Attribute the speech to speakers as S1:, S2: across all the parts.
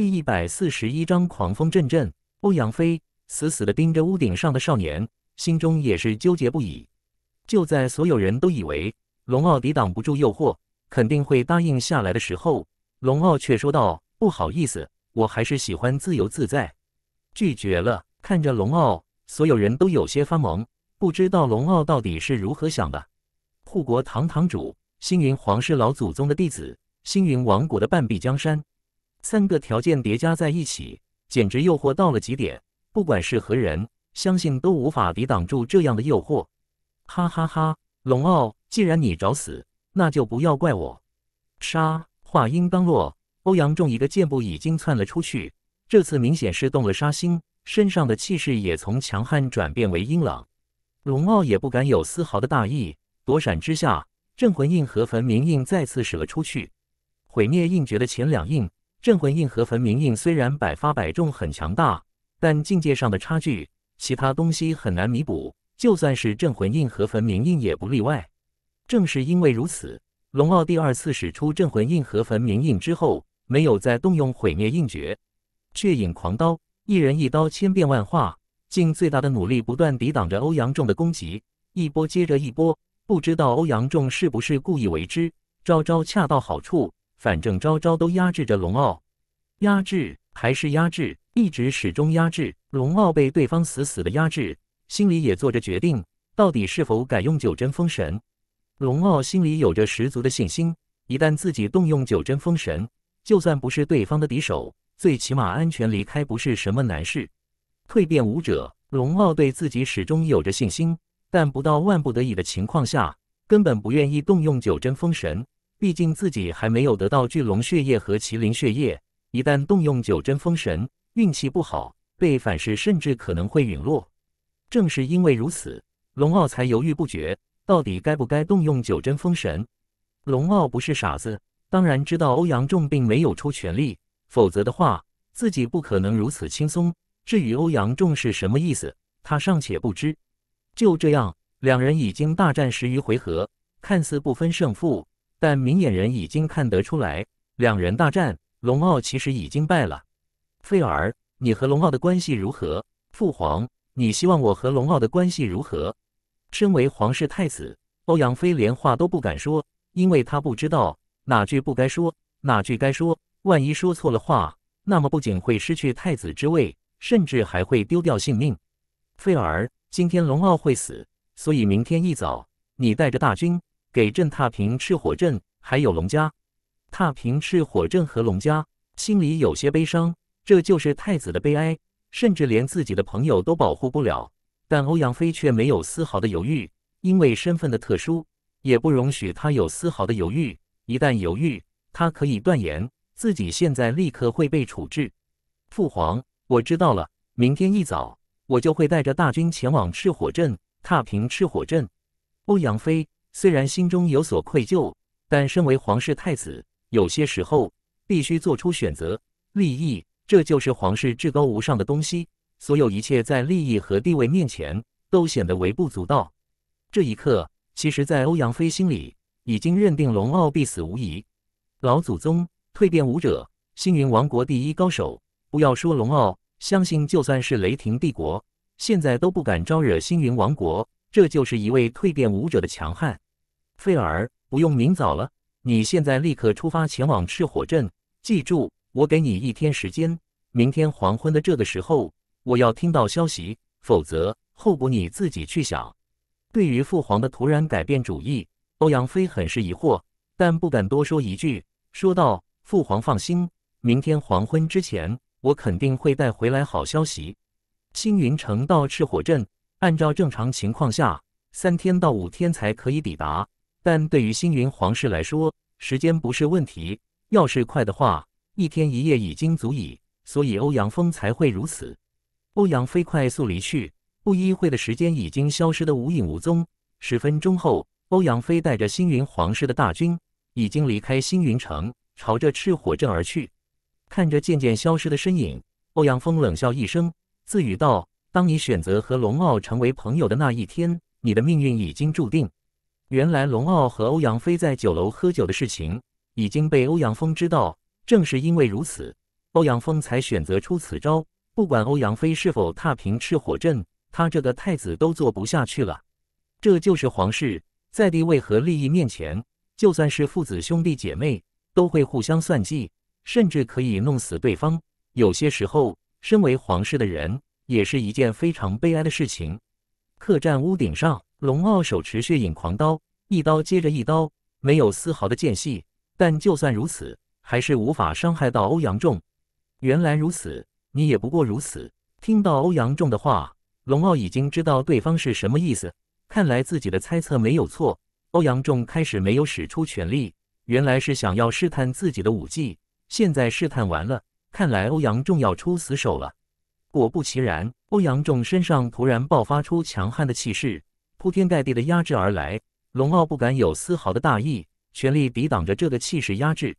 S1: 第一百四十一章，狂风阵阵。欧阳飞死死地盯着屋顶上的少年，心中也是纠结不已。就在所有人都以为龙傲抵挡不住诱惑，肯定会答应下来的时候，龙傲却说道：“不好意思，我还是喜欢自由自在，拒绝了。”看着龙傲，所有人都有些发懵，不知道龙傲到底是如何想的。护国堂堂主，星云皇室老祖宗的弟子，星云王国的半壁江山。三个条件叠加在一起，简直诱惑到了极点。不管是何人，相信都无法抵挡住这样的诱惑。哈哈哈！龙傲，既然你找死，那就不要怪我杀。话音刚落，欧阳仲一个箭步已经窜了出去。这次明显是动了杀心，身上的气势也从强悍转变为阴冷。龙傲也不敢有丝毫的大意，躲闪之下，镇魂印和焚冥印再次使了出去，毁灭印诀的前两印。镇魂印和焚明印虽然百发百中，很强大，但境界上的差距，其他东西很难弥补。就算是镇魂印和焚明印也不例外。正是因为如此，龙傲第二次使出镇魂印和焚明印之后，没有再动用毁灭印诀，血影狂刀一人一刀千变万化，尽最大的努力不断抵挡着欧阳仲的攻击，一波接着一波。不知道欧阳仲是不是故意为之，招招恰到好处。反正招招都压制着龙傲，压制还是压制，一直始终压制。龙傲被对方死死的压制，心里也做着决定，到底是否改用九针封神。龙傲心里有着十足的信心，一旦自己动用九针封神，就算不是对方的敌手，最起码安全离开不是什么难事。蜕变武者，龙傲对自己始终有着信心，但不到万不得已的情况下，根本不愿意动用九针封神。毕竟自己还没有得到巨龙血液和麒麟血液，一旦动用九针封神，运气不好被反噬，甚至可能会陨落。正是因为如此，龙傲才犹豫不决，到底该不该动用九针封神？龙傲不是傻子，当然知道欧阳仲并没有出全力，否则的话，自己不可能如此轻松。至于欧阳仲是什么意思，他尚且不知。就这样，两人已经大战十余回合，看似不分胜负。但明眼人已经看得出来，两人大战，龙傲其实已经败了。费尔，你和龙傲的关系如何？父皇，你希望我和龙傲的关系如何？身为皇室太子，欧阳飞连话都不敢说，因为他不知道哪句不该说，哪句该说。万一说错了话，那么不仅会失去太子之位，甚至还会丢掉性命。费尔，今天龙傲会死，所以明天一早，你带着大军。给朕踏平赤火镇，还有龙家。踏平赤火镇和龙家，心里有些悲伤。这就是太子的悲哀，甚至连自己的朋友都保护不了。但欧阳飞却没有丝毫的犹豫，因为身份的特殊，也不容许他有丝毫的犹豫。一旦犹豫，他可以断言自己现在立刻会被处置。父皇，我知道了。明天一早，我就会带着大军前往赤火镇，踏平赤火镇。欧阳飞。虽然心中有所愧疚，但身为皇室太子，有些时候必须做出选择。利益，这就是皇室至高无上的东西，所有一切在利益和地位面前都显得微不足道。这一刻，其实，在欧阳飞心里已经认定龙傲必死无疑。老祖宗，蜕变武者，星云王国第一高手，不要说龙傲，相信就算是雷霆帝国，现在都不敢招惹星云王国。这就是一位蜕变武者的强悍。费尔，不用明早了，你现在立刻出发前往赤火镇。记住，我给你一天时间。明天黄昏的这个时候，我要听到消息，否则后果你自己去想。对于父皇的突然改变主意，欧阳飞很是疑惑，但不敢多说一句，说道：“父皇放心，明天黄昏之前，我肯定会带回来好消息。”青云城到赤火镇，按照正常情况下，三天到五天才可以抵达。但对于星云皇室来说，时间不是问题。要是快的话，一天一夜已经足矣。所以欧阳锋才会如此。欧阳飞快速离去，不一会的时间已经消失得无影无踪。十分钟后，欧阳飞带着星云皇室的大军已经离开星云城，朝着赤火镇而去。看着渐渐消失的身影，欧阳锋冷笑一声，自语道：“当你选择和龙傲成为朋友的那一天，你的命运已经注定。”原来龙傲和欧阳飞在酒楼喝酒的事情已经被欧阳锋知道。正是因为如此，欧阳锋才选择出此招。不管欧阳飞是否踏平赤火镇，他这个太子都坐不下去了。这就是皇室在地位和利益面前，就算是父子、兄弟、姐妹，都会互相算计，甚至可以弄死对方。有些时候，身为皇室的人，也是一件非常悲哀的事情。客栈屋顶上。龙傲手持血影狂刀，一刀接着一刀，没有丝毫的间隙。但就算如此，还是无法伤害到欧阳仲。原来如此，你也不过如此。听到欧阳仲的话，龙傲已经知道对方是什么意思。看来自己的猜测没有错。欧阳仲开始没有使出全力，原来是想要试探自己的武技。现在试探完了，看来欧阳仲要出死手了。果不其然，欧阳仲身上突然爆发出强悍的气势。铺天盖地的压制而来，龙傲不敢有丝毫的大意，全力抵挡着这个气势压制。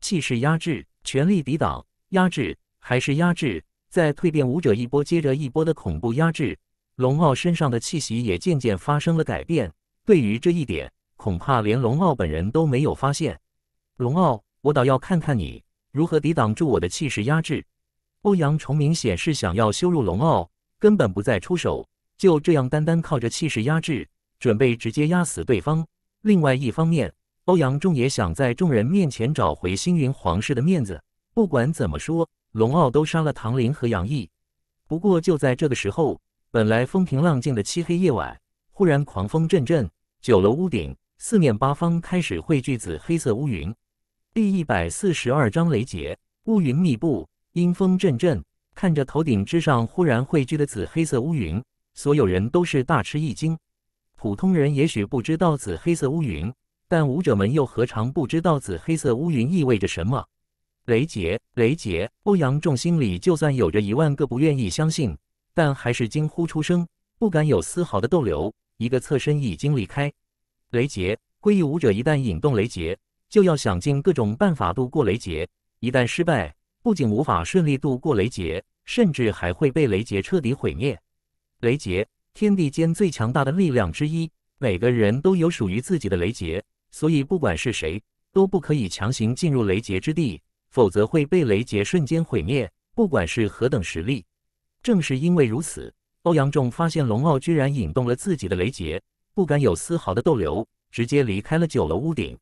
S1: 气势压制，全力抵挡，压制还是压制，在蜕变武者一波接着一波的恐怖压制，龙傲身上的气息也渐渐发生了改变。对于这一点，恐怕连龙傲本人都没有发现。龙傲，我倒要看看你如何抵挡住我的气势压制。欧阳崇明显是想要羞辱龙傲，根本不再出手。就这样，单单靠着气势压制，准备直接压死对方。另外一方面，欧阳仲也想在众人面前找回星云皇室的面子。不管怎么说，龙傲都杀了唐林和杨毅。不过就在这个时候，本来风平浪静的漆黑夜晚，忽然狂风阵阵，九楼屋顶四面八方开始汇聚紫黑色乌云。第一百四十二章雷劫，乌云密布，阴风阵阵。看着头顶之上忽然汇聚的紫黑色乌云。所有人都是大吃一惊。普通人也许不知道紫黑色乌云，但武者们又何尝不知道紫黑色乌云意味着什么？雷劫！雷劫！欧阳仲心里就算有着一万个不愿意相信，但还是惊呼出声，不敢有丝毫的逗留，一个侧身已经离开。雷劫！归一武者一旦引动雷劫，就要想尽各种办法度过雷劫。一旦失败，不仅无法顺利度过雷劫，甚至还会被雷劫彻底毁灭。雷劫，天地间最强大的力量之一。每个人都有属于自己的雷劫，所以不管是谁，都不可以强行进入雷劫之地，否则会被雷劫瞬间毁灭。不管是何等实力，正是因为如此，欧阳仲发现龙傲居然引动了自己的雷劫，不敢有丝毫的逗留，直接离开了九楼屋顶。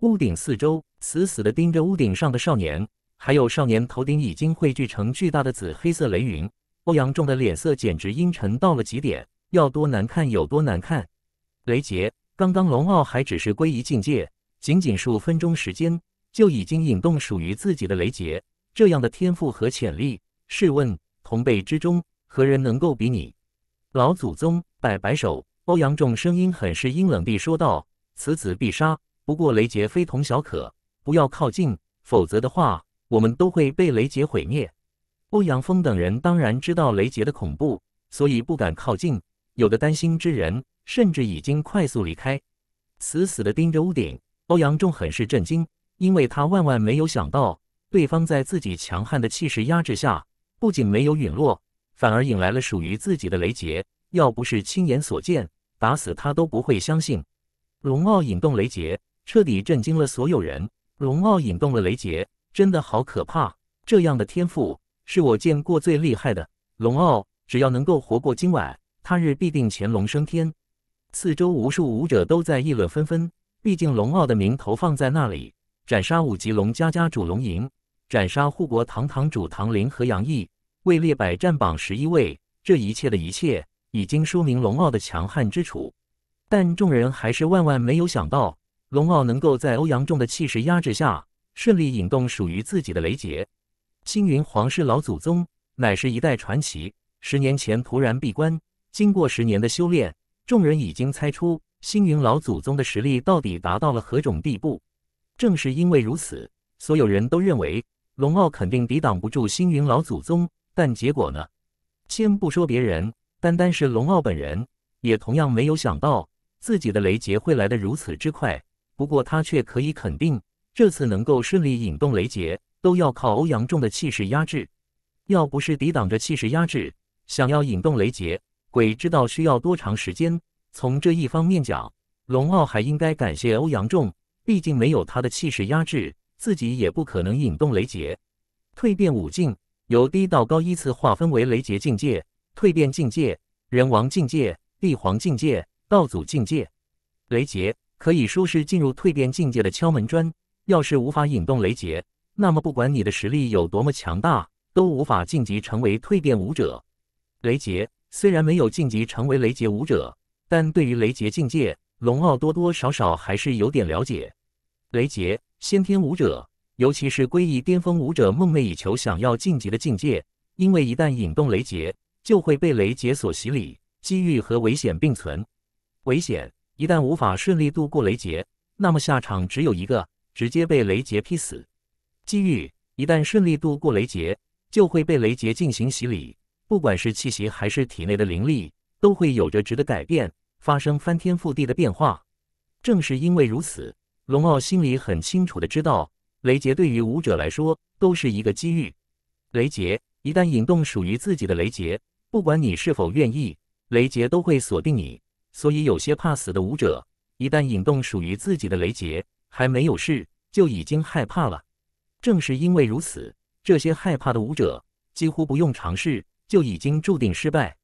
S1: 屋顶四周死死地盯着屋顶上的少年，还有少年头顶已经汇聚成巨大的紫黑色雷云。欧阳仲的脸色简直阴沉到了极点，要多难看有多难看。雷杰，刚刚龙傲还只是归一境界，仅仅数分钟时间就已经引动属于自己的雷劫，这样的天赋和潜力，试问同辈之中何人能够比拟？老祖宗摆摆手，欧阳仲声音很是阴冷地说道：“此子必杀。不过雷杰非同小可，不要靠近，否则的话，我们都会被雷杰毁灭。”欧阳锋等人当然知道雷劫的恐怖，所以不敢靠近。有的担心之人甚至已经快速离开，死死地盯着屋顶。欧阳仲很是震惊，因为他万万没有想到，对方在自己强悍的气势压制下，不仅没有陨落，反而引来了属于自己的雷劫。要不是亲眼所见，打死他都不会相信。龙傲引动雷劫，彻底震惊了所有人。龙傲引动了雷劫，真的好可怕！这样的天赋。是我见过最厉害的龙傲，只要能够活过今晚，他日必定潜龙升天。四周无数武者都在议论纷纷，毕竟龙傲的名头放在那里，斩杀五级龙家家主龙吟，斩杀护国堂堂主唐林和杨毅，位列百战榜十一位，这一切的一切已经说明龙傲的强悍之处。但众人还是万万没有想到，龙傲能够在欧阳仲的气势压制下，顺利引动属于自己的雷劫。星云皇室老祖宗乃是一代传奇，十年前突然闭关，经过十年的修炼，众人已经猜出星云老祖宗的实力到底达到了何种地步。正是因为如此，所有人都认为龙傲肯定抵挡不住星云老祖宗，但结果呢？先不说别人，单单是龙傲本人，也同样没有想到自己的雷劫会来得如此之快。不过他却可以肯定，这次能够顺利引动雷劫。都要靠欧阳仲的气势压制，要不是抵挡着气势压制，想要引动雷劫，鬼知道需要多长时间。从这一方面讲，龙傲还应该感谢欧阳仲，毕竟没有他的气势压制，自己也不可能引动雷劫。蜕变五境由低到高依次划分为雷劫境界、蜕变境界、人王境界、帝皇境界、道祖境界。雷劫可以说是进入蜕变境界的敲门砖，要是无法引动雷劫。那么，不管你的实力有多么强大，都无法晋级成为蜕变武者。雷杰虽然没有晋级成为雷杰武者，但对于雷杰境界，龙傲多多少少还是有点了解。雷杰，先天武者，尤其是归一巅峰武者梦寐以求想要晋级的境界，因为一旦引动雷杰，就会被雷杰所洗礼，机遇和危险并存。危险，一旦无法顺利度过雷杰，那么下场只有一个，直接被雷杰劈死。机遇一旦顺利度过雷劫，就会被雷劫进行洗礼。不管是气息还是体内的灵力，都会有着值得改变、发生翻天覆地的变化。正是因为如此，龙傲心里很清楚的知道，雷劫对于武者来说都是一个机遇。雷劫一旦引动属于自己的雷劫，不管你是否愿意，雷劫都会锁定你。所以，有些怕死的武者，一旦引动属于自己的雷劫，还没有事就已经害怕了。正是因为如此，这些害怕的舞者几乎不用尝试就已经注定失败。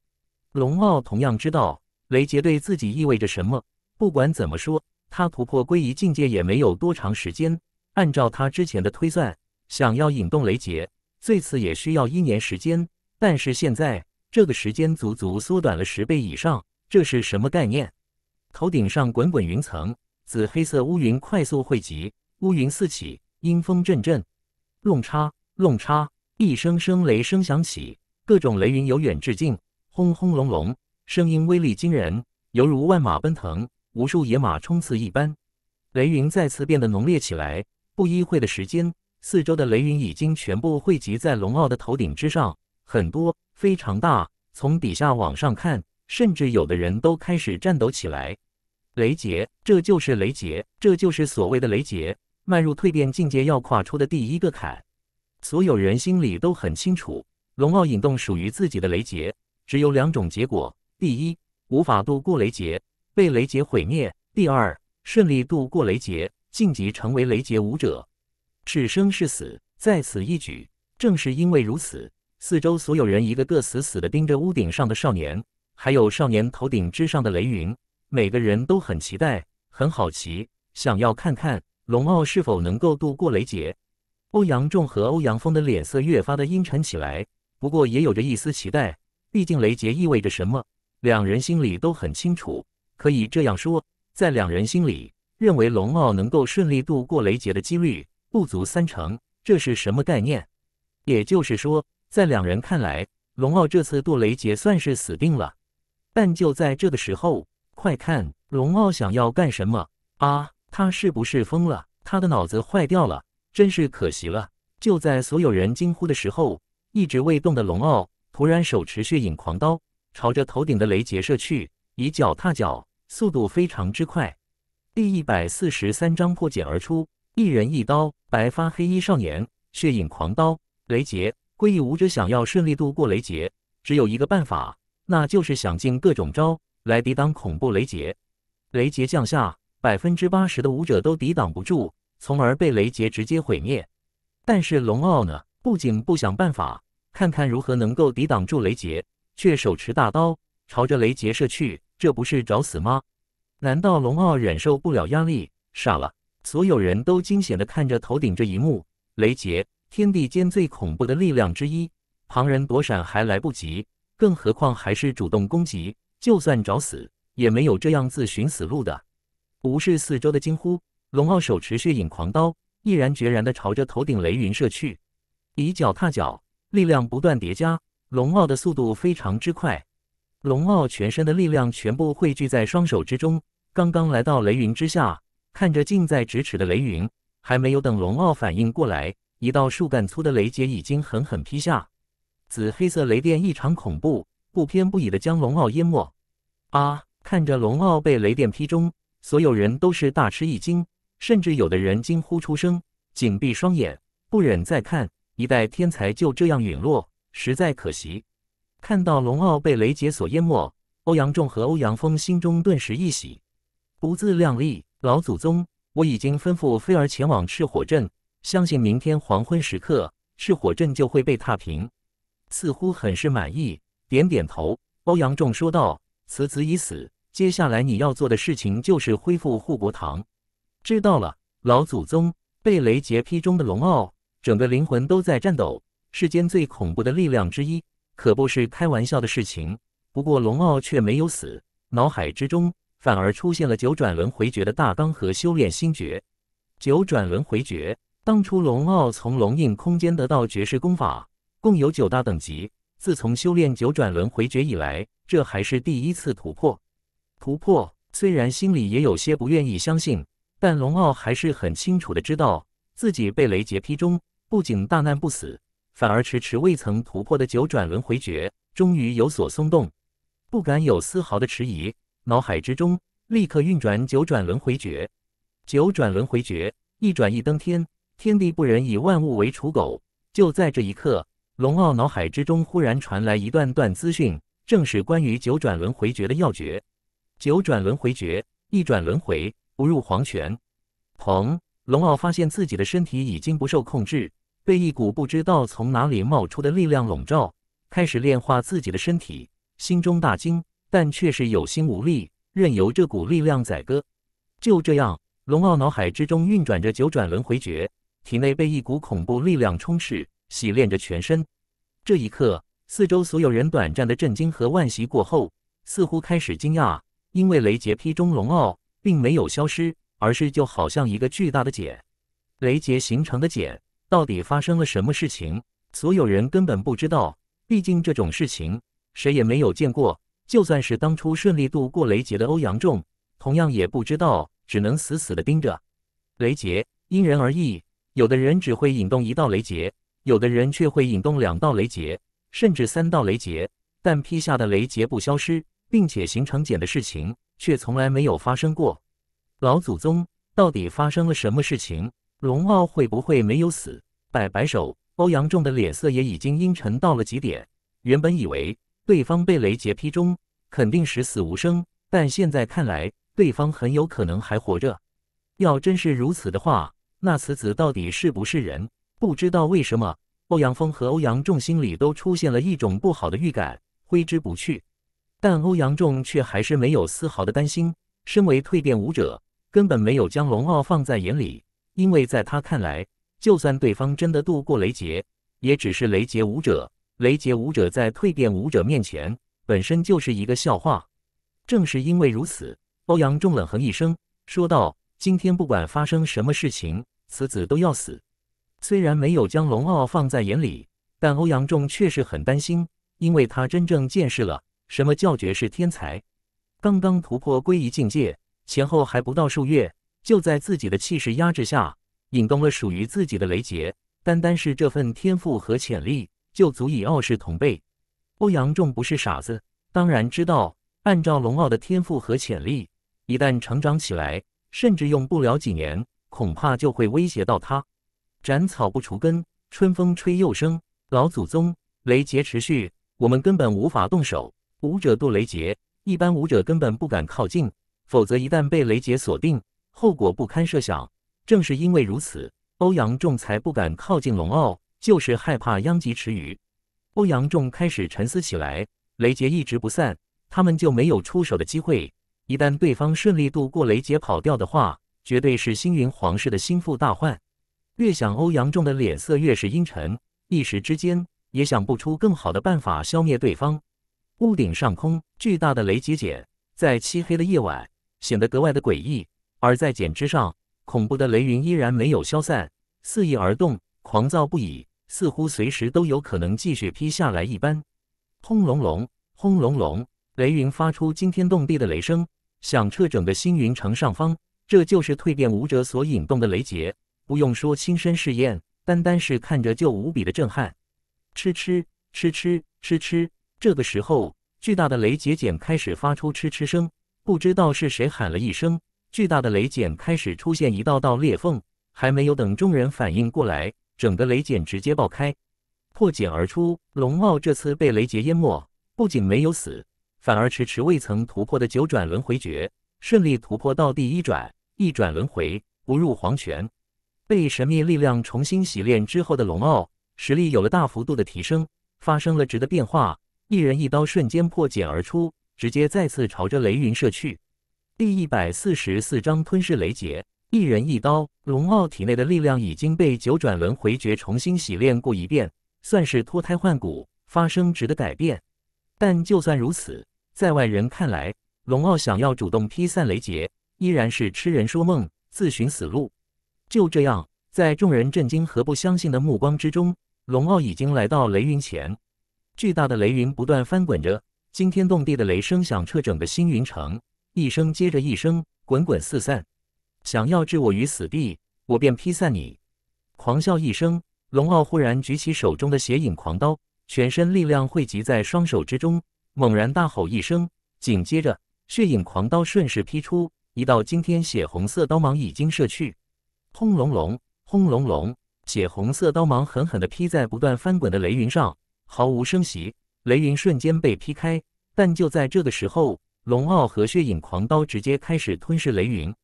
S1: 龙傲同样知道雷杰对自己意味着什么。不管怎么说，他突破归一境界也没有多长时间。按照他之前的推算，想要引动雷杰，最次也需要一年时间。但是现在，这个时间足足缩短了十倍以上。这是什么概念？头顶上滚滚云层，紫黑色乌云快速汇集，乌云四起。阴风阵阵，弄叉弄叉，一声声雷声响起，各种雷云由远至近，轰轰隆隆，声音威力惊人，犹如万马奔腾，无数野马冲刺一般。雷云再次变得浓烈起来。不一会的时间，四周的雷云已经全部汇集在龙傲的头顶之上，很多，非常大。从底下往上看，甚至有的人都开始颤抖起来。雷劫，这就是雷劫，这就是所谓的雷劫。迈入蜕变境界要跨出的第一个坎，所有人心里都很清楚。龙傲引动属于自己的雷劫，只有两种结果：第一，无法度过雷劫，被雷劫毁灭；第二，顺利度过雷劫，晋级成为雷劫武者。是生是死，在此一举。正是因为如此，四周所有人一个个死死的盯着屋顶上的少年，还有少年头顶之上的雷云，每个人都很期待，很好奇，想要看看。龙傲是否能够度过雷劫？欧阳仲和欧阳锋的脸色越发的阴沉起来，不过也有着一丝期待。毕竟雷劫意味着什么，两人心里都很清楚。可以这样说，在两人心里，认为龙傲能够顺利度过雷劫的几率不足三成。这是什么概念？也就是说，在两人看来，龙傲这次渡雷劫算是死定了。但就在这个时候，快看，龙傲想要干什么啊？他是不是疯了？他的脑子坏掉了，真是可惜了。就在所有人惊呼的时候，一直未动的龙傲突然手持血影狂刀，朝着头顶的雷劫射去，以脚踏脚，速度非常之快。第一百四十三章破茧而出，一人一刀，白发黑衣少年，血影狂刀，雷劫。归一武者想要顺利度过雷劫，只有一个办法，那就是想尽各种招来抵挡恐怖雷劫。雷劫降下。百分之八十的武者都抵挡不住，从而被雷劫直接毁灭。但是龙傲呢？不仅不想办法看看如何能够抵挡住雷劫，却手持大刀朝着雷劫射去，这不是找死吗？难道龙傲忍受不了压力？傻了，所有人都惊险的看着头顶这一幕。雷劫，天地间最恐怖的力量之一，旁人躲闪还来不及，更何况还是主动攻击，就算找死也没有这样自寻死路的。无视四周的惊呼，龙傲手持血影狂刀，毅然决然地朝着头顶雷云射去。以脚踏脚，力量不断叠加，龙傲的速度非常之快。龙傲全身的力量全部汇聚在双手之中，刚刚来到雷云之下，看着近在咫尺的雷云，还没有等龙傲反应过来，一道树干粗的雷劫已经狠狠劈下。紫黑色雷电异常恐怖，不偏不倚地将龙傲淹没。啊！看着龙傲被雷电劈中。所有人都是大吃一惊，甚至有的人惊呼出声，紧闭双眼，不忍再看。一代天才就这样陨落，实在可惜。看到龙傲被雷劫所淹没，欧阳仲和欧阳锋心中顿时一喜。不自量力，老祖宗，我已经吩咐飞儿前往赤火镇，相信明天黄昏时刻，赤火镇就会被踏平。似乎很是满意，点点头。欧阳仲说道：“此子已死。”接下来你要做的事情就是恢复护国堂，知道了，老祖宗。被雷劫劈中的龙傲，整个灵魂都在颤抖。世间最恐怖的力量之一，可不是开玩笑的事情。不过龙傲却没有死，脑海之中反而出现了九转轮回诀的大纲和修炼心诀。九转轮回诀，当初龙傲从龙印空间得到绝世功法，共有九大等级。自从修炼九转轮回诀以来，这还是第一次突破。突破虽然心里也有些不愿意相信，但龙傲还是很清楚的知道自己被雷劫劈中，不仅大难不死，反而迟迟未曾突破的九转轮回诀终于有所松动。不敢有丝毫的迟疑，脑海之中立刻运转九转轮回诀。九转轮回诀，一转一登天，天地不仁，以万物为刍狗。就在这一刻，龙傲脑海之中忽然传来一段段资讯，正是关于九转轮回诀的要诀。九转轮回诀，一转轮回不入黄泉。彭龙傲发现自己的身体已经不受控制，被一股不知道从哪里冒出的力量笼罩，开始炼化自己的身体，心中大惊，但却是有心无力，任由这股力量宰割。就这样，龙傲脑海之中运转着九转轮回诀，体内被一股恐怖力量充斥，洗炼着全身。这一刻，四周所有人短暂的震惊和惋惜过后，似乎开始惊讶。因为雷劫劈中龙傲，并没有消失，而是就好像一个巨大的茧。雷劫形成的茧，到底发生了什么事情？所有人根本不知道，毕竟这种事情谁也没有见过。就算是当初顺利度过雷劫的欧阳仲，同样也不知道，只能死死的盯着。雷劫因人而异，有的人只会引动一道雷劫，有的人却会引动两道雷劫，甚至三道雷劫。但劈下的雷劫不消失。并且形成茧的事情却从来没有发生过。老祖宗到底发生了什么事情？龙傲会不会没有死？摆摆手，欧阳仲的脸色也已经阴沉到了极点。原本以为对方被雷劫劈中，肯定死死无生，但现在看来，对方很有可能还活着。要真是如此的话，那此子到底是不是人？不知道为什么，欧阳锋和欧阳仲心里都出现了一种不好的预感，挥之不去。但欧阳仲却还是没有丝毫的担心，身为蜕变武者，根本没有将龙傲放在眼里。因为在他看来，就算对方真的度过雷劫，也只是雷劫武者。雷劫武者在蜕变武者面前，本身就是一个笑话。正是因为如此，欧阳仲冷哼一声，说道：“今天不管发生什么事情，此子都要死。”虽然没有将龙傲放在眼里，但欧阳仲确是很担心，因为他真正见识了。什么叫绝世天才？刚刚突破归一境界，前后还不到数月，就在自己的气势压制下，引动了属于自己的雷劫。单单是这份天赋和潜力，就足以傲视同辈。欧阳仲不是傻子，当然知道，按照龙傲的天赋和潜力，一旦成长起来，甚至用不了几年，恐怕就会威胁到他。斩草不除根，春风吹又生。老祖宗，雷劫持续，我们根本无法动手。武者渡雷劫，一般武者根本不敢靠近，否则一旦被雷劫锁定，后果不堪设想。正是因为如此，欧阳仲才不敢靠近龙傲，就是害怕殃及池鱼。欧阳仲开始沉思起来，雷劫一直不散，他们就没有出手的机会。一旦对方顺利度过雷劫跑掉的话，绝对是星云皇室的心腹大患。越想，欧阳仲的脸色越是阴沉，一时之间也想不出更好的办法消灭对方。屋顶上空，巨大的雷击茧在漆黑的夜晚显得格外的诡异。而在茧之上，恐怖的雷云依然没有消散，肆意而动，狂躁不已，似乎随时都有可能继续劈下来一般。轰隆隆，轰隆隆，雷云发出惊天动地的雷声，响彻整个星云城上方。这就是蜕变武者所引动的雷劫。不用说亲身试验，单单是看着就无比的震撼。吃吃吃吃吃吃。这个时候，巨大的雷劫茧开始发出嗤嗤声。不知道是谁喊了一声，巨大的雷茧开始出现一道道裂缝。还没有等众人反应过来，整个雷茧直接爆开，破茧而出。龙傲这次被雷劫淹没，不仅没有死，反而迟迟未曾突破的九转轮回诀顺利突破到第一转。一转轮回，不入黄泉。被神秘力量重新洗炼之后的龙傲，实力有了大幅度的提升，发生了质的变化。一人一刀，瞬间破茧而出，直接再次朝着雷云射去。第一百四十四章吞噬雷劫。一人一刀，龙傲体内的力量已经被九转轮回诀重新洗练过一遍，算是脱胎换骨，发生值得改变。但就算如此，在外人看来，龙傲想要主动劈散雷劫，依然是痴人说梦，自寻死路。就这样，在众人震惊和不相信的目光之中，龙傲已经来到雷云前。巨大的雷云不断翻滚着，惊天动地的雷声响彻整个星云城，一声接着一声，滚滚四散。想要置我于死地，我便劈散你！狂笑一声，龙傲忽然举起手中的血影狂刀，全身力量汇集在双手之中，猛然大吼一声，紧接着血影狂刀顺势劈出一道惊天血红色刀芒，已经射去。轰隆隆，轰隆隆，血红色刀芒狠狠地劈在不断翻滚的雷云上。毫无声息，雷云瞬间被劈开。但就在这个时候，龙傲和血影狂刀直接开始吞噬雷云。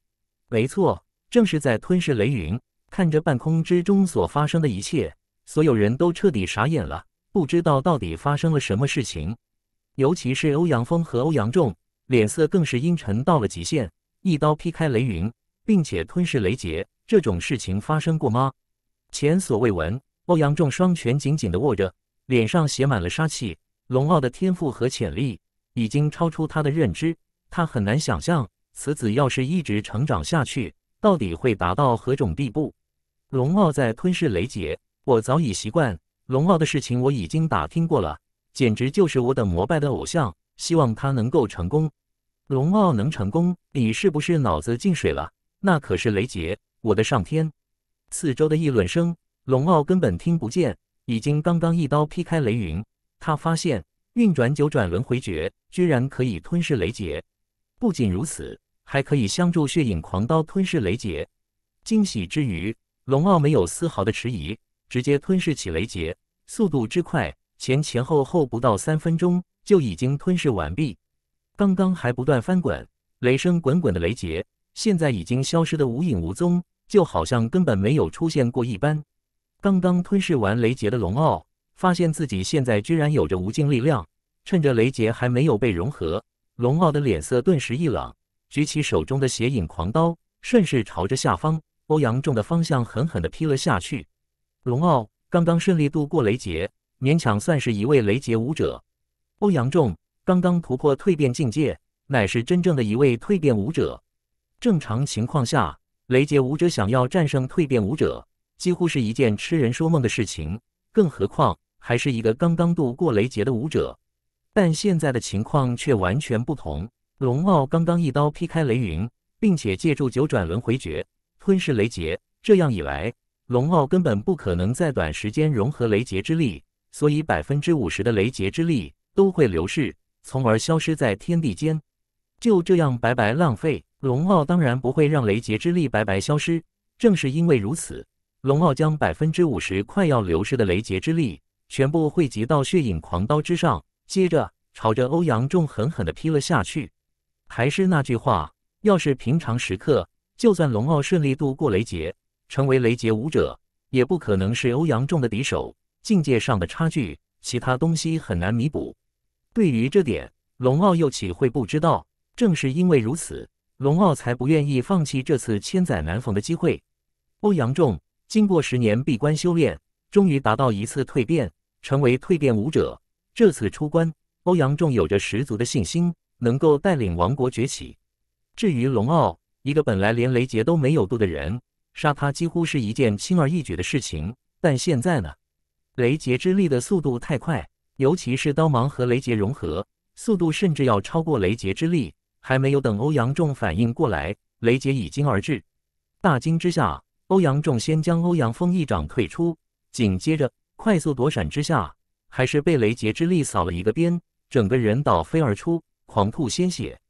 S1: 没错，正是在吞噬雷云。看着半空之中所发生的一切，所有人都彻底傻眼了，不知道到底发生了什么事情。尤其是欧阳锋和欧阳仲，脸色更是阴沉到了极限。一刀劈开雷云，并且吞噬雷劫，这种事情发生过吗？前所未闻。欧阳仲双拳紧紧地握着。脸上写满了杀气。龙傲的天赋和潜力已经超出他的认知，他很难想象此子要是一直成长下去，到底会达到何种地步。龙傲在吞噬雷劫，我早已习惯。龙傲的事情我已经打听过了，简直就是我等膜拜的偶像。希望他能够成功。龙傲能成功？你是不是脑子进水了？那可是雷劫，我的上天！四周的议论声，龙傲根本听不见。已经刚刚一刀劈开雷云，他发现运转九转轮回诀居然可以吞噬雷劫。不仅如此，还可以相助血影狂刀吞噬雷劫。惊喜之余，龙傲没有丝毫的迟疑，直接吞噬起雷劫，速度之快，前前后后不到三分钟就已经吞噬完毕。刚刚还不断翻滚、雷声滚滚的雷劫，现在已经消失得无影无踪，就好像根本没有出现过一般。刚刚吞噬完雷杰的龙傲，发现自己现在居然有着无尽力量。趁着雷杰还没有被融合，龙傲的脸色顿时一冷，举起手中的邪影狂刀，顺势朝着下方欧阳仲的方向狠狠地劈了下去。龙傲刚刚顺利度过雷劫，勉强算是一位雷劫武者。欧阳仲刚刚突破蜕变境界，乃是真正的一位蜕变武者。正常情况下，雷劫武者想要战胜蜕变武者。几乎是一件痴人说梦的事情，更何况还是一个刚刚度过雷劫的武者。但现在的情况却完全不同。龙傲刚刚一刀劈开雷云，并且借助九转轮回诀吞噬雷劫，这样一来，龙傲根本不可能在短时间融合雷劫之力，所以百分之五十的雷劫之力都会流逝，从而消失在天地间。就这样白白浪费，龙傲当然不会让雷劫之力白白消失。正是因为如此。龙傲将百分之五十快要流失的雷劫之力全部汇集到血影狂刀之上，接着朝着欧阳仲狠狠地劈了下去。还是那句话，要是平常时刻，就算龙傲顺利度过雷劫，成为雷劫武者，也不可能是欧阳仲的敌手。境界上的差距，其他东西很难弥补。对于这点，龙傲又岂会不知道？正是因为如此，龙傲才不愿意放弃这次千载难逢的机会。欧阳仲。经过十年闭关修炼，终于达到一次蜕变，成为蜕变武者。这次出关，欧阳仲有着十足的信心，能够带领王国崛起。至于龙傲，一个本来连雷劫都没有渡的人，杀他几乎是一件轻而易举的事情。但现在呢，雷劫之力的速度太快，尤其是刀芒和雷劫融合，速度甚至要超过雷劫之力。还没有等欧阳仲反应过来，雷劫已经而至，大惊之下。欧阳仲先将欧阳锋一掌退出，紧接着快速躲闪之下，还是被雷劫之力扫了一个边，整个人倒飞而出，狂吐鲜血。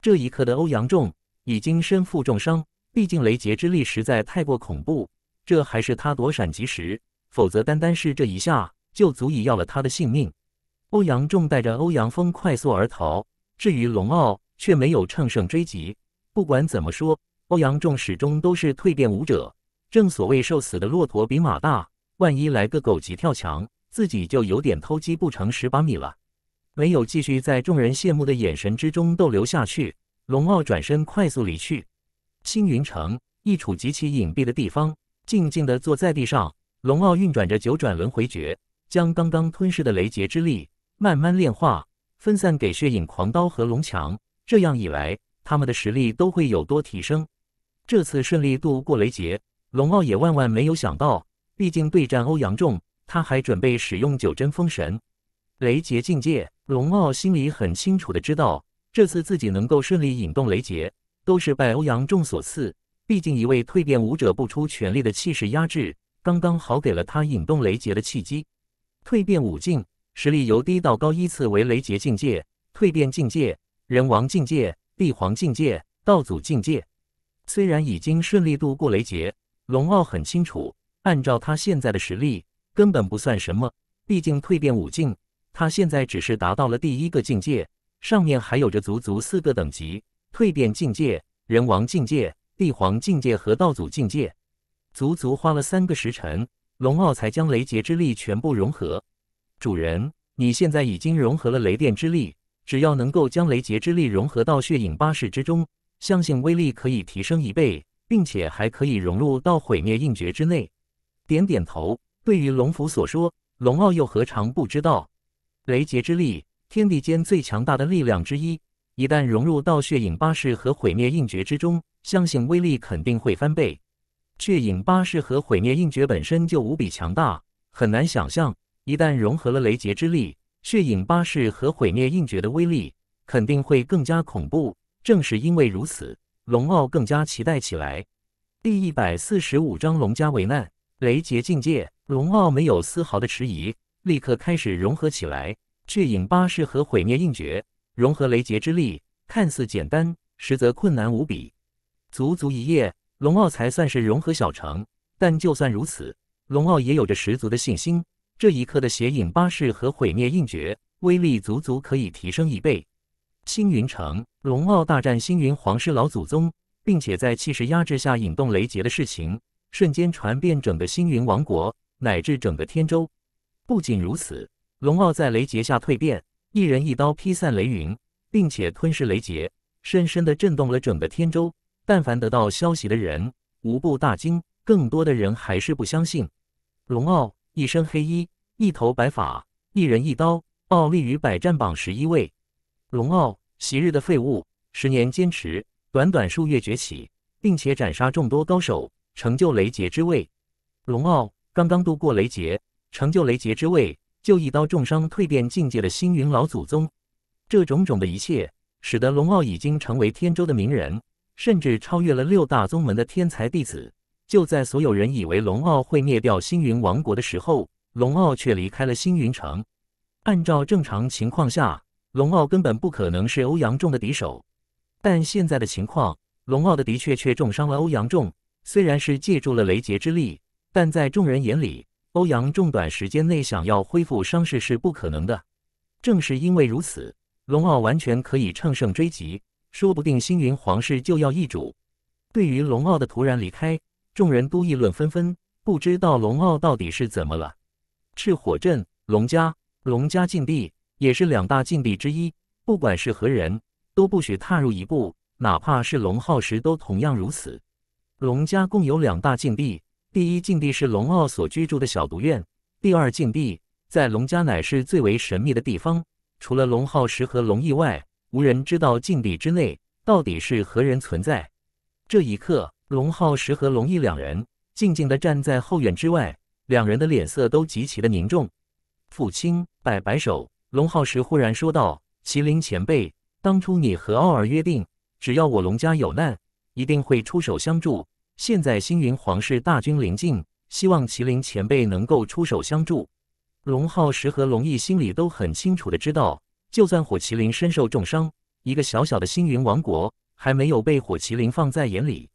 S1: 这一刻的欧阳仲已经身负重伤，毕竟雷劫之力实在太过恐怖。这还是他躲闪及时，否则单单是这一下就足以要了他的性命。欧阳仲带着欧阳锋快速而逃，至于龙傲却没有乘胜追击。不管怎么说，欧阳仲始终都是蜕变武者。正所谓瘦死的骆驼比马大，万一来个狗急跳墙，自己就有点偷鸡不成蚀把米了。没有继续在众人羡慕的眼神之中逗留下去，龙傲转身快速离去。青云城一处极其隐蔽的地方，静静的坐在地上，龙傲运转着九转轮回诀，将刚刚吞噬的雷劫之力慢慢炼化，分散给血影狂刀和龙强。这样一来，他们的实力都会有多提升？这次顺利度过雷劫。龙傲也万万没有想到，毕竟对战欧阳仲，他还准备使用九针封神雷劫境界。龙傲心里很清楚的知道，这次自己能够顺利引动雷劫，都是拜欧阳仲所赐。毕竟一位蜕变武者不出全力的气势压制，刚刚好给了他引动雷劫的契机。蜕变武境实力由低到高依次为雷劫境界、蜕变境界、人王境界、帝皇境界、道祖境界。虽然已经顺利度过雷劫，龙傲很清楚，按照他现在的实力，根本不算什么。毕竟蜕变武境，他现在只是达到了第一个境界，上面还有着足足四个等级：蜕变境界、人王境界、帝皇境界和道祖境界。足足花了三个时辰，龙傲才将雷劫之力全部融合。主人，你现在已经融合了雷电之力，只要能够将雷劫之力融合到血影八式之中，相信威力可以提升一倍。并且还可以融入到毁灭印诀之内。点点头，对于龙符所说，龙傲又何尝不知道？雷劫之力，天地间最强大的力量之一。一旦融入到血影八式和毁灭印诀之中，相信威力肯定会翻倍。血影八式和毁灭印诀本身就无比强大，很难想象，一旦融合了雷劫之力，血影八式和毁灭印诀的威力肯定会更加恐怖。正是因为如此。龙傲更加期待起来。第一百四十五章龙家危难，雷劫境界。龙傲没有丝毫的迟疑，立刻开始融合起来。巨影八式和毁灭印诀融合雷劫之力，看似简单，实则困难无比。足足一夜，龙傲才算是融合小成。但就算如此，龙傲也有着十足的信心。这一刻的邪影八式和毁灭印诀威力足足可以提升一倍。青云城。龙傲大战星云皇室老祖宗，并且在气势压制下引动雷劫的事情，瞬间传遍整个星云王国乃至整个天州。不仅如此，龙傲在雷劫下蜕变，一人一刀劈散雷云，并且吞噬雷劫，深深的震动了整个天州。但凡得到消息的人，无不大惊。更多的人还是不相信。龙傲一身黑衣，一头白发，一人一刀，傲立于百战榜十一位。龙傲。昔日的废物，十年坚持，短短数月崛起，并且斩杀众多高手，成就雷劫之位。龙傲刚刚度过雷劫，成就雷劫之位，就一刀重伤蜕变境界的星云老祖宗。这种种的一切，使得龙傲已经成为天州的名人，甚至超越了六大宗门的天才弟子。就在所有人以为龙傲会灭掉星云王国的时候，龙傲却离开了星云城。按照正常情况下，龙傲根本不可能是欧阳仲的敌手，但现在的情况，龙傲的的确却重伤了欧阳仲。虽然是借助了雷劫之力，但在众人眼里，欧阳仲短时间内想要恢复伤势是不可能的。正是因为如此，龙傲完全可以乘胜追击，说不定星云皇室就要易主。对于龙傲的突然离开，众人都议论纷纷，不知道龙傲到底是怎么了。赤火阵，龙家，龙家禁地。也是两大禁地之一，不管是何人，都不许踏入一步，哪怕是龙皓石都同样如此。龙家共有两大禁地，第一禁地是龙傲所居住的小毒院，第二禁地在龙家乃是最为神秘的地方，除了龙皓石和龙翼外，无人知道禁地之内到底是何人存在。这一刻，龙皓石和龙翼两人静静的站在后院之外，两人的脸色都极其的凝重。父亲摆摆手。龙浩石忽然说道：“麒麟前辈，当初你和奥尔约定，只要我龙家有难，一定会出手相助。现在星云皇室大军临近，希望麒麟前辈能够出手相助。”龙浩石和龙毅心里都很清楚的知道，就算火麒麟身受重伤，一个小小的星云王国还没有被火麒麟放在眼里。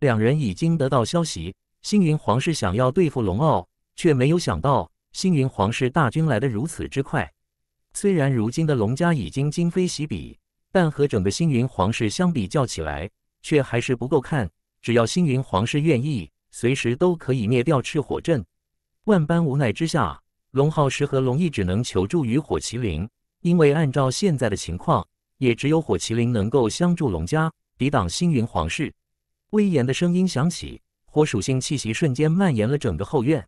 S1: 两人已经得到消息，星云皇室想要对付龙傲，却没有想到星云皇室大军来得如此之快。虽然如今的龙家已经今非昔比，但和整个星云皇室相比较起来，却还是不够看。只要星云皇室愿意，随时都可以灭掉赤火阵。万般无奈之下，龙浩石和龙毅只能求助于火麒麟，因为按照现在的情况，也只有火麒麟能够相助龙家抵挡星云皇室。威严的声音响起，火属性气息瞬间蔓延了整个后院。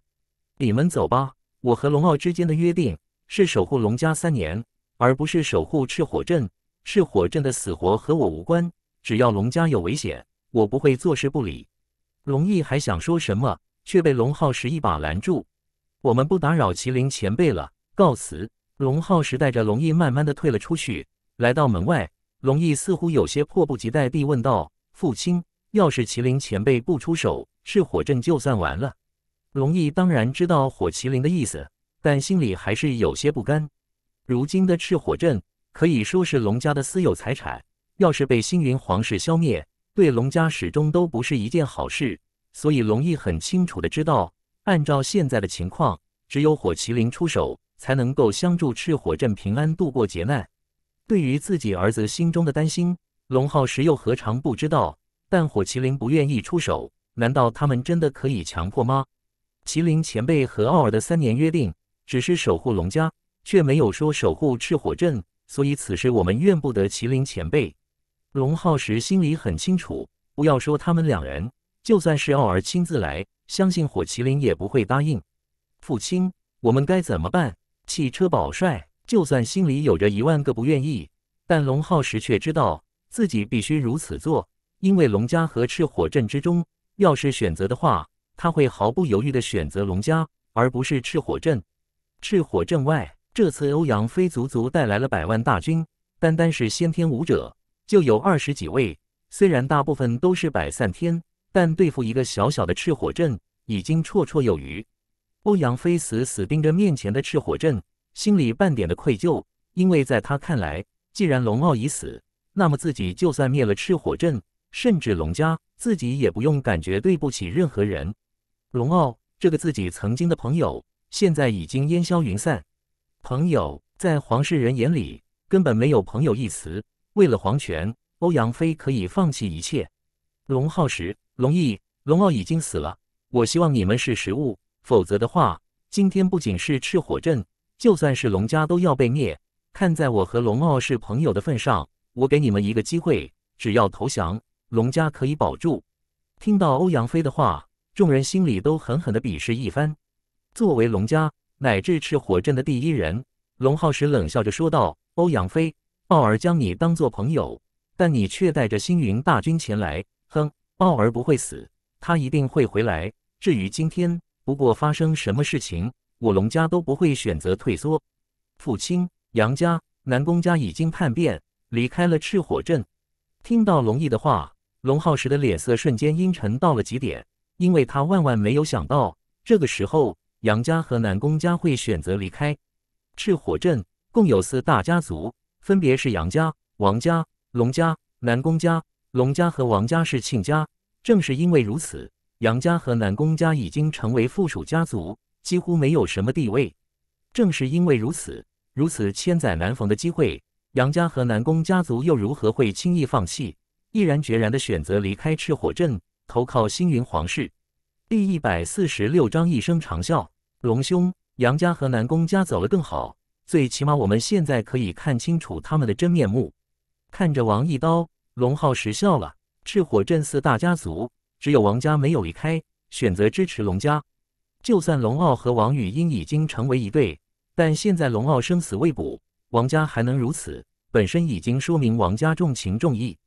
S1: 你们走吧，我和龙傲之间的约定。是守护龙家三年，而不是守护赤火镇。赤火镇的死活和我无关。只要龙家有危险，我不会坐视不理。龙毅还想说什么，却被龙浩石一把拦住。我们不打扰麒麟前辈了，告辞。龙浩石带着龙毅慢慢的退了出去。来到门外，龙毅似乎有些迫不及待地问道：“父亲，要是麒麟前辈不出手，赤火镇就算完了。”龙毅当然知道火麒麟的意思。但心里还是有些不甘。如今的赤火镇可以说是龙家的私有财产，要是被星云皇室消灭，对龙家始终都不是一件好事。所以龙毅很清楚的知道，按照现在的情况，只有火麒麟出手，才能够相助赤火镇平安度过劫难。对于自己儿子心中的担心，龙浩石又何尝不知道？但火麒麟不愿意出手，难道他们真的可以强迫吗？麒麟前辈和奥尔的三年约定。只是守护龙家，却没有说守护赤火镇，所以此时我们怨不得麒麟前辈。龙浩时心里很清楚，不要说他们两人，就算是奥尔亲自来，相信火麒麟也不会答应。父亲，我们该怎么办？汽车宝帅，就算心里有着一万个不愿意，但龙浩时却知道自己必须如此做，因为龙家和赤火镇之中，要是选择的话，他会毫不犹豫地选择龙家，而不是赤火镇。赤火阵外，这次欧阳飞足足带来了百万大军，单单是先天武者就有二十几位。虽然大部分都是百散天，但对付一个小小的赤火阵已经绰绰有余。欧阳飞死死盯着面前的赤火阵，心里半点的愧疚，因为在他看来，既然龙傲已死，那么自己就算灭了赤火阵，甚至龙家，自己也不用感觉对不起任何人。龙傲，这个自己曾经的朋友。现在已经烟消云散。朋友，在黄世仁眼里根本没有朋友一词。为了皇权，欧阳飞可以放弃一切。龙浩石、龙毅、龙傲已经死了。我希望你们是食物，否则的话，今天不仅是赤火镇，就算是龙家都要被灭。看在我和龙傲是朋友的份上，我给你们一个机会，只要投降，龙家可以保住。听到欧阳飞的话，众人心里都狠狠的鄙视一番。作为龙家乃至赤火镇的第一人，龙浩石冷笑着说道：“欧阳飞，傲儿将你当做朋友，但你却带着星云大军前来。哼，傲儿不会死，他一定会回来。至于今天，不过发生什么事情，我龙家都不会选择退缩。”父亲杨家、南宫家已经叛变，离开了赤火镇。听到龙毅的话，龙浩石的脸色瞬间阴沉到了极点，因为他万万没有想到，这个时候。杨家和南宫家会选择离开赤火镇。共有四大家族，分别是杨家、王家、龙家、南宫家。龙家和王家是亲家。正是因为如此，杨家和南宫家已经成为附属家族，几乎没有什么地位。正是因为如此，如此千载难逢的机会，杨家和南宫家族又如何会轻易放弃？毅然决然的选择离开赤火镇，投靠星云皇室。第一百四十六章一声长啸。龙兄，杨家和南宫家走了更好，最起码我们现在可以看清楚他们的真面目。看着王一刀，龙浩石笑了。赤火镇四大家族，只有王家没有离开，选择支持龙家。就算龙傲和王语嫣已经成为一对，但现在龙傲生死未卜，王家还能如此，本身已经说明王家重情重义。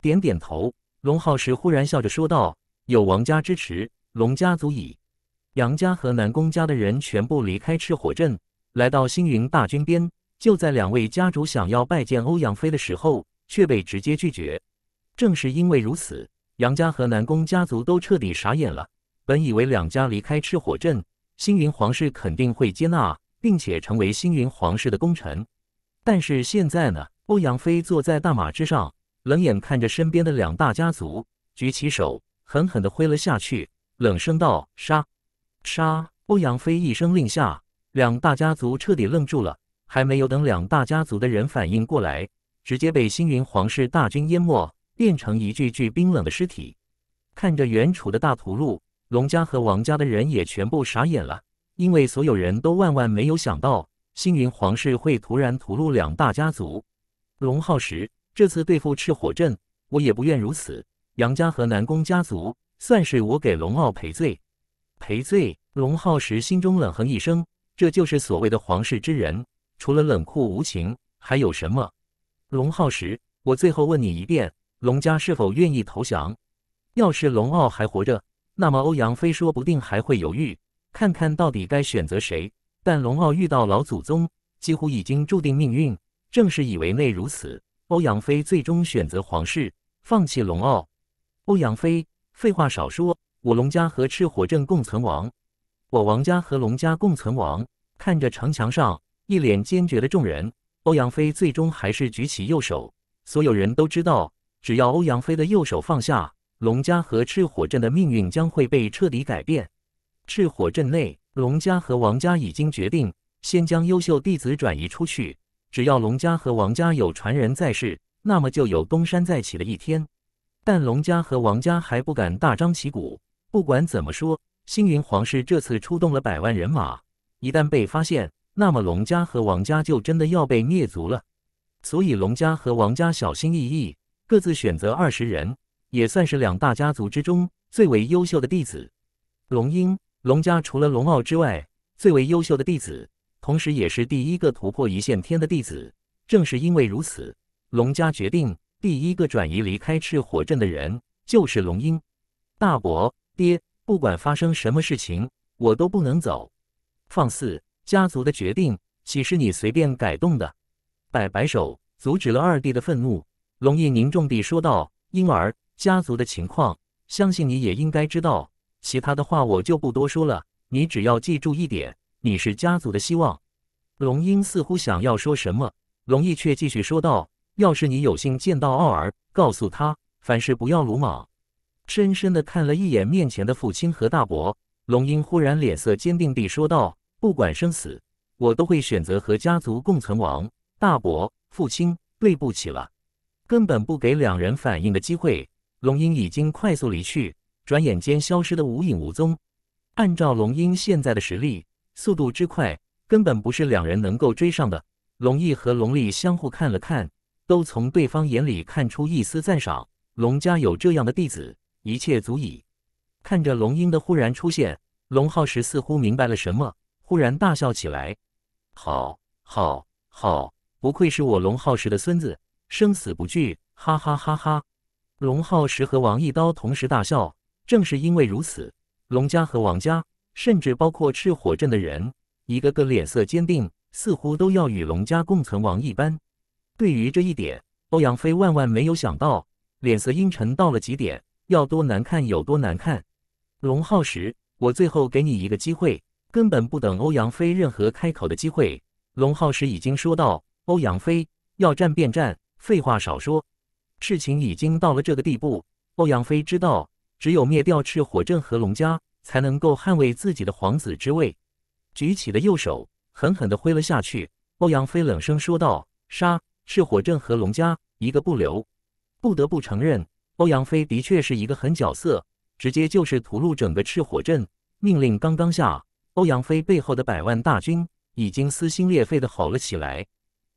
S1: 点点头，龙浩石忽然笑着说道：“有王家支持。”龙家族矣，杨家和南宫家的人全部离开赤火镇，来到星云大军边。就在两位家主想要拜见欧阳飞的时候，却被直接拒绝。正是因为如此，杨家和南宫家族都彻底傻眼了。本以为两家离开赤火镇，星云皇室肯定会接纳，并且成为星云皇室的功臣，但是现在呢？欧阳飞坐在大马之上，冷眼看着身边的两大家族，举起手，狠狠地挥了下去。冷声道：“杀！”杀！欧阳飞一声令下，两大家族彻底愣住了。还没有等两大家族的人反应过来，直接被星云皇室大军淹没，变成一具具冰冷的尸体。看着远处的大屠戮，龙家和王家的人也全部傻眼了，因为所有人都万万没有想到星云皇室会突然屠戮两大家族。龙浩石，这次对付赤火阵，我也不愿如此。杨家和南宫家族。算是我给龙傲赔罪，赔罪。龙浩石心中冷哼一声，这就是所谓的皇室之人，除了冷酷无情还有什么？龙浩石，我最后问你一遍，龙家是否愿意投降？要是龙傲还活着，那么欧阳飞说不定还会犹豫，看看到底该选择谁。但龙傲遇到老祖宗，几乎已经注定命运。正是以为内如此，欧阳飞最终选择皇室，放弃龙傲。欧阳飞。废话少说，我龙家和赤火镇共存亡，我王家和龙家共存亡。看着城墙上一脸坚决的众人，欧阳飞最终还是举起右手。所有人都知道，只要欧阳飞的右手放下，龙家和赤火镇的命运将会被彻底改变。赤火镇内，龙家和王家已经决定，先将优秀弟子转移出去。只要龙家和王家有传人在世，那么就有东山再起的一天。但龙家和王家还不敢大张旗鼓。不管怎么说，星云皇室这次出动了百万人马，一旦被发现，那么龙家和王家就真的要被灭族了。所以，龙家和王家小心翼翼，各自选择二十人，也算是两大家族之中最为优秀的弟子。龙鹰，龙家除了龙傲之外，最为优秀的弟子，同时也是第一个突破一线天的弟子。正是因为如此，龙家决定。第一个转移离开赤火镇的人就是龙鹰，大伯、爹，不管发生什么事情，我都不能走。放肆！家族的决定岂是你随便改动的？摆摆手，阻止了二弟的愤怒。龙毅凝重地说道：“婴儿，家族的情况，相信你也应该知道。其他的话我就不多说了，你只要记住一点：你是家族的希望。”龙鹰似乎想要说什么，龙毅却继续说道。要是你有幸见到奥尔，告诉他凡事不要鲁莽。深深地看了一眼面前的父亲和大伯，龙鹰忽然脸色坚定地说道：“不管生死，我都会选择和家族共存亡。大伯、父亲，对不起了。”根本不给两人反应的机会，龙鹰已经快速离去，转眼间消失得无影无踪。按照龙鹰现在的实力，速度之快，根本不是两人能够追上的。龙毅和龙丽相互看了看。都从对方眼里看出一丝赞赏。龙家有这样的弟子，一切足矣。看着龙鹰的忽然出现，龙浩石似乎明白了什么，忽然大笑起来：“好好好，不愧是我龙浩石的孙子，生死不惧，哈哈哈哈！”龙浩石和王一刀同时大笑。正是因为如此，龙家和王家，甚至包括赤火镇的人，一个个脸色坚定，似乎都要与龙家共存亡一般。对于这一点，欧阳飞万万没有想到，脸色阴沉到了极点，要多难看有多难看。龙浩石，我最后给你一个机会，根本不等欧阳飞任何开口的机会，龙浩石已经说道：“欧阳飞，要战便战，废话少说，事情已经到了这个地步。”欧阳飞知道，只有灭掉赤火镇和龙家，才能够捍卫自己的皇子之位。举起的右手，狠狠地挥了下去。欧阳飞冷声说道：“杀！”赤火阵和龙家一个不留，不得不承认，欧阳飞的确是一个狠角色，直接就是屠戮整个赤火阵。命令刚刚下，欧阳飞背后的百万大军已经撕心裂肺的吼了起来，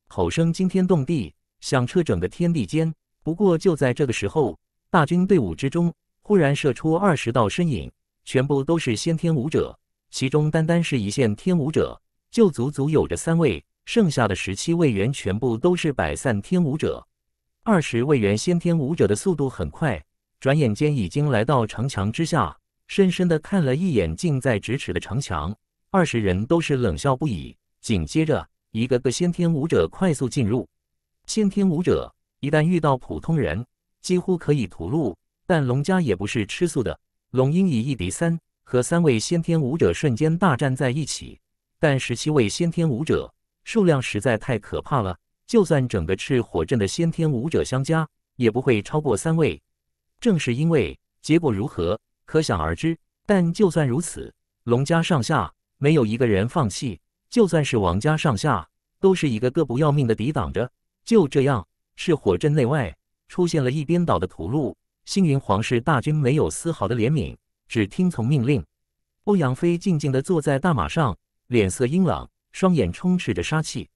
S1: 吼声惊天动地，响彻整个天地间。不过就在这个时候，大军队伍之中忽然射出二十道身影，全部都是先天武者，其中单单是一线天武者就足足有着三位。剩下的十七位元全部都是百散天武者，二十位元先天武者的速度很快，转眼间已经来到城墙之下，深深的看了一眼近在咫尺的城墙，二十人都是冷笑不已。紧接着，一个个先天武者快速进入。先天武者一旦遇到普通人，几乎可以屠戮。但龙家也不是吃素的，龙鹰以一敌三，和三位先天武者瞬间大战在一起。但十七位先天武者。数量实在太可怕了，就算整个赤火镇的先天武者相加，也不会超过三位。正是因为结果如何，可想而知。但就算如此，龙家上下没有一个人放弃，就算是王家上下，都是一个个不要命的抵挡着。就这样，赤火镇内外出现了一边倒的屠戮。星云皇室大军没有丝毫的怜悯，只听从命令。欧阳飞静静地坐在大马上，脸色阴冷。双眼充斥着杀气，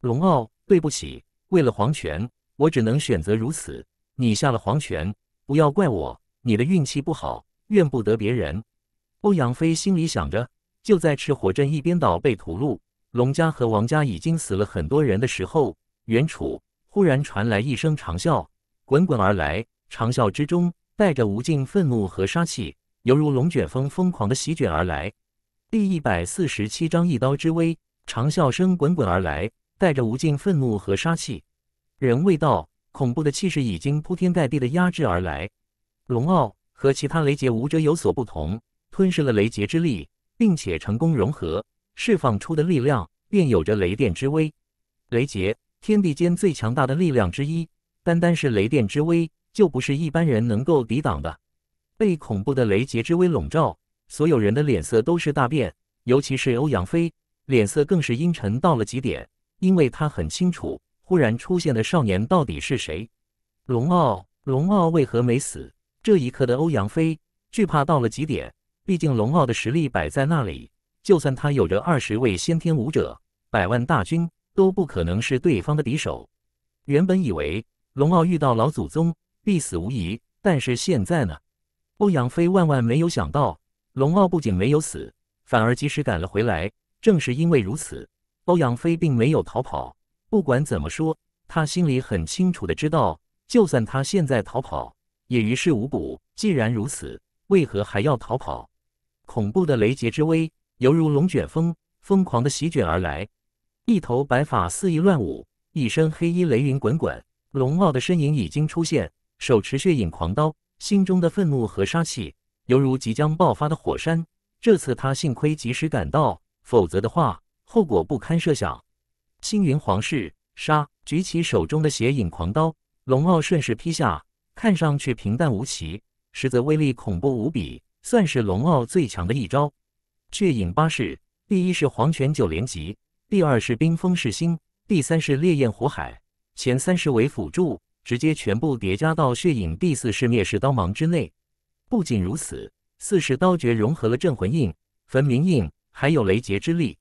S1: 龙傲，对不起，为了黄泉，我只能选择如此。你下了黄泉，不要怪我，你的运气不好，怨不得别人。欧阳飞心里想着，就在赤火镇一边倒被屠戮，龙家和王家已经死了很多人的时候，远处忽然传来一声长啸，滚滚而来，长啸之中带着无尽愤怒和杀气，犹如龙卷风疯狂的席卷而来。第一百四十七章：一刀之威。长啸声滚滚而来，带着无尽愤怒和杀气。人未到，恐怖的气势已经铺天盖地的压制而来。龙傲和其他雷劫武者有所不同，吞噬了雷劫之力，并且成功融合，释放出的力量便有着雷电之威。雷劫，天地间最强大的力量之一，单单是雷电之威就不是一般人能够抵挡的。被恐怖的雷劫之威笼罩，所有人的脸色都是大变，尤其是欧阳飞。脸色更是阴沉到了极点，因为他很清楚，忽然出现的少年到底是谁。龙傲，龙傲为何没死？这一刻的欧阳飞惧怕到了极点，毕竟龙傲的实力摆在那里，就算他有着二十位先天武者、百万大军，都不可能是对方的敌手。原本以为龙傲遇到老祖宗必死无疑，但是现在呢？欧阳飞万万没有想到，龙傲不仅没有死，反而及时赶了回来。正是因为如此，欧阳飞并没有逃跑。不管怎么说，他心里很清楚的知道，就算他现在逃跑，也于事无补。既然如此，为何还要逃跑？恐怖的雷劫之威，犹如龙卷风，疯狂的席卷而来。一头白发肆意乱舞，一身黑衣，雷云滚滚，龙傲的身影已经出现，手持血影狂刀，心中的愤怒和杀气犹如即将爆发的火山。这次他幸亏及时赶到。否则的话，后果不堪设想。青云皇室杀举起手中的血影狂刀，龙傲顺势劈下，看上去平淡无奇，实则威力恐怖无比，算是龙傲最强的一招。血影八式，第一是黄泉九连击，第二是冰封噬心，第三是烈焰火海，前三式为辅助，直接全部叠加到血影第四式灭世刀芒之内。不仅如此，四式刀诀融合了镇魂印、焚明印。还有雷劫之力，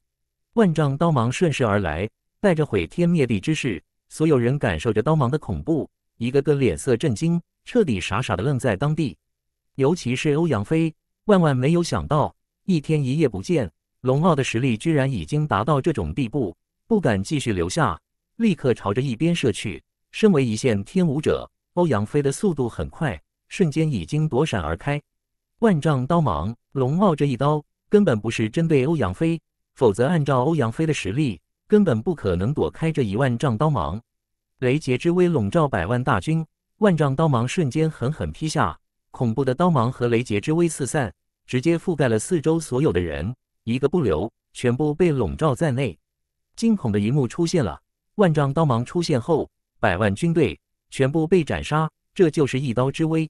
S1: 万丈刀芒顺势而来，带着毁天灭地之势。所有人感受着刀芒的恐怖，一个个脸色震惊，彻底傻傻的愣在当地。尤其是欧阳飞，万万没有想到，一天一夜不见，龙傲的实力居然已经达到这种地步，不敢继续留下，立刻朝着一边射去。身为一线天武者，欧阳飞的速度很快，瞬间已经躲闪而开。万丈刀芒，龙傲这一刀。根本不是针对欧阳飞，否则按照欧阳飞的实力，根本不可能躲开这一万丈刀芒。雷劫之威笼罩百万大军，万丈刀芒瞬间狠狠劈下，恐怖的刀芒和雷劫之威四散，直接覆盖了四周所有的人，一个不留，全部被笼罩在内。惊恐的一幕出现了，万丈刀芒出现后，百万军队全部被斩杀，这就是一刀之威。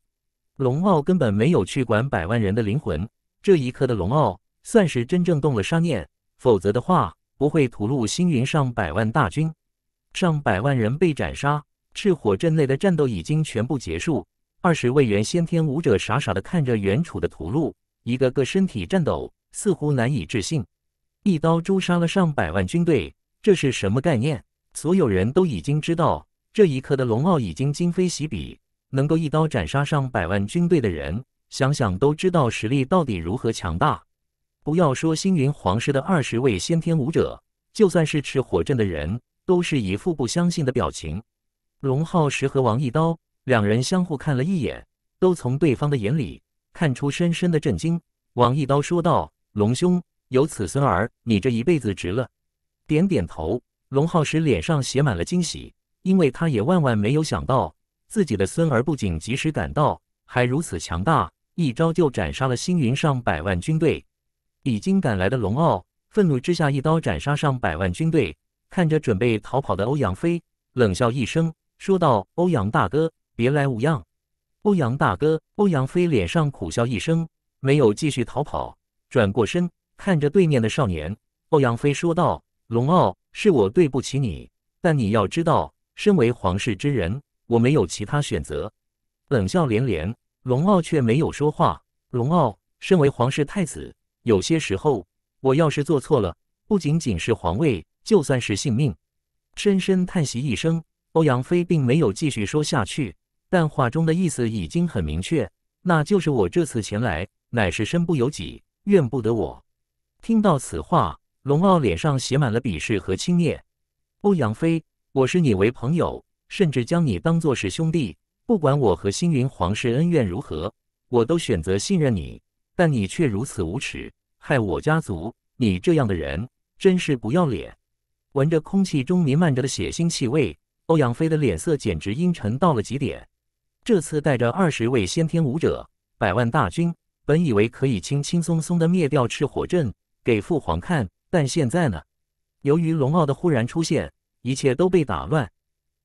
S1: 龙傲根本没有去管百万人的灵魂，这一刻的龙傲。算是真正动了杀念，否则的话不会屠戮星云上百万大军，上百万人被斩杀。赤火阵内的战斗已经全部结束。二十位元先天武者傻傻的看着远处的屠戮，一个个身体颤抖，似乎难以置信。一刀诛杀了上百万军队，这是什么概念？所有人都已经知道，这一刻的龙傲已经今非昔比，能够一刀斩杀上百万军队的人，想想都知道实力到底如何强大。不要说星云皇室的二十位先天武者，就算是赤火阵的人，都是一副不相信的表情。龙浩时和王一刀两人相互看了一眼，都从对方的眼里看出深深的震惊。王一刀说道：“龙兄有此孙儿，你这一辈子值了。”点点头，龙浩时脸上写满了惊喜，因为他也万万没有想到自己的孙儿不仅及时赶到，还如此强大，一招就斩杀了星云上百万军队。已经赶来的龙傲愤怒之下，一刀斩杀上百万军队。看着准备逃跑的欧阳飞，冷笑一声，说道：“欧阳大哥，别来无恙。”欧阳大哥，欧阳飞脸上苦笑一声，没有继续逃跑，转过身看着对面的少年。欧阳飞说道：“龙傲，是我对不起你，但你要知道，身为皇室之人，我没有其他选择。”冷笑连连，龙傲却没有说话。龙傲身为皇室太子。有些时候，我要是做错了，不仅仅是皇位，就算是性命。深深叹息一声，欧阳飞并没有继续说下去，但话中的意思已经很明确，那就是我这次前来，乃是身不由己，怨不得我。听到此话，龙傲脸上写满了鄙视和轻蔑。欧阳飞，我视你为朋友，甚至将你当作是兄弟。不管我和星云皇室恩怨如何，我都选择信任你。但你却如此无耻，害我家族！你这样的人真是不要脸！闻着空气中弥漫着的血腥气味，欧阳飞的脸色简直阴沉到了极点。这次带着二十位先天武者、百万大军，本以为可以轻轻松松地灭掉赤火阵，给父皇看，但现在呢？由于龙傲的忽然出现，一切都被打乱。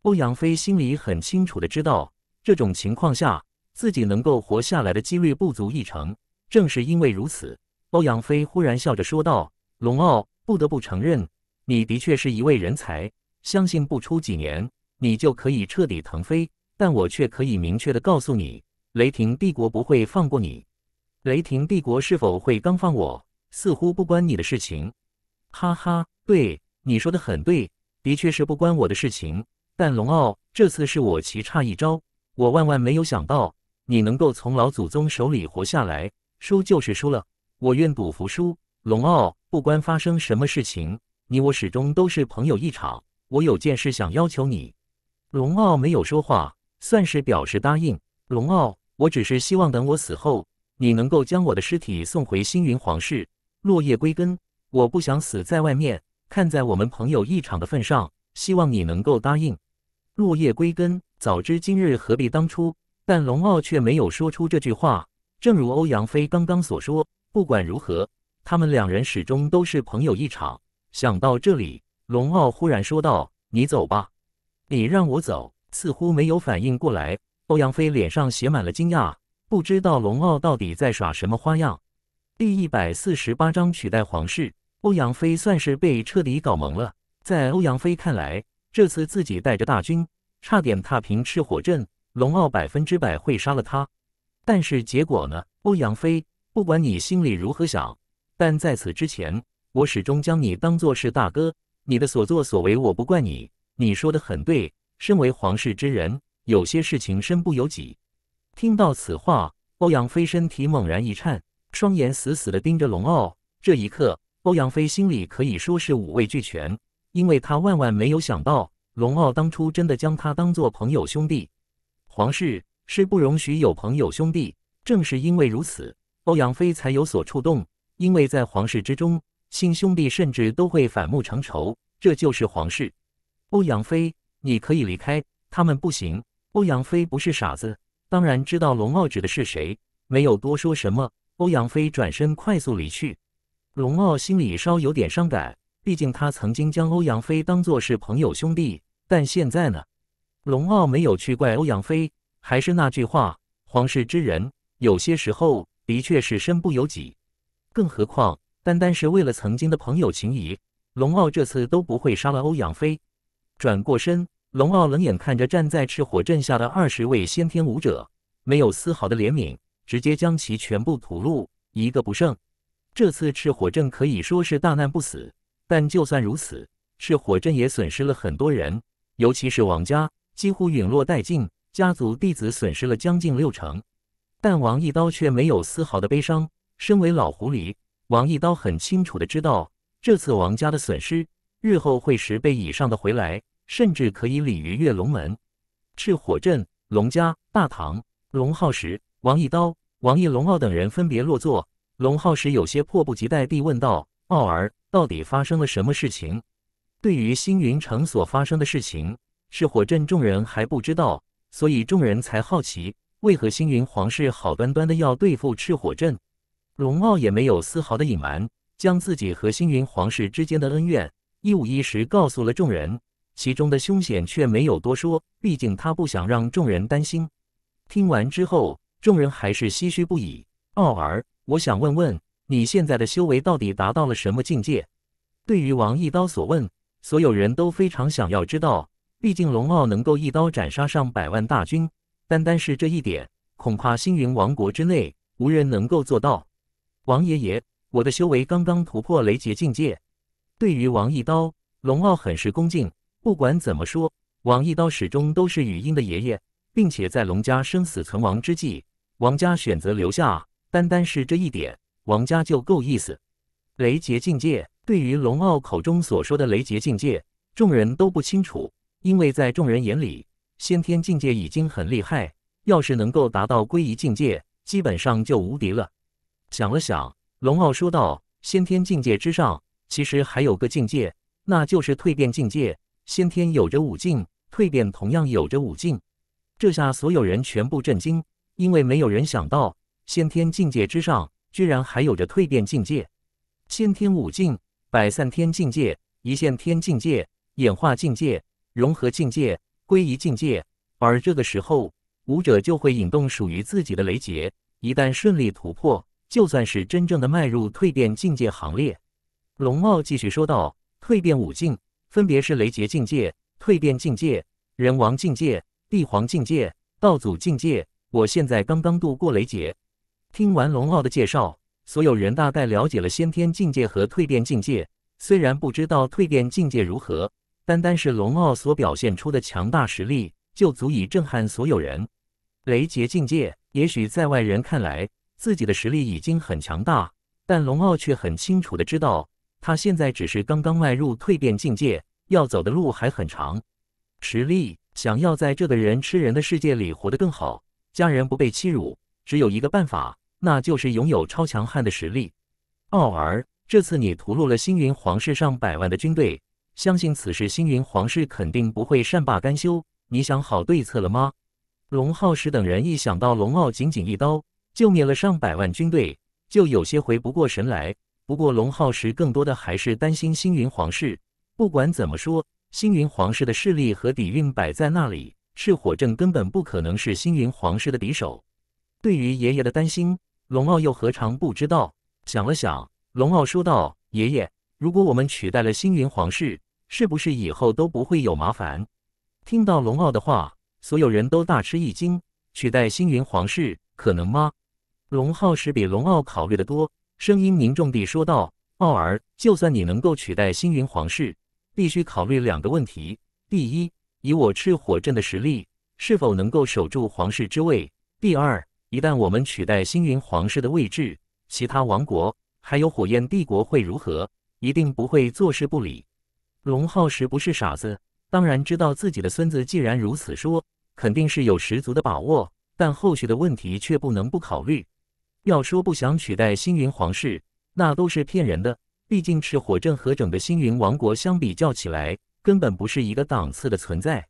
S1: 欧阳飞心里很清楚的知道，这种情况下，自己能够活下来的几率不足一成。正是因为如此，欧阳飞忽然笑着说道：“龙傲，不得不承认，你的确是一位人才。相信不出几年，你就可以彻底腾飞。但我却可以明确的告诉你，雷霆帝国不会放过你。雷霆帝国是否会刚放我，似乎不关你的事情。哈哈，对，你说的很对，的确是不关我的事情。但龙傲，这次是我棋差一招，我万万没有想到你能够从老祖宗手里活下来。”输就是输了，我愿赌服输。龙傲，不管发生什么事情，你我始终都是朋友一场。我有件事想要求你。龙傲没有说话，算是表示答应。龙傲，我只是希望等我死后，你能够将我的尸体送回星云皇室。落叶归根，我不想死在外面。看在我们朋友一场的份上，希望你能够答应。落叶归根，早知今日何必当初？但龙傲却没有说出这句话。正如欧阳飞刚刚所说，不管如何，他们两人始终都是朋友一场。想到这里，龙傲忽然说道：“你走吧，你让我走。”似乎没有反应过来，欧阳飞脸上写满了惊讶，不知道龙傲到底在耍什么花样。第一百四十八章取代皇室，欧阳飞算是被彻底搞蒙了。在欧阳飞看来，这次自己带着大军，差点踏平赤火镇，龙傲百分之百会杀了他。但是结果呢？欧阳飞，不管你心里如何想，但在此之前，我始终将你当做是大哥。你的所作所为，我不怪你。你说的很对，身为皇室之人，有些事情身不由己。听到此话，欧阳飞身体猛然一颤，双眼死死的盯着龙傲。这一刻，欧阳飞心里可以说是五味俱全，因为他万万没有想到，龙傲当初真的将他当做朋友兄弟。皇室。是不容许有朋友兄弟。正是因为如此，欧阳飞才有所触动。因为在皇室之中，亲兄弟甚至都会反目成仇，这就是皇室。欧阳飞，你可以离开，他们不行。欧阳飞不是傻子，当然知道龙傲指的是谁，没有多说什么。欧阳飞转身快速离去。龙傲心里稍有点伤感，毕竟他曾经将欧阳飞当作是朋友兄弟，但现在呢？龙傲没有去怪欧阳飞。还是那句话，皇室之人有些时候的确是身不由己。更何况，单单是为了曾经的朋友情谊，龙傲这次都不会杀了欧阳飞。转过身，龙傲冷眼看着站在赤火阵下的二十位先天武者，没有丝毫的怜悯，直接将其全部屠戮，一个不剩。这次赤火阵可以说是大难不死，但就算如此，赤火阵也损失了很多人，尤其是王家，几乎陨落殆尽。家族弟子损失了将近六成，但王一刀却没有丝毫的悲伤。身为老狐狸，王一刀很清楚的知道，这次王家的损失，日后会十倍以上的回来，甚至可以鲤鱼跃龙门。赤火镇龙家、大唐龙浩时、王一刀、王一龙傲等人分别落座。龙浩时有些迫不及待地问道：“傲儿，到底发生了什么事情？”对于星云城所发生的事情，赤火镇众人还不知道。所以众人才好奇，为何星云皇室好端端的要对付赤火阵？龙傲也没有丝毫的隐瞒，将自己和星云皇室之间的恩怨一五一十告诉了众人，其中的凶险却没有多说，毕竟他不想让众人担心。听完之后，众人还是唏嘘不已。奥儿，我想问问你现在的修为到底达到了什么境界？对于王一刀所问，所有人都非常想要知道。毕竟龙傲能够一刀斩杀上百万大军，单单是这一点，恐怕星云王国之内无人能够做到。王爷爷，我的修为刚刚突破雷劫境界。对于王一刀，龙傲很是恭敬。不管怎么说，王一刀始终都是雨音的爷爷，并且在龙家生死存亡之际，王家选择留下，单单是这一点，王家就够意思。雷劫境界，对于龙傲口中所说的雷劫境界，众人都不清楚。因为在众人眼里，先天境界已经很厉害，要是能够达到归一境界，基本上就无敌了。想了想，龙傲说道：“先天境界之上，其实还有个境界，那就是蜕变境界。先天有着五境，蜕变同样有着五境。”这下所有人全部震惊，因为没有人想到先天境界之上居然还有着蜕变境界。先天五境、百散天境界、一线天境界、演化境界。融合境界、归一境界，而这个时候，武者就会引动属于自己的雷劫。一旦顺利突破，就算是真正的迈入蜕变境界行列。龙傲继续说道：“蜕变五境分别是雷劫境界、蜕变境界、人王境界、帝皇境界、道祖境界。我现在刚刚度过雷劫。”听完龙傲的介绍，所有人大概了解了先天境界和蜕变境界，虽然不知道蜕变境界如何。单单是龙傲所表现出的强大实力，就足以震撼所有人。雷劫境界，也许在外人看来，自己的实力已经很强大，但龙傲却很清楚的知道，他现在只是刚刚迈入蜕变境界，要走的路还很长。实力想要在这个人吃人的世界里活得更好，家人不被欺辱，只有一个办法，那就是拥有超强悍的实力。奥尔，这次你屠戮了星云皇室上百万的军队。相信此事，星云皇室肯定不会善罢甘休。你想好对策了吗？龙浩石等人一想到龙傲仅仅一刀就灭了上百万军队，就有些回不过神来。不过，龙浩石更多的还是担心星云皇室。不管怎么说，星云皇室的势力和底蕴摆在那里，赤火镇根本不可能是星云皇室的敌手。对于爷爷的担心，龙傲又何尝不知道？想了想，龙傲说道：“爷爷，如果我们取代了星云皇室，”是不是以后都不会有麻烦？听到龙傲的话，所有人都大吃一惊。取代星云皇室，可能吗？龙浩是比龙傲考虑的多，声音凝重地说道：“傲儿，就算你能够取代星云皇室，必须考虑两个问题：第一，以我赤火镇的实力，是否能够守住皇室之位；第二，一旦我们取代星云皇室的位置，其他王国还有火焰帝国会如何？一定不会坐视不理。”龙浩石不是傻子，当然知道自己的孙子既然如此说，肯定是有十足的把握。但后续的问题却不能不考虑。要说不想取代星云皇室，那都是骗人的。毕竟赤火镇和整个星云王国相比较起来，根本不是一个档次的存在。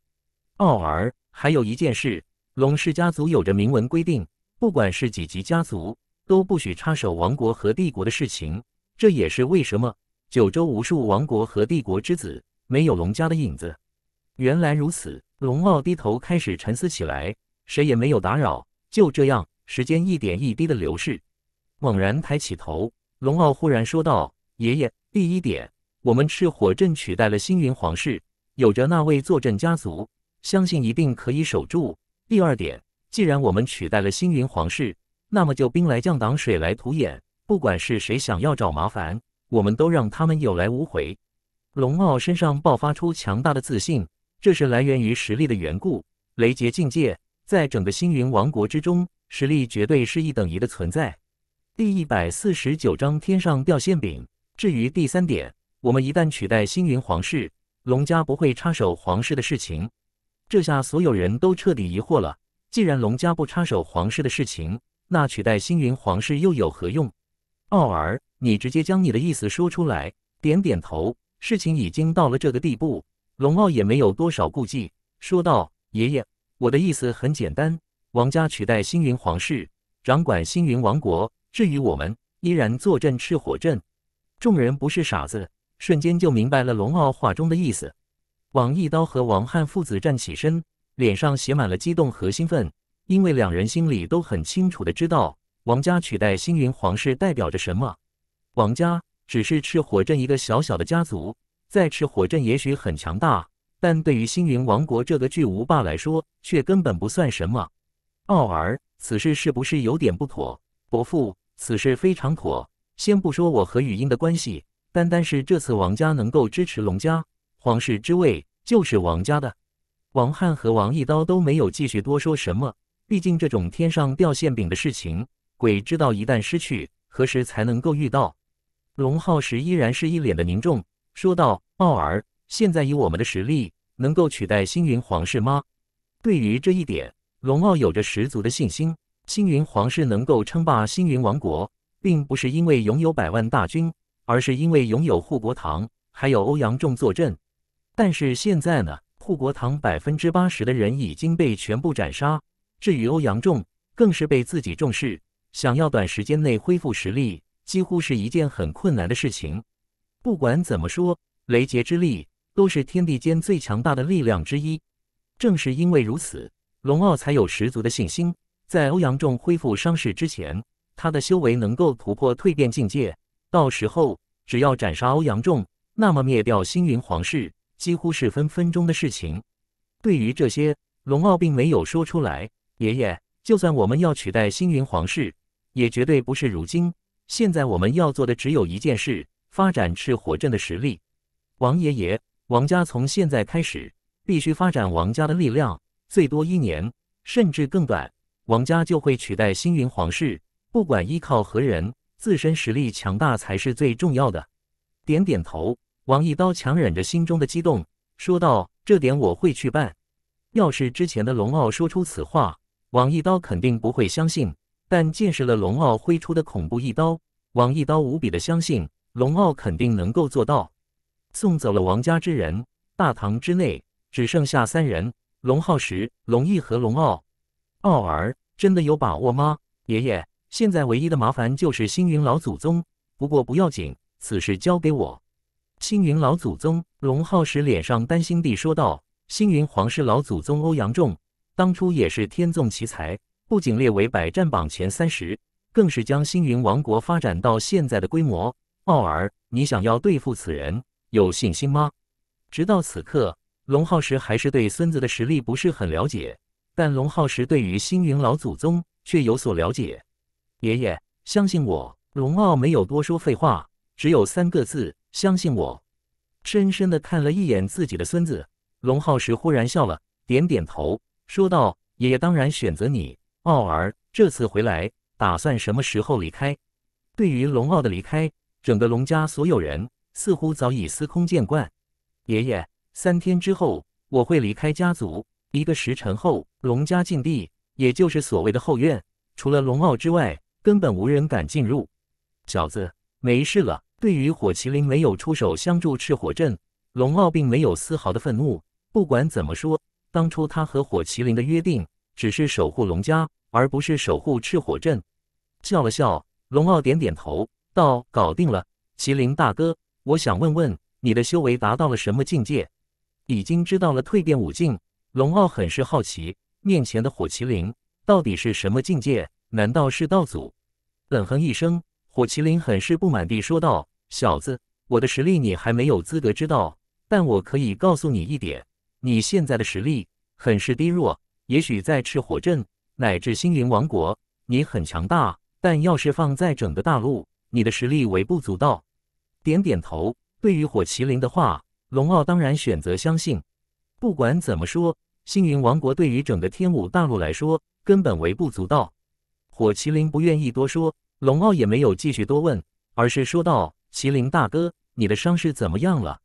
S1: 奥尔，还有一件事，龙氏家族有着明文规定，不管是几级家族，都不许插手王国和帝国的事情。这也是为什么。九州无数王国和帝国之子，没有龙家的影子。原来如此，龙傲低头开始沉思起来，谁也没有打扰。就这样，时间一点一滴的流逝。猛然抬起头，龙傲忽然说道：“爷爷，第一点，我们赤火镇取代了星云皇室，有着那位坐镇家族，相信一定可以守住。第二点，既然我们取代了星云皇室，那么就兵来将挡，水来土掩，不管是谁想要找麻烦。”我们都让他们有来无回。龙傲身上爆发出强大的自信，这是来源于实力的缘故。雷劫境界，在整个星云王国之中，实力绝对是一等一的存在。第一百四十九章天上掉馅饼。至于第三点，我们一旦取代星云皇室，龙家不会插手皇室的事情。这下所有人都彻底疑惑了。既然龙家不插手皇室的事情，那取代星云皇室又有何用？奥尔。你直接将你的意思说出来，点点头。事情已经到了这个地步，龙傲也没有多少顾忌，说道：“爷爷，我的意思很简单，王家取代星云皇室，掌管星云王国。至于我们，依然坐镇赤火镇。”众人不是傻子，瞬间就明白了龙傲话中的意思。王一刀和王汉父子站起身，脸上写满了激动和兴奋，因为两人心里都很清楚的知道，王家取代星云皇室代表着什么。王家只是赤火镇一个小小的家族，在赤火镇也许很强大，但对于星云王国这个巨无霸来说，却根本不算什么。奥尔，此事是不是有点不妥？伯父，此事非常妥。先不说我和雨音的关系，单单是这次王家能够支持龙家，皇室之位就是王家的。王汉和王一刀都没有继续多说什么，毕竟这种天上掉馅饼的事情，鬼知道一旦失去，何时才能够遇到。龙浩时依然是一脸的凝重，说道：“奥儿，现在以我们的实力，能够取代星云皇室吗？”对于这一点，龙傲有着十足的信心。星云皇室能够称霸星云王国，并不是因为拥有百万大军，而是因为拥有护国堂，还有欧阳仲坐镇。但是现在呢，护国堂百分之八十的人已经被全部斩杀，至于欧阳仲，更是被自己重视，想要短时间内恢复实力。几乎是一件很困难的事情。不管怎么说，雷劫之力都是天地间最强大的力量之一。正是因为如此，龙傲才有十足的信心。在欧阳仲恢复伤势之前，他的修为能够突破蜕变境界。到时候，只要斩杀欧阳仲，那么灭掉星云皇室几乎是分分钟的事情。对于这些，龙傲并没有说出来。爷爷，就算我们要取代星云皇室，也绝对不是如今。现在我们要做的只有一件事：发展赤火镇的实力。王爷爷，王家从现在开始必须发展王家的力量，最多一年，甚至更短，王家就会取代星云皇室。不管依靠何人，自身实力强大才是最重要的。点点头，王一刀强忍着心中的激动说道：“这点我会去办。要是之前的龙傲说出此话，王一刀肯定不会相信。”但见识了龙傲挥出的恐怖一刀，王一刀无比的相信龙傲肯定能够做到。送走了王家之人，大堂之内只剩下三人：龙浩时、龙毅和龙傲。傲儿，真的有把握吗？爷爷，现在唯一的麻烦就是星云老祖宗。不过不要紧，此事交给我。星云老祖宗，龙浩时脸上担心地说道：“星云皇室老祖宗欧阳仲，当初也是天纵奇才。”不仅列为百战榜前三十，更是将星云王国发展到现在的规模。奥尔，你想要对付此人，有信心吗？直到此刻，龙浩石还是对孙子的实力不是很了解，但龙浩石对于星云老祖宗却有所了解。爷爷，相信我。龙傲没有多说废话，只有三个字：相信我。深深的看了一眼自己的孙子，龙浩石忽然笑了，点点头，说道：“爷爷当然选择你。”奥儿，这次回来打算什么时候离开？对于龙傲的离开，整个龙家所有人似乎早已司空见惯。爷爷，三天之后我会离开家族。一个时辰后，龙家禁地，也就是所谓的后院，除了龙傲之外，根本无人敢进入。小子，没事了。对于火麒麟没有出手相助赤火阵，龙傲并没有丝毫的愤怒。不管怎么说，当初他和火麒麟的约定。只是守护龙家，而不是守护赤火镇。笑了笑，龙傲点点头道：“搞定了，麒麟大哥，我想问问你的修为达到了什么境界？”已经知道了蜕变武境。龙傲很是好奇，面前的火麒麟到底是什么境界？难道是道祖？冷哼一声，火麒麟很是不满地说道：“小子，我的实力你还没有资格知道，但我可以告诉你一点，你现在的实力很是低弱。”也许在赤火镇乃至星灵王国，你很强大，但要是放在整个大陆，你的实力微不足道。点点头，对于火麒麟的话，龙傲当然选择相信。不管怎么说，星云王国对于整个天武大陆来说，根本微不足道。火麒麟不愿意多说，龙傲也没有继续多问，而是说道：“麒麟大哥，你的伤势怎么样了？”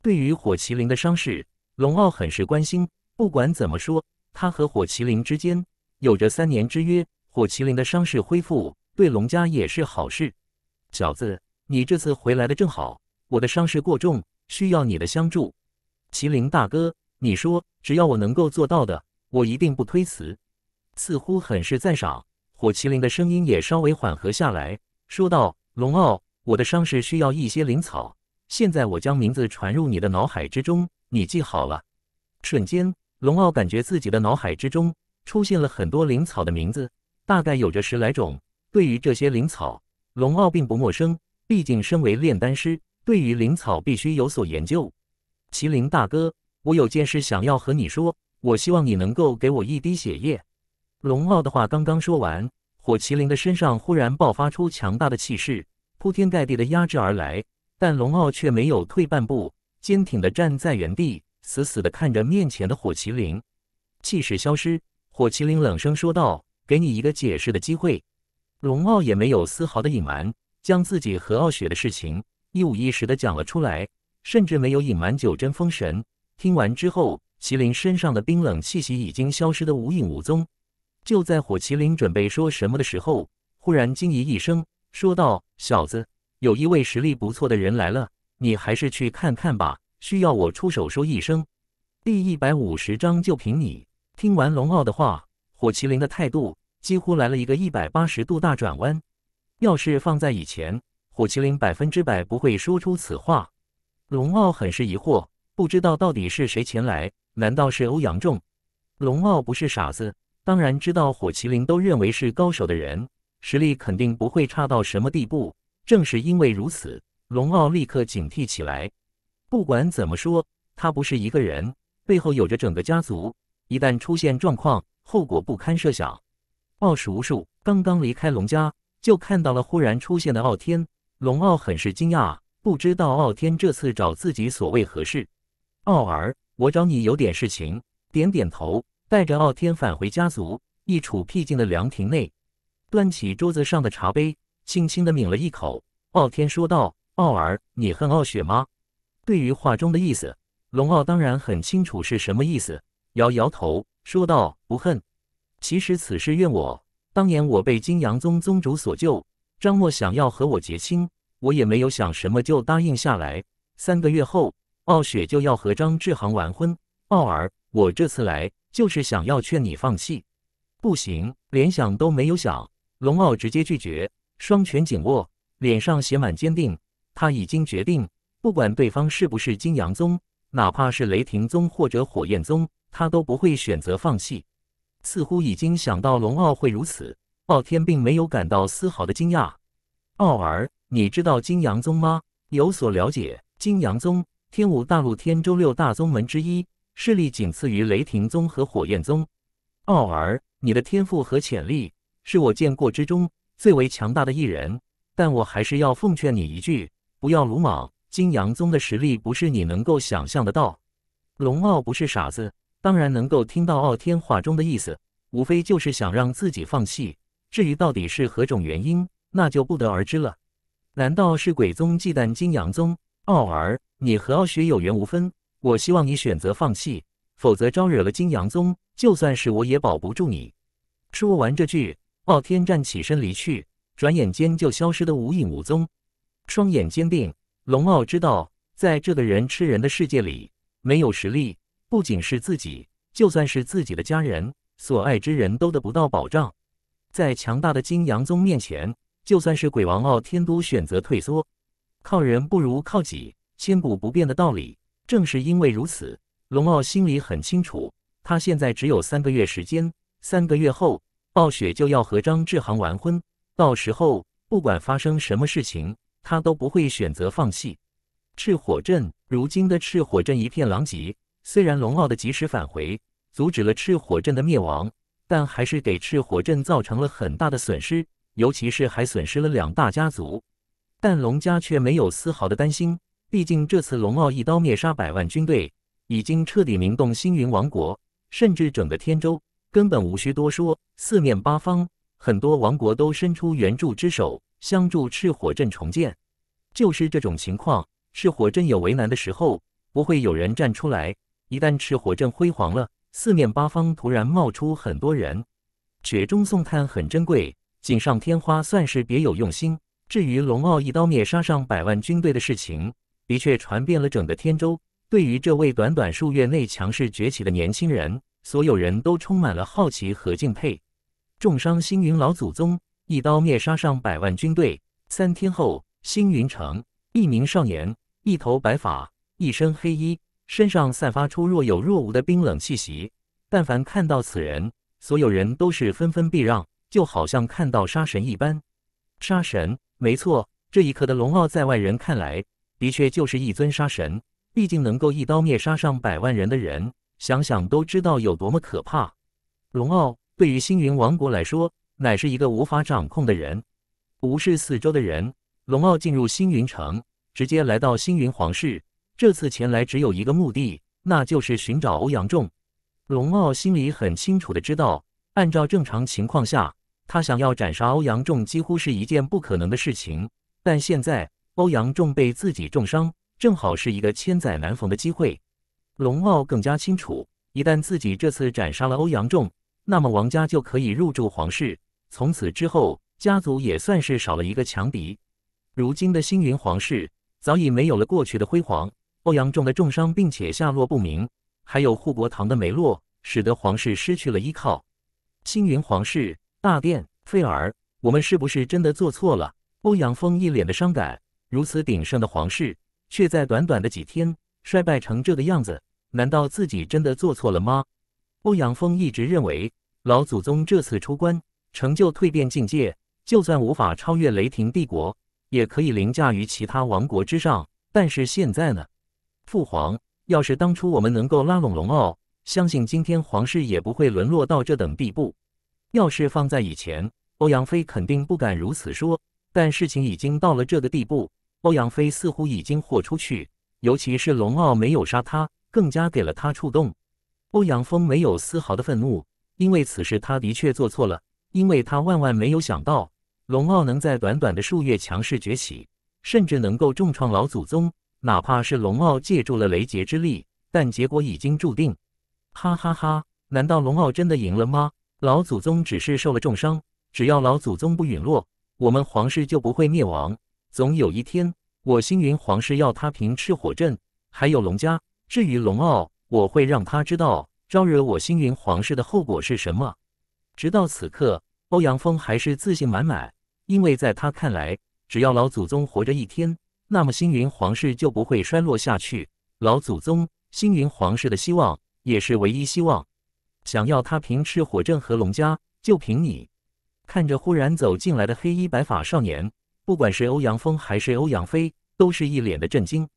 S1: 对于火麒麟的伤势，龙傲很是关心。不管怎么说。他和火麒麟之间有着三年之约，火麒麟的伤势恢复对龙家也是好事。小子，你这次回来的正好，我的伤势过重，需要你的相助。麒麟大哥，你说只要我能够做到的，我一定不推辞。似乎很是赞赏，火麒麟的声音也稍微缓和下来，说道：“龙傲，我的伤势需要一些灵草，现在我将名字传入你的脑海之中，你记好了。”瞬间。龙傲感觉自己的脑海之中出现了很多灵草的名字，大概有着十来种。对于这些灵草，龙傲并不陌生，毕竟身为炼丹师，对于灵草必须有所研究。麒麟大哥，我有件事想要和你说，我希望你能够给我一滴血液。龙傲的话刚刚说完，火麒麟的身上忽然爆发出强大的气势，铺天盖地的压制而来，但龙傲却没有退半步，坚挺的站在原地。死死的看着面前的火麒麟，气势消失。火麒麟冷声说道：“给你一个解释的机会。”龙傲也没有丝毫的隐瞒，将自己和傲雪的事情一五一十的讲了出来，甚至没有隐瞒九真封神。听完之后，麒麟身上的冰冷气息已经消失的无影无踪。就在火麒麟准备说什么的时候，忽然惊疑一声，说道：“小子，有一位实力不错的人来了，你还是去看看吧。”需要我出手说一声？第一百五十章，就凭你！听完龙傲的话，火麒麟的态度几乎来了一个一百八十度大转弯。要是放在以前，火麒麟百分之百不会说出此话。龙傲很是疑惑，不知道到底是谁前来？难道是欧阳仲？龙傲不是傻子，当然知道火麒麟都认为是高手的人，实力肯定不会差到什么地步。正是因为如此，龙傲立刻警惕起来。不管怎么说，他不是一个人，背后有着整个家族。一旦出现状况，后果不堪设想。傲叔，刚刚离开龙家，就看到了忽然出现的傲天。龙傲很是惊讶，不知道傲天这次找自己所谓何事。傲儿，我找你有点事情。点点头，带着傲天返回家族一处僻静的凉亭内，端起桌子上的茶杯，轻轻的抿了一口。傲天说道：“傲儿，你恨傲雪吗？”对于话中的意思，龙傲当然很清楚是什么意思，摇摇头说道：“不恨，其实此事怨我。当年我被金阳宗宗主所救，张默想要和我结亲，我也没有想什么就答应下来。三个月后，傲雪就要和张志航完婚。傲儿，我这次来就是想要劝你放弃。”不行，连想都没有想，龙傲直接拒绝，双拳紧握，脸上写满坚定。他已经决定。不管对方是不是金阳宗，哪怕是雷霆宗或者火焰宗，他都不会选择放弃。似乎已经想到龙傲会如此，傲天并没有感到丝毫的惊讶。傲儿，你知道金阳宗吗？有所了解。金阳宗，天武大陆天周六大宗门之一，势力仅次于雷霆宗和火焰宗。傲儿，你的天赋和潜力是我见过之中最为强大的一人，但我还是要奉劝你一句，不要鲁莽。金阳宗的实力不是你能够想象得到，龙傲不是傻子，当然能够听到傲天话中的意思，无非就是想让自己放弃。至于到底是何种原因，那就不得而知了。难道是鬼宗忌惮金阳宗？傲儿，你和傲雪有缘无分，我希望你选择放弃，否则招惹了金阳宗，就算是我也保不住你。说完这句，傲天站起身离去，转眼间就消失得无影无踪，双眼坚定。龙傲知道，在这个人吃人的世界里，没有实力，不仅是自己，就算是自己的家人、所爱之人都得不到保障。在强大的金阳宗面前，就算是鬼王傲天都选择退缩。靠人不如靠己，千古不变的道理。正是因为如此，龙傲心里很清楚，他现在只有三个月时间。三个月后，傲雪就要和张志航完婚，到时候不管发生什么事情。他都不会选择放弃。赤火镇如今的赤火镇一片狼藉，虽然龙傲的及时返回阻止了赤火镇的灭亡，但还是给赤火镇造成了很大的损失，尤其是还损失了两大家族。但龙家却没有丝毫的担心，毕竟这次龙傲一刀灭杀百万军队，已经彻底名动星云王国，甚至整个天州，根本无需多说，四面八方很多王国都伸出援助之手。相助赤火镇重建，就是这种情况。赤火镇有为难的时候，不会有人站出来。一旦赤火镇辉煌了，四面八方突然冒出很多人，雪中送炭很珍贵，锦上添花算是别有用心。至于龙傲一刀灭杀上百万军队的事情，的确传遍了整个天州。对于这位短短数月内强势崛起的年轻人，所有人都充满了好奇和敬佩。重伤星云老祖宗。一刀灭杀上百万军队。三天后，星云城，一名少年，一头白发，一身黑衣，身上散发出若有若无的冰冷气息。但凡看到此人，所有人都是纷纷避让，就好像看到杀神一般。杀神，没错，这一刻的龙傲在外人看来，的确就是一尊杀神。毕竟能够一刀灭杀上百万人的人，想想都知道有多么可怕。龙傲对于星云王国来说。乃是一个无法掌控的人，无视四周的人。龙傲进入星云城，直接来到星云皇室。这次前来只有一个目的，那就是寻找欧阳仲。龙傲心里很清楚的知道，按照正常情况下，他想要斩杀欧阳仲几乎是一件不可能的事情。但现在欧阳仲被自己重伤，正好是一个千载难逢的机会。龙傲更加清楚，一旦自己这次斩杀了欧阳仲，那么王家就可以入住皇室。从此之后，家族也算是少了一个强敌。如今的星云皇室早已没有了过去的辉煌。欧阳仲的重伤并且下落不明，还有护国堂的没落，使得皇室失去了依靠。星云皇室大殿，费尔，我们是不是真的做错了？欧阳锋一脸的伤感，如此鼎盛的皇室，却在短短的几天衰败成这个样子，难道自己真的做错了吗？欧阳锋一直认为老祖宗这次出关。成就蜕变境界，就算无法超越雷霆帝国，也可以凌驾于其他王国之上。但是现在呢？父皇，要是当初我们能够拉拢龙傲，相信今天皇室也不会沦落到这等地步。要是放在以前，欧阳飞肯定不敢如此说。但事情已经到了这个地步，欧阳飞似乎已经豁出去。尤其是龙傲没有杀他，更加给了他触动。欧阳锋没有丝毫的愤怒，因为此事他的确做错了。因为他万万没有想到，龙傲能在短短的数月强势崛起，甚至能够重创老祖宗。哪怕是龙傲借助了雷劫之力，但结果已经注定。哈哈哈，难道龙傲真的赢了吗？老祖宗只是受了重伤，只要老祖宗不陨落，我们皇室就不会灭亡。总有一天，我星云皇室要踏平赤火镇，还有龙家。至于龙傲，我会让他知道招惹我星云皇室的后果是什么。直到此刻，欧阳锋还是自信满满，因为在他看来，只要老祖宗活着一天，那么星云皇室就不会衰落下去。老祖宗，星云皇室的希望也是唯一希望。想要他平赤火镇和龙家，就凭你！看着忽然走进来的黑衣白发少年，不管是欧阳锋还是欧阳飞，都是一脸的震惊。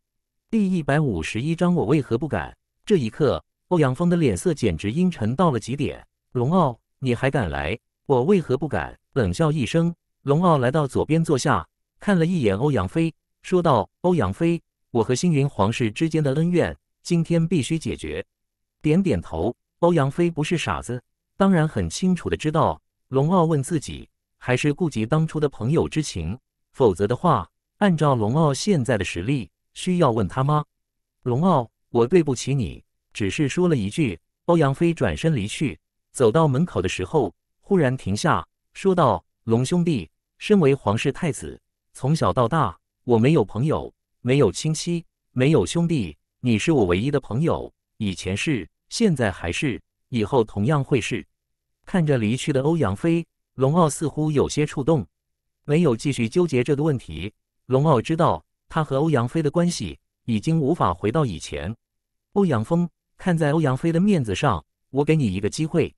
S1: 第一百五十一章，我为何不敢？这一刻，欧阳锋的脸色简直阴沉到了极点。龙傲。你还敢来？我为何不敢？冷笑一声，龙傲来到左边坐下，看了一眼欧阳飞，说道：“欧阳飞，我和星云皇室之间的恩怨，今天必须解决。”点点头，欧阳飞不是傻子，当然很清楚的知道龙傲问自己，还是顾及当初的朋友之情。否则的话，按照龙傲现在的实力，需要问他吗？龙傲，我对不起你，只是说了一句。欧阳飞转身离去。走到门口的时候，忽然停下，说道：“龙兄弟，身为皇室太子，从小到大，我没有朋友，没有亲戚，没有兄弟，你是我唯一的朋友，以前是，现在还是，以后同样会是。”看着离去的欧阳飞，龙傲似乎有些触动，没有继续纠结这个问题。龙傲知道，他和欧阳飞的关系已经无法回到以前。欧阳锋看在欧阳飞的面子上，我给你一个机会。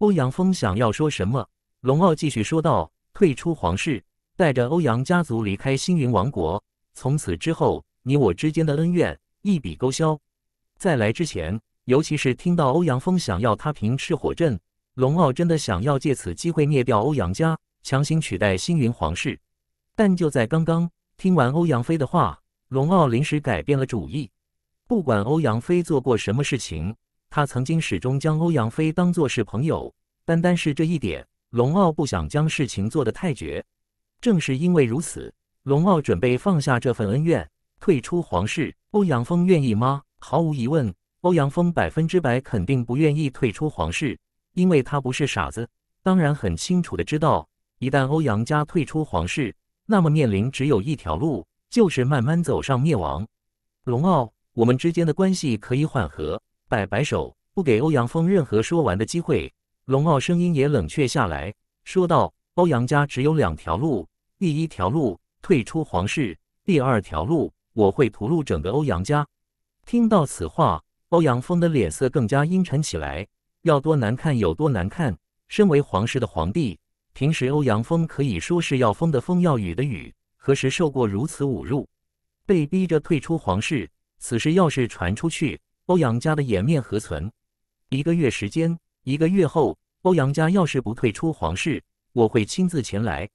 S1: 欧阳锋想要说什么？龙傲继续说道：“退出皇室，带着欧阳家族离开星云王国。从此之后，你我之间的恩怨一笔勾销。”在来之前，尤其是听到欧阳锋想要踏平赤火阵，龙傲真的想要借此机会灭掉欧阳家，强行取代星云皇室。但就在刚刚听完欧阳飞的话，龙傲临时改变了主意。不管欧阳飞做过什么事情。他曾经始终将欧阳飞当作是朋友，单单是这一点，龙傲不想将事情做得太绝。正是因为如此，龙傲准备放下这份恩怨，退出皇室。欧阳锋愿意吗？毫无疑问，欧阳锋百分之百肯定不愿意退出皇室，因为他不是傻子，当然很清楚的知道，一旦欧阳家退出皇室，那么面临只有一条路，就是慢慢走上灭亡。龙傲，我们之间的关系可以缓和。摆摆手，不给欧阳锋任何说完的机会。龙傲声音也冷却下来，说道：“欧阳家只有两条路，第一条路退出皇室，第二条路我会屠戮整个欧阳家。”听到此话，欧阳锋的脸色更加阴沉起来，要多难看有多难看。身为皇室的皇帝，平时欧阳锋可以说是要风的风，要雨的雨，何时受过如此侮辱？被逼着退出皇室，此事要是传出去……欧阳家的颜面何存？一个月时间，一个月后，欧阳家要是不退出皇室，我会亲自前来。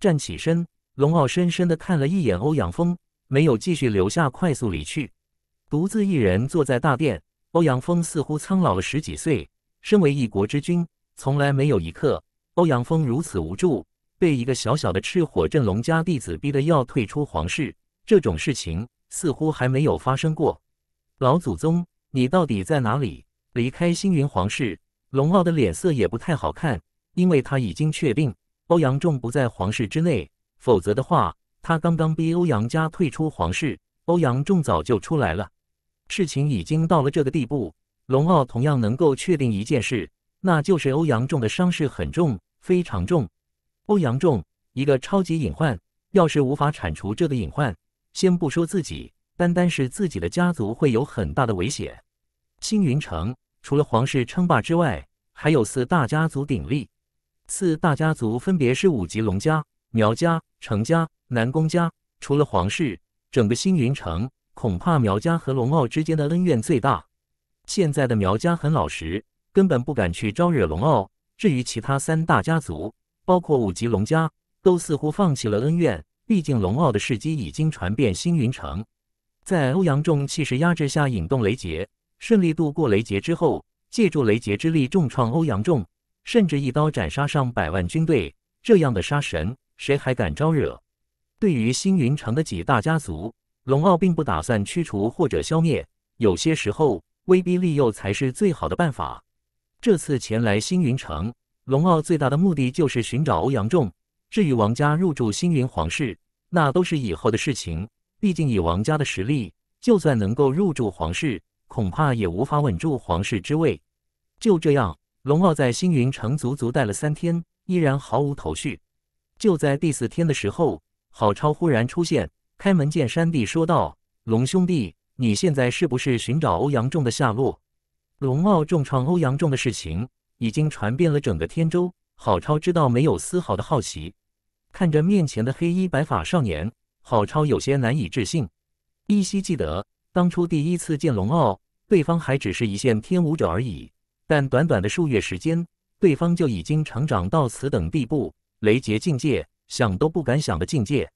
S1: 站起身，龙傲深深的看了一眼欧阳锋，没有继续留下，快速离去。独自一人坐在大殿，欧阳锋似乎苍老了十几岁。身为一国之君，从来没有一刻欧阳锋如此无助，被一个小小的赤火镇龙家弟子逼得要退出皇室，这种事情似乎还没有发生过。老祖宗。你到底在哪里？离开星云皇室，龙傲的脸色也不太好看，因为他已经确定欧阳仲不在皇室之内，否则的话，他刚刚逼欧阳家退出皇室，欧阳仲早就出来了。事情已经到了这个地步，龙傲同样能够确定一件事，那就是欧阳仲的伤势很重，非常重。欧阳仲一个超级隐患，要是无法铲除这个隐患，先不说自己。单单是自己的家族会有很大的危险。星云城除了皇室称霸之外，还有四大家族鼎立。四大家族分别是五级龙家、苗家、程家、南宫家。除了皇室，整个星云城恐怕苗家和龙傲之间的恩怨最大。现在的苗家很老实，根本不敢去招惹龙傲。至于其他三大家族，包括五级龙家，都似乎放弃了恩怨。毕竟龙傲的事迹已经传遍星云城。在欧阳仲气势压制下引动雷劫，顺利度过雷劫之后，借助雷劫之力重创欧阳仲，甚至一刀斩杀上百万军队。这样的杀神，谁还敢招惹？对于星云城的几大家族，龙傲并不打算驱除或者消灭，有些时候威逼利诱才是最好的办法。这次前来星云城，龙傲最大的目的就是寻找欧阳仲。至于王家入驻星云皇室，那都是以后的事情。毕竟以王家的实力，就算能够入住皇室，恐怕也无法稳住皇室之位。就这样，龙傲在星云城足足待了三天，依然毫无头绪。就在第四天的时候，郝超忽然出现，开门见山地说道：“龙兄弟，你现在是不是寻找欧阳仲的下落？”龙傲重创欧阳仲的事情已经传遍了整个天州。郝超知道，没有丝毫的好奇，看着面前的黑衣白发少年。郝超有些难以置信，依稀记得当初第一次见龙傲，对方还只是一线天武者而已。但短短的数月时间，对方就已经成长到此等地步，雷劫境界，想都不敢想的境界。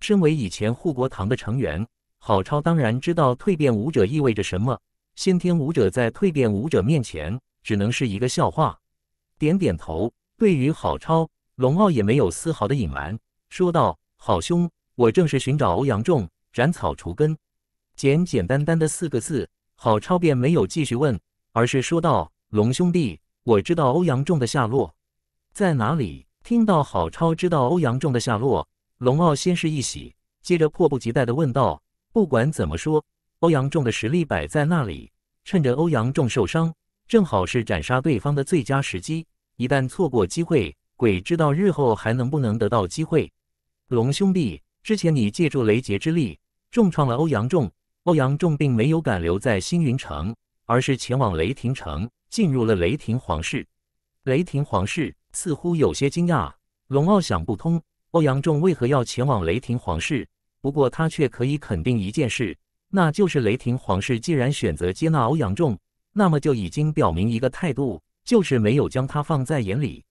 S1: 身为以前护国堂的成员，郝超当然知道蜕变武者意味着什么。先天武者在蜕变武者面前，只能是一个笑话。点点头，对于郝超，龙傲也没有丝毫的隐瞒，说道：“郝兄。”我正是寻找欧阳仲，斩草除根。简简单单的四个字，郝超便没有继续问，而是说道：“龙兄弟，我知道欧阳仲的下落在哪里。”听到郝超知道欧阳仲的下落，龙傲先是一喜，接着迫不及待的问道：“不管怎么说，欧阳仲的实力摆在那里，趁着欧阳仲受伤，正好是斩杀对方的最佳时机。一旦错过机会，鬼知道日后还能不能得到机会。”龙兄弟。之前你借助雷劫之力重创了欧阳仲，欧阳仲并没有敢留在星云城，而是前往雷霆城，进入了雷霆皇室。雷霆皇室似乎有些惊讶，龙傲想不通欧阳仲为何要前往雷霆皇室。不过他却可以肯定一件事，那就是雷霆皇室既然选择接纳欧阳仲，那么就已经表明一个态度，就是没有将他放在眼里。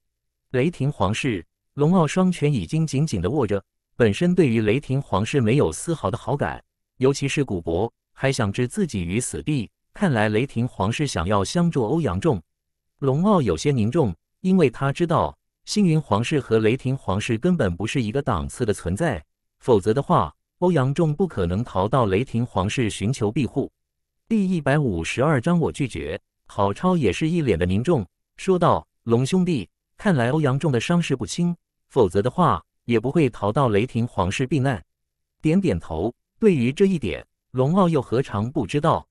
S1: 雷霆皇室，龙傲双拳已经紧紧地握着。本身对于雷霆皇室没有丝毫的好感，尤其是古博还想置自己于死地。看来雷霆皇室想要相助欧阳仲，龙傲有些凝重，因为他知道星云皇室和雷霆皇室根本不是一个档次的存在，否则的话，欧阳仲不可能逃到雷霆皇室寻求庇护。第一百五十二章，我拒绝。郝超也是一脸的凝重，说道：“龙兄弟，看来欧阳仲的伤势不轻，否则的话。”也不会逃到雷霆皇室避难。点点头，对于这一点，龙傲又何尝不知道？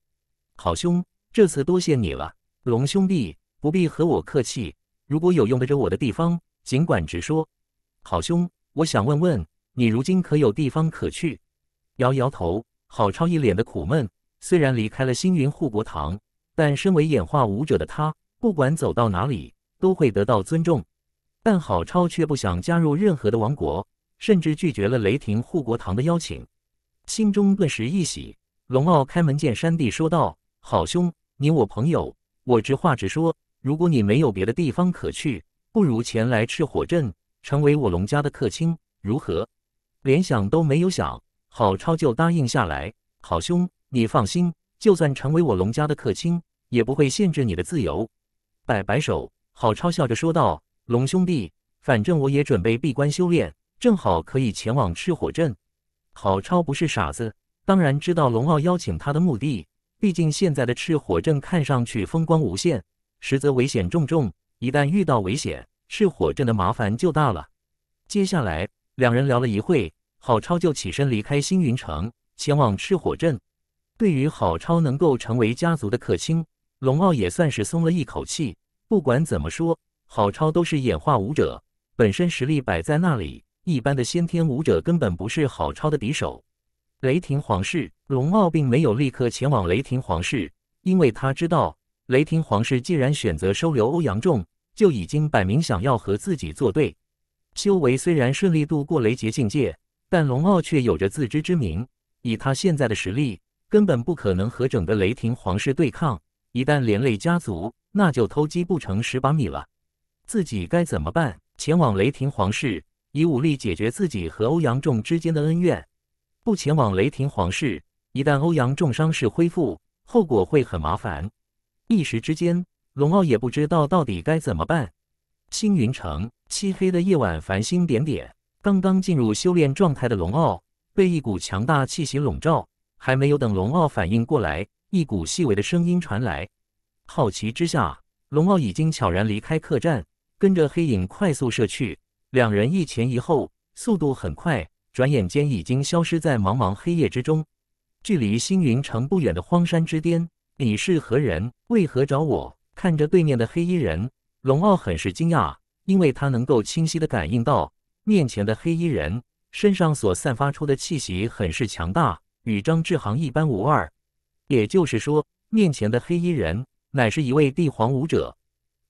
S1: 好兄，这次多谢你了。龙兄弟不必和我客气，如果有用得着我的地方，尽管直说。好兄，我想问问，你如今可有地方可去？摇摇头，郝超一脸的苦闷。虽然离开了星云护国堂，但身为演化武者的他，不管走到哪里，都会得到尊重。但郝超却不想加入任何的王国，甚至拒绝了雷霆护国堂的邀请，心中顿时一喜。龙傲开门见山地说道：“好兄，你我朋友，我直话直说，如果你没有别的地方可去，不如前来赤火镇，成为我龙家的客卿，如何？”连想都没有想，郝超就答应下来。“好兄，你放心，就算成为我龙家的客卿，也不会限制你的自由。”摆摆手，郝超笑着说道。龙兄弟，反正我也准备闭关修炼，正好可以前往赤火镇。郝超不是傻子，当然知道龙傲邀请他的目的。毕竟现在的赤火镇看上去风光无限，实则危险重重。一旦遇到危险，赤火镇的麻烦就大了。接下来，两人聊了一会，郝超就起身离开星云城，前往赤火镇。对于郝超能够成为家族的客卿，龙傲也算是松了一口气。不管怎么说。郝超都是演化武者，本身实力摆在那里，一般的先天武者根本不是郝超的敌手。雷霆皇室，龙傲并没有立刻前往雷霆皇室，因为他知道，雷霆皇室既然选择收留欧阳仲，就已经摆明想要和自己作对。修为虽然顺利度过雷劫境界，但龙傲却有着自知之明，以他现在的实力，根本不可能和整个雷霆皇室对抗，一旦连累家族，那就偷鸡不成蚀把米了。自己该怎么办？前往雷霆皇室，以武力解决自己和欧阳仲之间的恩怨；不前往雷霆皇室，一旦欧阳仲伤势恢复，后果会很麻烦。一时之间，龙傲也不知道到底该怎么办。星云城，漆黑的夜晚，繁星点点。刚刚进入修炼状态的龙傲被一股强大气息笼罩，还没有等龙傲反应过来，一股细微的声音传来。好奇之下，龙傲已经悄然离开客栈。跟着黑影快速射去，两人一前一后，速度很快，转眼间已经消失在茫茫黑夜之中。距离星云城不远的荒山之巅，你是何人？为何找我？看着对面的黑衣人，龙傲很是惊讶，因为他能够清晰的感应到面前的黑衣人身上所散发出的气息很是强大，与张志航一般无二。也就是说，面前的黑衣人乃是一位帝皇武者。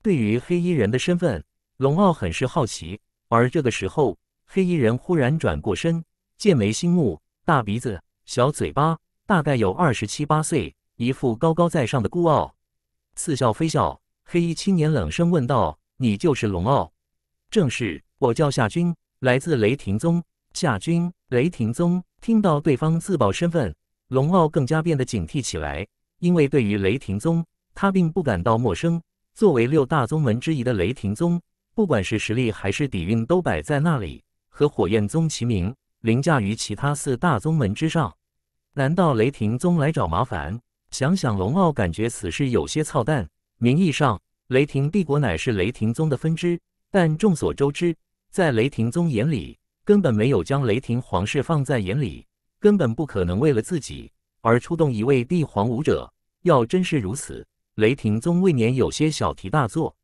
S1: 对于黑衣人的身份，龙傲很是好奇。而这个时候，黑衣人忽然转过身，剑眉星目，大鼻子，小嘴巴，大概有二十七八岁，一副高高在上的孤傲，似笑非笑。黑衣青年冷声问道：“你就是龙傲？”“正是，我叫夏君，来自雷霆宗。”夏君，雷霆宗。听到对方自报身份，龙傲更加变得警惕起来，因为对于雷霆宗，他并不感到陌生。作为六大宗门之一的雷霆宗，不管是实力还是底蕴都摆在那里，和火焰宗齐名，凌驾于其他四大宗门之上。难道雷霆宗来找麻烦？想想龙傲，感觉此事有些操蛋。名义上，雷霆帝国乃是雷霆宗的分支，但众所周知，在雷霆宗眼里，根本没有将雷霆皇室放在眼里，根本不可能为了自己而出动一位帝皇武者。要真是如此。雷霆宗未免有些小题大做，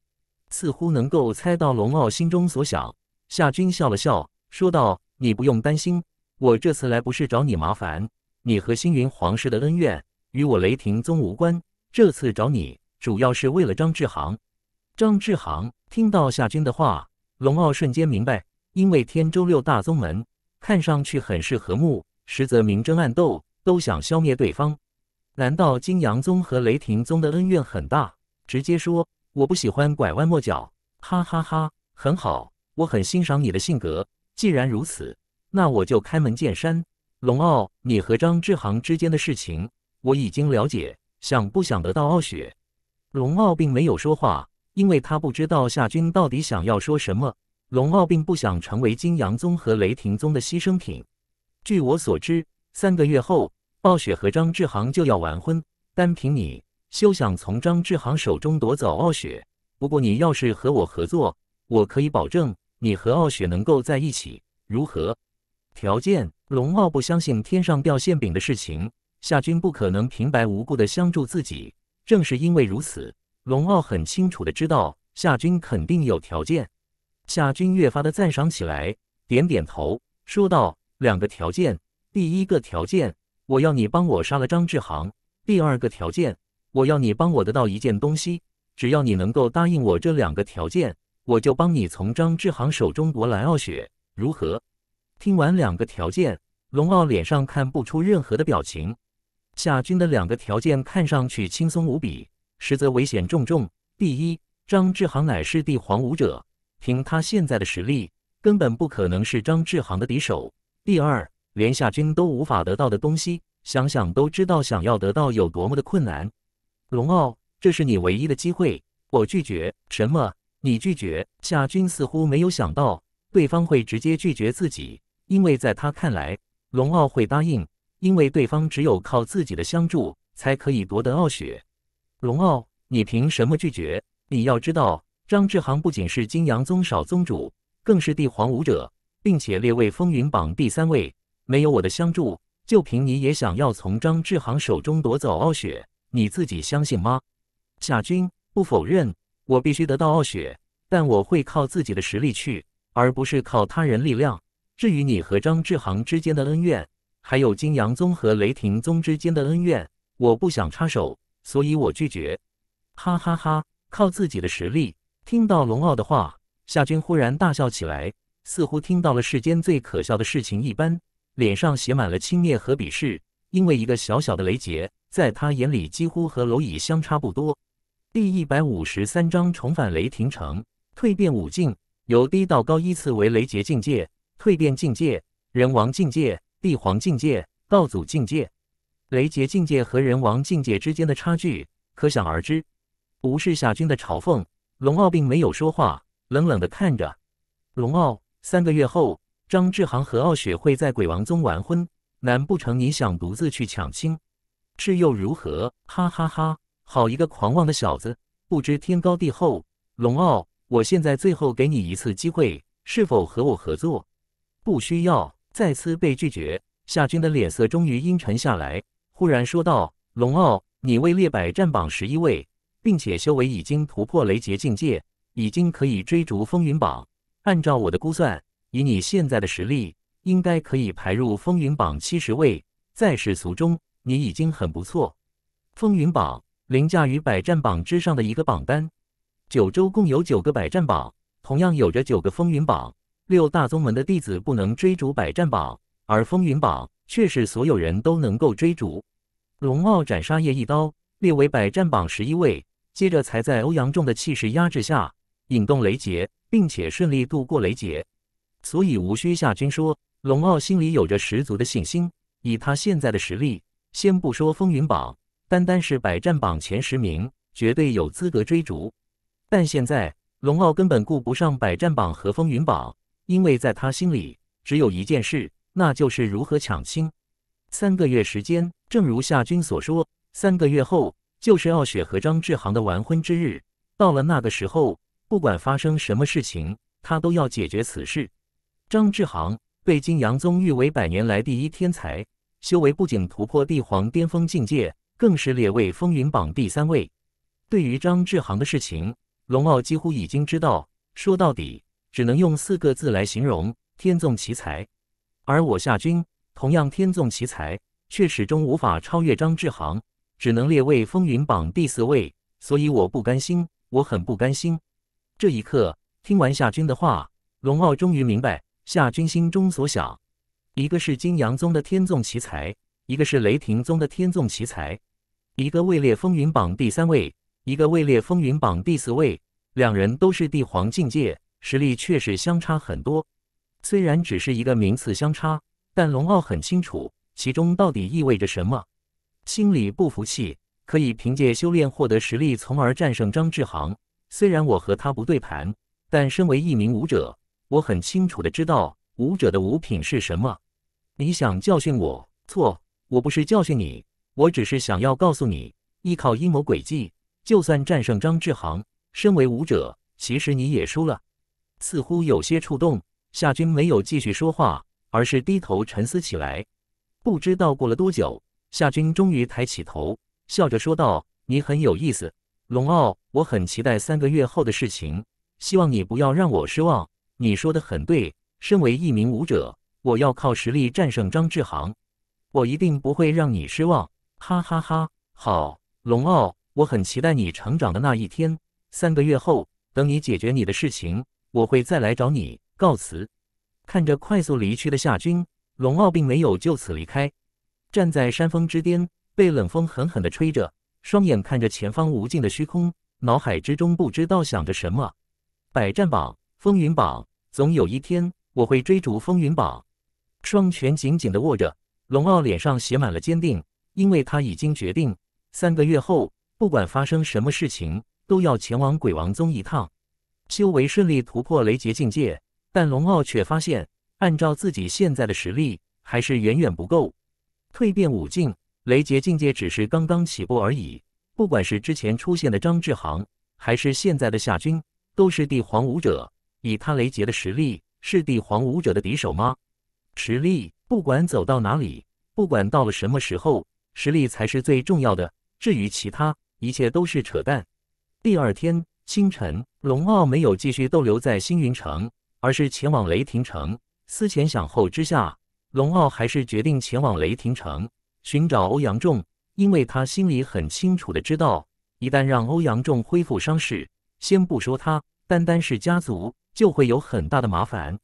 S1: 似乎能够猜到龙傲心中所想。夏军笑了笑，说道：“你不用担心，我这次来不是找你麻烦。你和星云皇室的恩怨与我雷霆宗无关。这次找你，主要是为了张志航。”张志航听到夏军的话，龙傲瞬间明白，因为天周六大宗门看上去很是和睦，实则明争暗斗，都想消灭对方。难道金阳宗和雷霆宗的恩怨很大？直接说，我不喜欢拐弯抹角。哈哈哈，很好，我很欣赏你的性格。既然如此，那我就开门见山。龙傲，你和张志航之间的事情我已经了解。想不想得到傲雪？龙傲并没有说话，因为他不知道夏君到底想要说什么。龙傲并不想成为金阳宗和雷霆宗的牺牲品。据我所知，三个月后。傲雪和张志航就要完婚，单凭你休想从张志航手中夺走傲雪。不过你要是和我合作，我可以保证你和傲雪能够在一起，如何？条件？龙傲不相信天上掉馅饼的事情，夏军不可能平白无故的相助自己。正是因为如此，龙傲很清楚的知道夏军肯定有条件。夏军越发的赞赏起来，点点头说道：“两个条件，第一个条件。”我要你帮我杀了张志航。第二个条件，我要你帮我得到一件东西。只要你能够答应我这两个条件，我就帮你从张志航手中夺来傲雪，如何？听完两个条件，龙傲脸上看不出任何的表情。夏军的两个条件看上去轻松无比，实则危险重重。第一，张志航乃是帝皇武者，凭他现在的实力，根本不可能是张志航的敌手。第二。连夏军都无法得到的东西，想想都知道想要得到有多么的困难。龙傲，这是你唯一的机会，我拒绝。什么？你拒绝？夏军似乎没有想到对方会直接拒绝自己，因为在他看来，龙傲会答应，因为对方只有靠自己的相助才可以夺得傲雪。龙傲，你凭什么拒绝？你要知道，张志航不仅是金阳宗少宗主，更是帝皇武者，并且列位风云榜第三位。没有我的相助，就凭你也想要从张志航手中夺走傲雪，你自己相信吗？夏军不否认，我必须得到傲雪，但我会靠自己的实力去，而不是靠他人力量。至于你和张志航之间的恩怨，还有金阳宗和雷霆宗之间的恩怨，我不想插手，所以我拒绝。哈哈哈！靠自己的实力！听到龙傲的话，夏军忽然大笑起来，似乎听到了世间最可笑的事情一般。脸上写满了轻蔑和鄙视，因为一个小小的雷劫，在他眼里几乎和蝼蚁相差不多。第一百五十三章：重返雷霆城，蜕变五境。由低到高依次为雷劫境界、蜕变境界、人王境界、帝皇境界、道祖境界。雷劫境界和人王境界之间的差距可想而知。无视夏军的嘲讽，龙傲并没有说话，冷冷的看着。龙傲，三个月后。张志航和傲雪会在鬼王宗完婚，难不成你想独自去抢亲？是又如何？哈哈哈！好一个狂妄的小子，不知天高地厚！龙傲，我现在最后给你一次机会，是否和我合作？不需要。再次被拒绝，夏军的脸色终于阴沉下来，忽然说道：“龙傲，你位列百战榜十一位，并且修为已经突破雷劫境界，已经可以追逐风云榜。按照我的估算。”以你现在的实力，应该可以排入风云榜七十位。在世俗中，你已经很不错。风云榜凌驾于百战榜之上的一个榜单。九州共有九个百战榜，同样有着九个风云榜。六大宗门的弟子不能追逐百战榜，而风云榜却是所有人都能够追逐。龙傲斩杀叶一刀，列为百战榜十一位，接着才在欧阳仲的气势压制下引动雷劫，并且顺利度过雷劫。所以无需夏军说，龙傲心里有着十足的信心。以他现在的实力，先不说风云榜，单单是百战榜前十名，绝对有资格追逐。但现在，龙傲根本顾不上百战榜和风云榜，因为在他心里只有一件事，那就是如何抢亲。三个月时间，正如夏军所说，三个月后就是傲雪和张志航的完婚之日。到了那个时候，不管发生什么事情，他都要解决此事。张志航被金阳宗誉为百年来第一天才，修为不仅突破帝皇巅峰境界，更是列位风云榜第三位。对于张志航的事情，龙傲几乎已经知道。说到底，只能用四个字来形容：天纵奇才。而我夏军同样天纵奇才，却始终无法超越张志航，只能列位风云榜第四位。所以我不甘心，我很不甘心。这一刻，听完夏军的话，龙傲终于明白。夏军心中所想，一个是金阳宗的天纵奇才，一个是雷霆宗的天纵奇才，一个位列风云榜第三位，一个位列风云榜第四位。两人都是帝皇境界，实力确实相差很多。虽然只是一个名次相差，但龙傲很清楚其中到底意味着什么，心里不服气。可以凭借修炼获得实力，从而战胜张志航。虽然我和他不对盘，但身为一名武者。我很清楚的知道武者的五品是什么。你想教训我？错，我不是教训你，我只是想要告诉你，依靠阴谋诡计，就算战胜张志航，身为武者，其实你也输了。似乎有些触动，夏军没有继续说话，而是低头沉思起来。不知道过了多久，夏军终于抬起头，笑着说道：“你很有意思，龙傲，我很期待三个月后的事情，希望你不要让我失望。”你说的很对，身为一名武者，我要靠实力战胜张志航，我一定不会让你失望！哈哈哈，好，龙傲，我很期待你成长的那一天。三个月后，等你解决你的事情，我会再来找你。告辞。看着快速离去的夏军，龙傲并没有就此离开，站在山峰之巅，被冷风狠狠地吹着，双眼看着前方无尽的虚空，脑海之中不知道想着什么。百战榜。风云榜，总有一天我会追逐风云榜。双拳紧紧的握着，龙傲脸上写满了坚定，因为他已经决定，三个月后不管发生什么事情，都要前往鬼王宗一趟。修为顺利突破雷劫境界，但龙傲却发现，按照自己现在的实力，还是远远不够。蜕变武境，雷劫境界只是刚刚起步而已。不管是之前出现的张志航，还是现在的夏军，都是帝皇武者。以他雷劫的实力，是帝皇武者的敌手吗？实力，不管走到哪里，不管到了什么时候，实力才是最重要的。至于其他，一切都是扯淡。第二天清晨，龙傲没有继续逗留在星云城，而是前往雷霆城。思前想后之下，龙傲还是决定前往雷霆城寻找欧阳仲，因为他心里很清楚的知道，一旦让欧阳仲恢复伤势，先不说他，单单是家族。就会有很大的麻烦。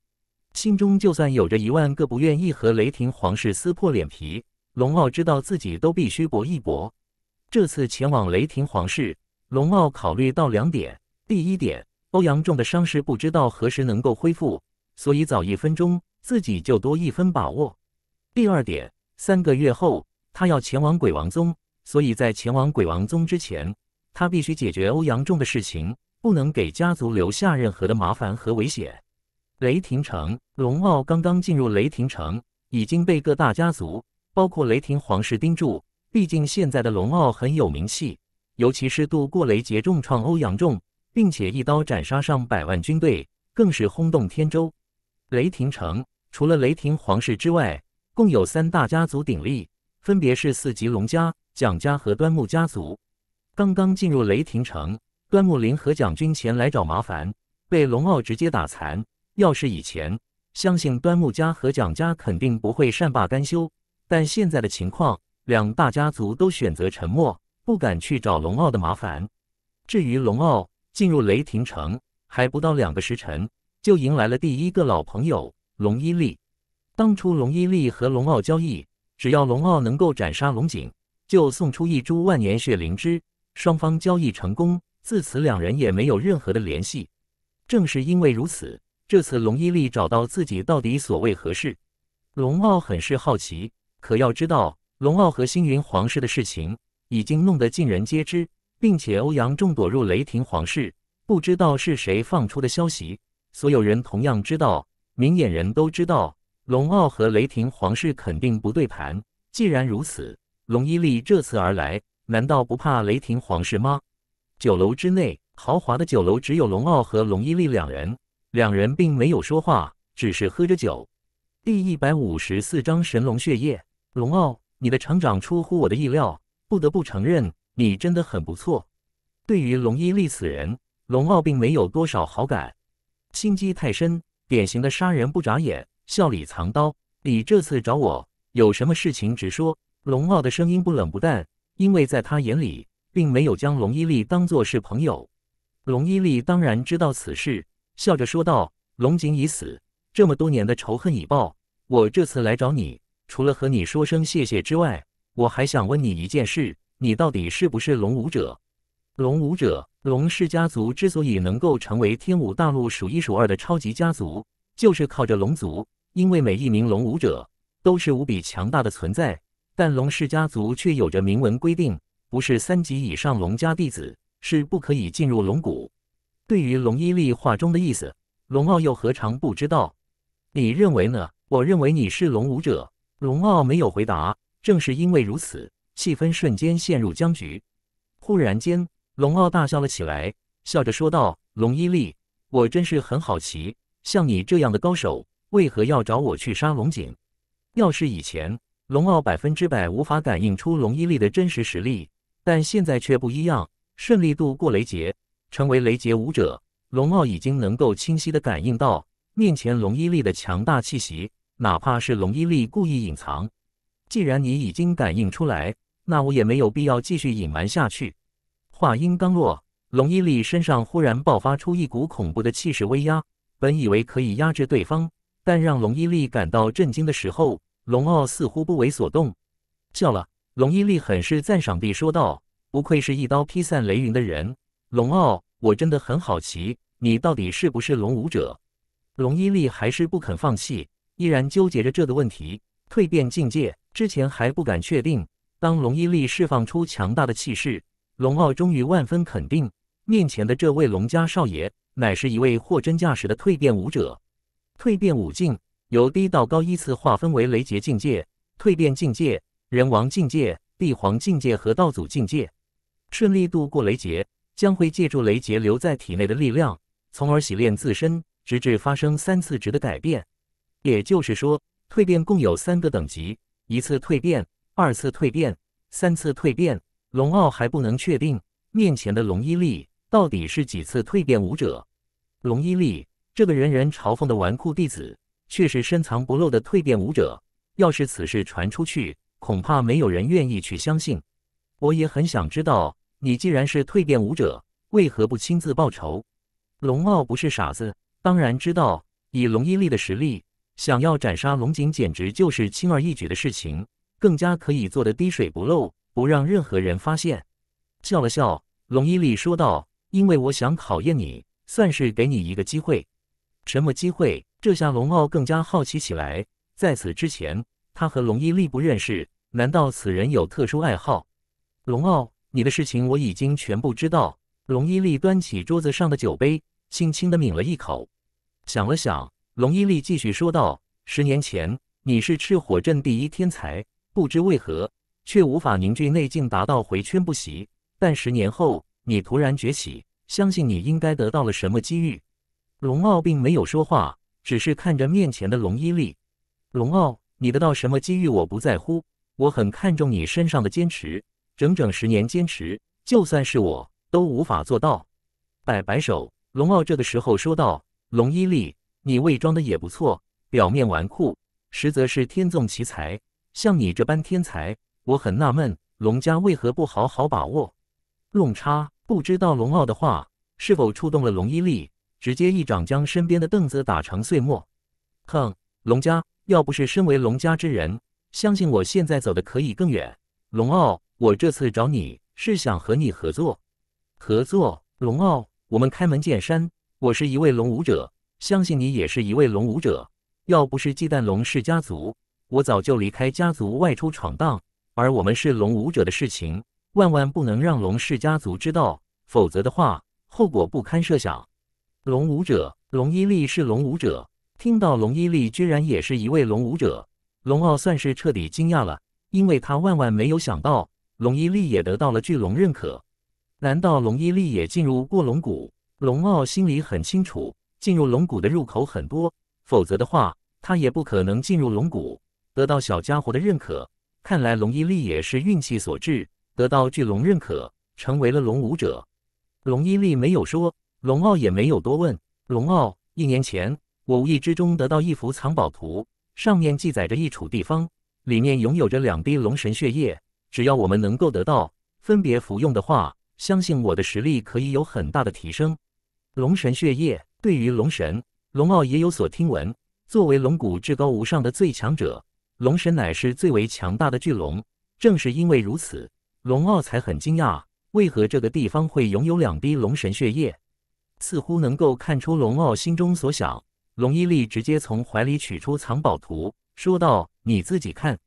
S1: 心中就算有着一万个不愿意和雷霆皇室撕破脸皮，龙傲知道自己都必须搏一搏。这次前往雷霆皇室，龙傲考虑到两点：第一点，欧阳仲的伤势不知道何时能够恢复，所以早一分钟，自己就多一分把握；第二点，三个月后他要前往鬼王宗，所以在前往鬼王宗之前，他必须解决欧阳仲的事情。不能给家族留下任何的麻烦和危险。雷霆城，龙傲刚刚进入雷霆城，已经被各大家族，包括雷霆皇室盯住。毕竟现在的龙傲很有名气，尤其是度过雷劫重创欧阳仲，并且一刀斩杀上百万军队，更是轰动天州。雷霆城除了雷霆皇室之外，共有三大家族鼎立，分别是四级龙家、蒋家和端木家族。刚刚进入雷霆城。端木林和蒋军前来找麻烦，被龙傲直接打残。要是以前，相信端木家和蒋家肯定不会善罢甘休。但现在的情况，两大家族都选择沉默，不敢去找龙傲的麻烦。至于龙傲，进入雷霆城还不到两个时辰，就迎来了第一个老朋友龙一力。当初龙一力和龙傲交易，只要龙傲能够斩杀龙井，就送出一株万年血灵芝。双方交易成功。自此，两人也没有任何的联系。正是因为如此，这次龙伊利找到自己到底所为何事，龙傲很是好奇。可要知道，龙傲和星云皇室的事情已经弄得尽人皆知，并且欧阳仲躲入雷霆皇室，不知道是谁放出的消息。所有人同样知道，明眼人都知道，龙傲和雷霆皇室肯定不对盘。既然如此，龙伊利这次而来，难道不怕雷霆皇室吗？酒楼之内，豪华的酒楼只有龙傲和龙伊利两人，两人并没有说话，只是喝着酒。第一百五十四章神龙血液。龙傲，你的成长出乎我的意料，不得不承认你真的很不错。对于龙伊利此人，龙傲并没有多少好感，心机太深，典型的杀人不眨眼，笑里藏刀。你这次找我有什么事情？直说。龙傲的声音不冷不淡，因为在他眼里。并没有将龙伊利当做是朋友。龙伊利当然知道此事，笑着说道：“龙井已死，这么多年的仇恨已报。我这次来找你，除了和你说声谢谢之外，我还想问你一件事：你到底是不是龙武者？龙武者，龙氏家族之所以能够成为天武大陆数一数二的超级家族，就是靠着龙族。因为每一名龙武者都是无比强大的存在，但龙氏家族却有着明文规定。”不是三级以上龙家弟子是不可以进入龙谷。对于龙伊利话中的意思，龙傲又何尝不知道？你认为呢？我认为你是龙武者。龙傲没有回答。正是因为如此，气氛瞬间陷入僵局。忽然间，龙傲大笑了起来，笑着说道：“龙伊利，我真是很好奇，像你这样的高手，为何要找我去杀龙井？要是以前，龙傲百分之百无法感应出龙伊利的真实实力。”但现在却不一样，顺利度过雷劫，成为雷劫武者。龙傲已经能够清晰的感应到面前龙伊利的强大气息，哪怕是龙伊利故意隐藏。既然你已经感应出来，那我也没有必要继续隐瞒下去。话音刚落，龙伊利身上忽然爆发出一股恐怖的气势威压。本以为可以压制对方，但让龙伊利感到震惊的时候，龙傲似乎不为所动，笑了。龙伊利很是赞赏地说道：“不愧是一刀劈散雷云的人，龙傲，我真的很好奇，你到底是不是龙武者？”龙伊利还是不肯放弃，依然纠结着这个问题。蜕变境界之前还不敢确定。当龙伊利释放出强大的气势，龙傲终于万分肯定，面前的这位龙家少爷乃是一位货真价实的蜕变武者。蜕变武境由低到高依次划分为雷劫境界、蜕变境界。人王境界、帝皇境界和道祖境界，顺利度过雷劫，将会借助雷劫留在体内的力量，从而洗练自身，直至发生三次值的改变。也就是说，蜕变共有三个等级：一次蜕变、二次蜕变、三次蜕变。龙傲还不能确定面前的龙一力到底是几次蜕变武者。龙一力这个人人嘲讽的纨绔弟子，却是深藏不露的蜕变武者。要是此事传出去，恐怕没有人愿意去相信。我也很想知道，你既然是蜕变舞者，为何不亲自报仇？龙傲不是傻子，当然知道，以龙一力的实力，想要斩杀龙井，简直就是轻而易举的事情，更加可以做得滴水不漏，不让任何人发现。笑了笑，龙一力说道：“因为我想考验你，算是给你一个机会。”什么机会？这下龙傲更加好奇起来。在此之前，他和龙一力不认识。难道此人有特殊爱好？龙傲，你的事情我已经全部知道。龙伊利端起桌子上的酒杯，轻轻的抿了一口，想了想，龙伊利继续说道：“十年前，你是赤火镇第一天才，不知为何却无法凝聚内劲，达到回圈不息。但十年后，你突然崛起，相信你应该得到了什么机遇。”龙傲并没有说话，只是看着面前的龙伊利。龙傲，你得到什么机遇，我不在乎。我很看重你身上的坚持，整整十年坚持，就算是我都无法做到。摆摆手，龙傲这个时候说道：“龙伊利，你伪装的也不错，表面纨绔，实则是天纵奇才。像你这般天才，我很纳闷，龙家为何不好好把握？”弄叉，不知道龙傲的话是否触动了龙伊利，直接一掌将身边的凳子打成碎末。哼，龙家，要不是身为龙家之人。相信我现在走的可以更远，龙傲，我这次找你是想和你合作。合作，龙傲，我们开门见山，我是一位龙武者，相信你也是一位龙武者。要不是忌惮龙氏家族，我早就离开家族外出闯荡。而我们是龙武者的事情，万万不能让龙氏家族知道，否则的话，后果不堪设想。龙武者，龙伊利是龙武者，听到龙伊利居然也是一位龙武者。龙傲算是彻底惊讶了，因为他万万没有想到，龙伊利也得到了巨龙认可。难道龙伊利也进入过龙谷？龙傲心里很清楚，进入龙谷的入口很多，否则的话，他也不可能进入龙谷，得到小家伙的认可。看来龙伊利也是运气所致，得到巨龙认可，成为了龙武者。龙伊利没有说，龙傲也没有多问。龙傲，一年前我无意之中得到一幅藏宝图。上面记载着一处地方，里面拥有着两滴龙神血液，只要我们能够得到，分别服用的话，相信我的实力可以有很大的提升。龙神血液对于龙神，龙傲也有所听闻。作为龙骨至高无上的最强者，龙神乃是最为强大的巨龙。正是因为如此，龙傲才很惊讶，为何这个地方会拥有两滴龙神血液？似乎能够看出龙傲心中所想。龙伊利直接从怀里取出藏宝图，说道：“你自己看。”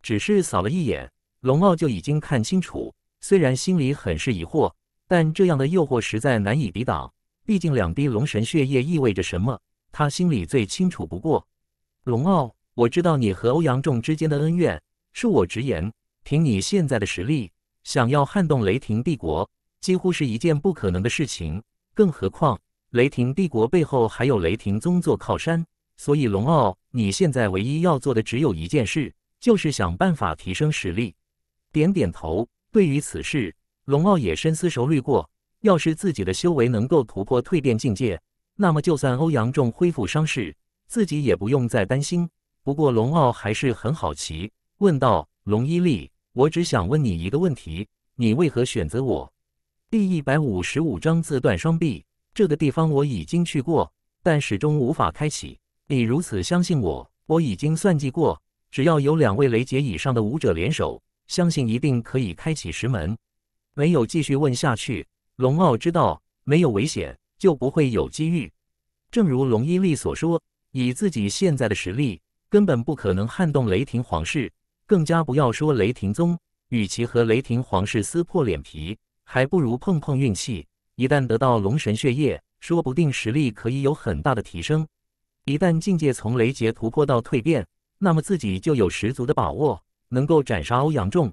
S1: 只是扫了一眼，龙傲就已经看清楚。虽然心里很是疑惑，但这样的诱惑实在难以抵挡。毕竟两滴龙神血液意味着什么，他心里最清楚不过。龙傲，我知道你和欧阳仲之间的恩怨，恕我直言，凭你现在的实力，想要撼动雷霆帝国，几乎是一件不可能的事情。更何况……雷霆帝国背后还有雷霆宗做靠山，所以龙傲，你现在唯一要做的只有一件事，就是想办法提升实力。点点头，对于此事，龙傲也深思熟虑过。要是自己的修为能够突破蜕变境界，那么就算欧阳仲恢复伤势，自己也不用再担心。不过龙傲还是很好奇，问道：“龙伊利，我只想问你一个问题，你为何选择我？”第一百五十五章自断双臂。这个地方我已经去过，但始终无法开启。你如此相信我，我已经算计过，只要有两位雷劫以上的武者联手，相信一定可以开启石门。没有继续问下去，龙傲知道没有危险就不会有机遇。正如龙一力所说，以自己现在的实力，根本不可能撼动雷霆皇室，更加不要说雷霆宗。与其和雷霆皇室撕破脸皮，还不如碰碰运气。一旦得到龙神血液，说不定实力可以有很大的提升。一旦境界从雷劫突破到蜕变，那么自己就有十足的把握，能够斩杀欧阳仲。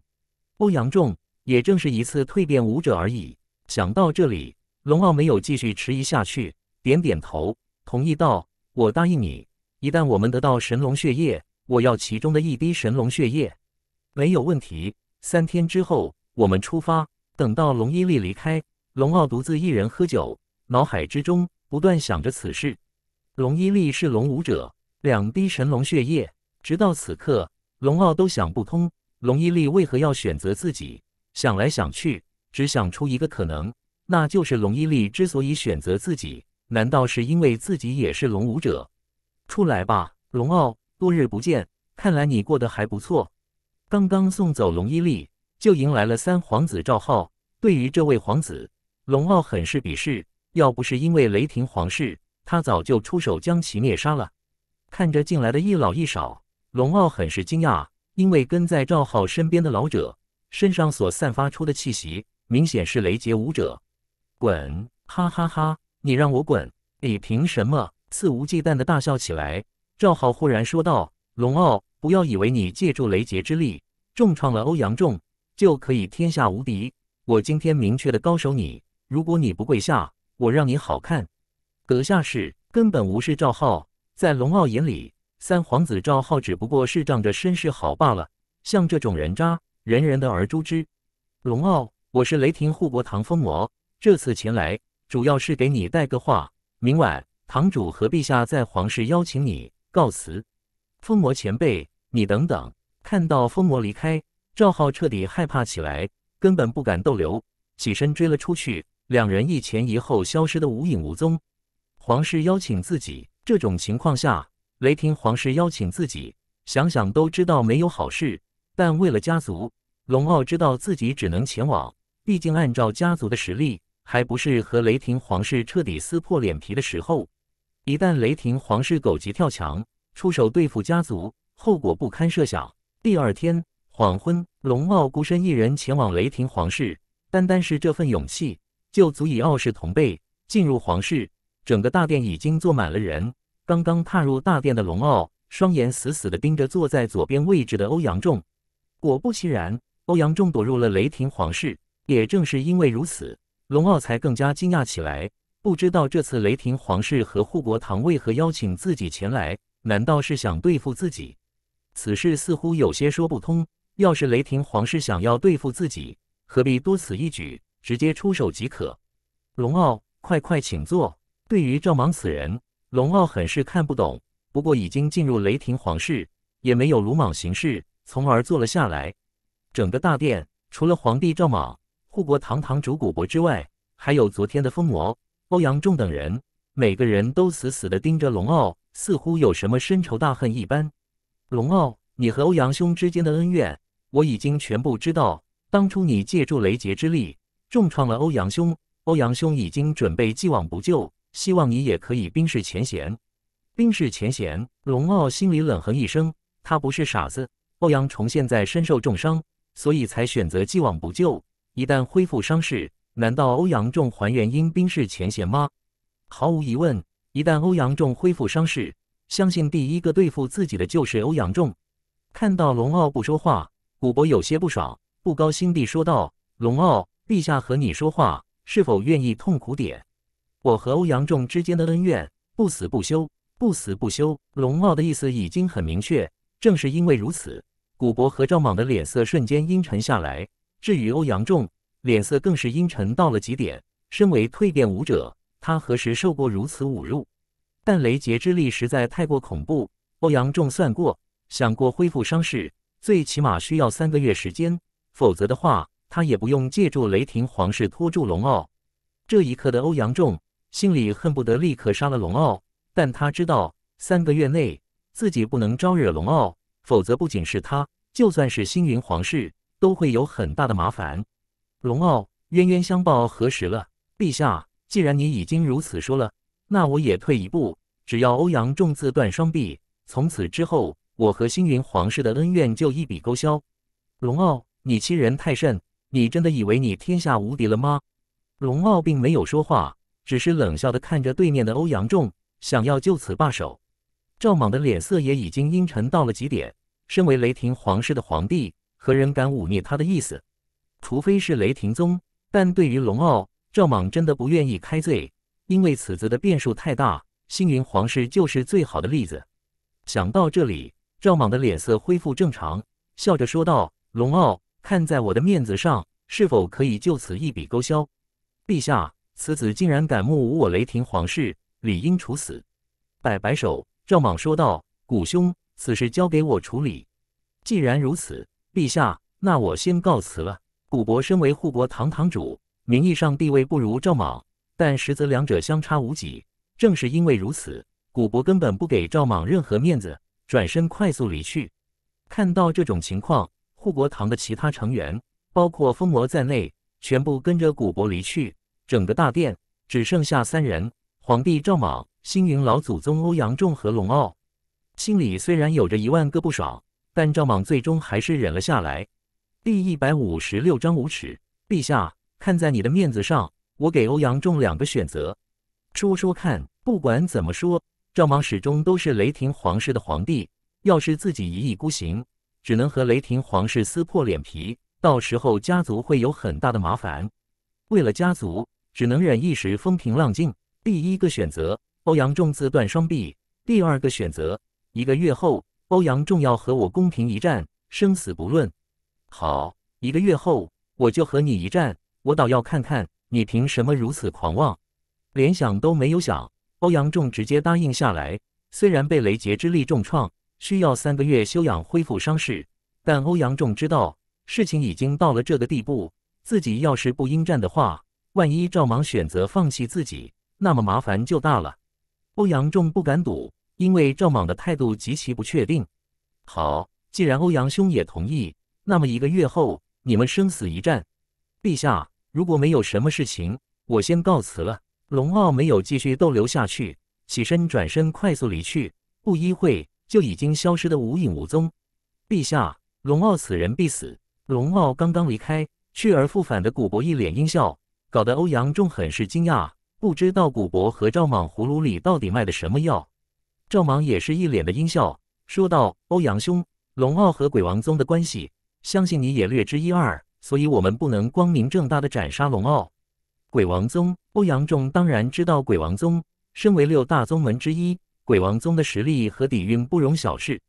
S1: 欧阳仲也正是一次蜕变武者而已。想到这里，龙傲没有继续迟疑下去，点点头，同意道：“我答应你。一旦我们得到神龙血液，我要其中的一滴神龙血液，没有问题。三天之后我们出发。等到龙一力离开。”龙傲独自一人喝酒，脑海之中不断想着此事。龙伊利是龙武者，两滴神龙血液。直到此刻，龙傲都想不通龙伊利为何要选择自己。想来想去，只想出一个可能，那就是龙伊利之所以选择自己，难道是因为自己也是龙武者？出来吧，龙傲，多日不见，看来你过得还不错。刚刚送走龙伊利，就迎来了三皇子赵浩。对于这位皇子，龙傲很是鄙视，要不是因为雷霆皇室，他早就出手将其灭杀了。看着进来的一老一少，龙傲很是惊讶，因为跟在赵浩身边的老者身上所散发出的气息，明显是雷劫武者。滚！哈哈哈，你让我滚？你凭什么？肆无忌惮的大笑起来。赵浩忽然说道：“龙傲，不要以为你借助雷劫之力重创了欧阳仲，就可以天下无敌。我今天明确的高手，你。”如果你不跪下，我让你好看！阁下是根本无视赵浩，在龙傲眼里，三皇子赵浩只不过是仗着身世好罢了。像这种人渣，人人得而诛之。龙傲，我是雷霆护国堂风魔，这次前来主要是给你带个话。明晚堂主和陛下在皇室邀请你，告辞。风魔前辈，你等等！看到风魔离开，赵浩彻底害怕起来，根本不敢逗留，起身追了出去。两人一前一后消失得无影无踪。皇室邀请自己，这种情况下，雷霆皇室邀请自己，想想都知道没有好事。但为了家族，龙傲知道自己只能前往。毕竟按照家族的实力，还不是和雷霆皇室彻底撕破脸皮的时候。一旦雷霆皇室狗急跳墙，出手对付家族，后果不堪设想。第二天黄昏，龙傲孤身一人前往雷霆皇室。单单是这份勇气。就足以傲视同辈。进入皇室，整个大殿已经坐满了人。刚刚踏入大殿的龙傲，双眼死死地盯着坐在左边位置的欧阳仲。果不其然，欧阳仲躲入了雷霆皇室。也正是因为如此，龙傲才更加惊讶起来。不知道这次雷霆皇室和护国堂为何邀请自己前来？难道是想对付自己？此事似乎有些说不通。要是雷霆皇室想要对付自己，何必多此一举？直接出手即可。龙傲，快快请坐。对于赵莽此人，龙傲很是看不懂。不过已经进入雷霆皇室，也没有鲁莽行事，从而坐了下来。整个大殿除了皇帝赵莽、护国堂堂主古伯之外，还有昨天的疯魔欧阳仲等人，每个人都死死地盯着龙傲，似乎有什么深仇大恨一般。龙傲，你和欧阳兄之间的恩怨，我已经全部知道。当初你借助雷劫之力。重创了欧阳兄，欧阳兄已经准备既往不咎，希望你也可以冰释前嫌。冰释前嫌，龙傲心里冷哼一声，他不是傻子。欧阳重现在身受重伤，所以才选择既往不咎。一旦恢复伤势，难道欧阳仲还愿因冰释前嫌吗？毫无疑问，一旦欧阳仲恢复伤势，相信第一个对付自己的就是欧阳仲。看到龙傲不说话，古博有些不爽，不高兴地说道：“龙傲。”陛下和你说话，是否愿意痛苦点？我和欧阳仲之间的恩怨不死不休，不死不休。龙傲的意思已经很明确。正是因为如此，古博和赵莽的脸色瞬间阴沉下来。至于欧阳仲，脸色更是阴沉到了极点。身为蜕变武者，他何时受过如此侮辱？但雷劫之力实在太过恐怖。欧阳仲算过，想过恢复伤势，最起码需要三个月时间，否则的话。他也不用借助雷霆皇室拖住龙傲。这一刻的欧阳仲心里恨不得立刻杀了龙傲，但他知道三个月内自己不能招惹龙傲，否则不仅是他，就算是星云皇室都会有很大的麻烦。龙傲，冤冤相报何时了？陛下，既然你已经如此说了，那我也退一步，只要欧阳仲自断双臂，从此之后我和星云皇室的恩怨就一笔勾销。龙傲，你欺人太甚！你真的以为你天下无敌了吗？龙傲并没有说话，只是冷笑的看着对面的欧阳仲，想要就此罢手。赵莽的脸色也已经阴沉到了极点。身为雷霆皇室的皇帝，何人敢忤逆他的意思？除非是雷霆宗。但对于龙傲，赵莽真的不愿意开罪，因为此子的变数太大。星云皇室就是最好的例子。想到这里，赵莽的脸色恢复正常，笑着说道：“龙傲。”看在我的面子上，是否可以就此一笔勾销？陛下，此子竟然敢目无我雷霆皇室，理应处死。摆摆手，赵莽说道：“古兄，此事交给我处理。既然如此，陛下，那我先告辞了。”古伯身为护国堂堂主，名义上地位不如赵莽，但实则两者相差无几。正是因为如此，古伯根本不给赵莽任何面子，转身快速离去。看到这种情况。护国堂的其他成员，包括封魔在内，全部跟着古博离去。整个大殿只剩下三人：皇帝赵莽、星云老祖宗欧阳仲和龙傲。心里虽然有着一万个不爽，但赵莽最终还是忍了下来。第一百五十六章无耻。陛下，看在你的面子上，我给欧阳仲两个选择，说说看。不管怎么说，赵莽始终都是雷霆皇室的皇帝。要是自己一意孤行。只能和雷霆皇室撕破脸皮，到时候家族会有很大的麻烦。为了家族，只能忍一时风平浪静。第一个选择，欧阳仲自断双臂；第二个选择，一个月后，欧阳仲要和我公平一战，生死不论。好，一个月后我就和你一战，我倒要看看你凭什么如此狂妄，连想都没有想，欧阳仲直接答应下来。虽然被雷劫之力重创。需要三个月休养恢复伤势，但欧阳仲知道事情已经到了这个地步，自己要是不应战的话，万一赵莽选择放弃自己，那么麻烦就大了。欧阳仲不敢赌，因为赵莽的态度极其不确定。好，既然欧阳兄也同意，那么一个月后你们生死一战。陛下，如果没有什么事情，我先告辞了。龙傲没有继续逗留下去，起身转身快速离去。不一会。就已经消失的无影无踪。陛下，龙傲此人必死。龙傲刚刚离开，去而复返的古柏一脸阴笑，搞得欧阳仲很是惊讶。不知道古柏和赵莽葫芦里到底卖的什么药。赵莽也是一脸的阴笑，说道：“欧阳兄，龙傲和鬼王宗的关系，相信你也略知一二，所以我们不能光明正大的斩杀龙傲。”鬼王宗，欧阳仲当然知道鬼王宗，身为六大宗门之一。鬼王宗的实力和底蕴不容小视，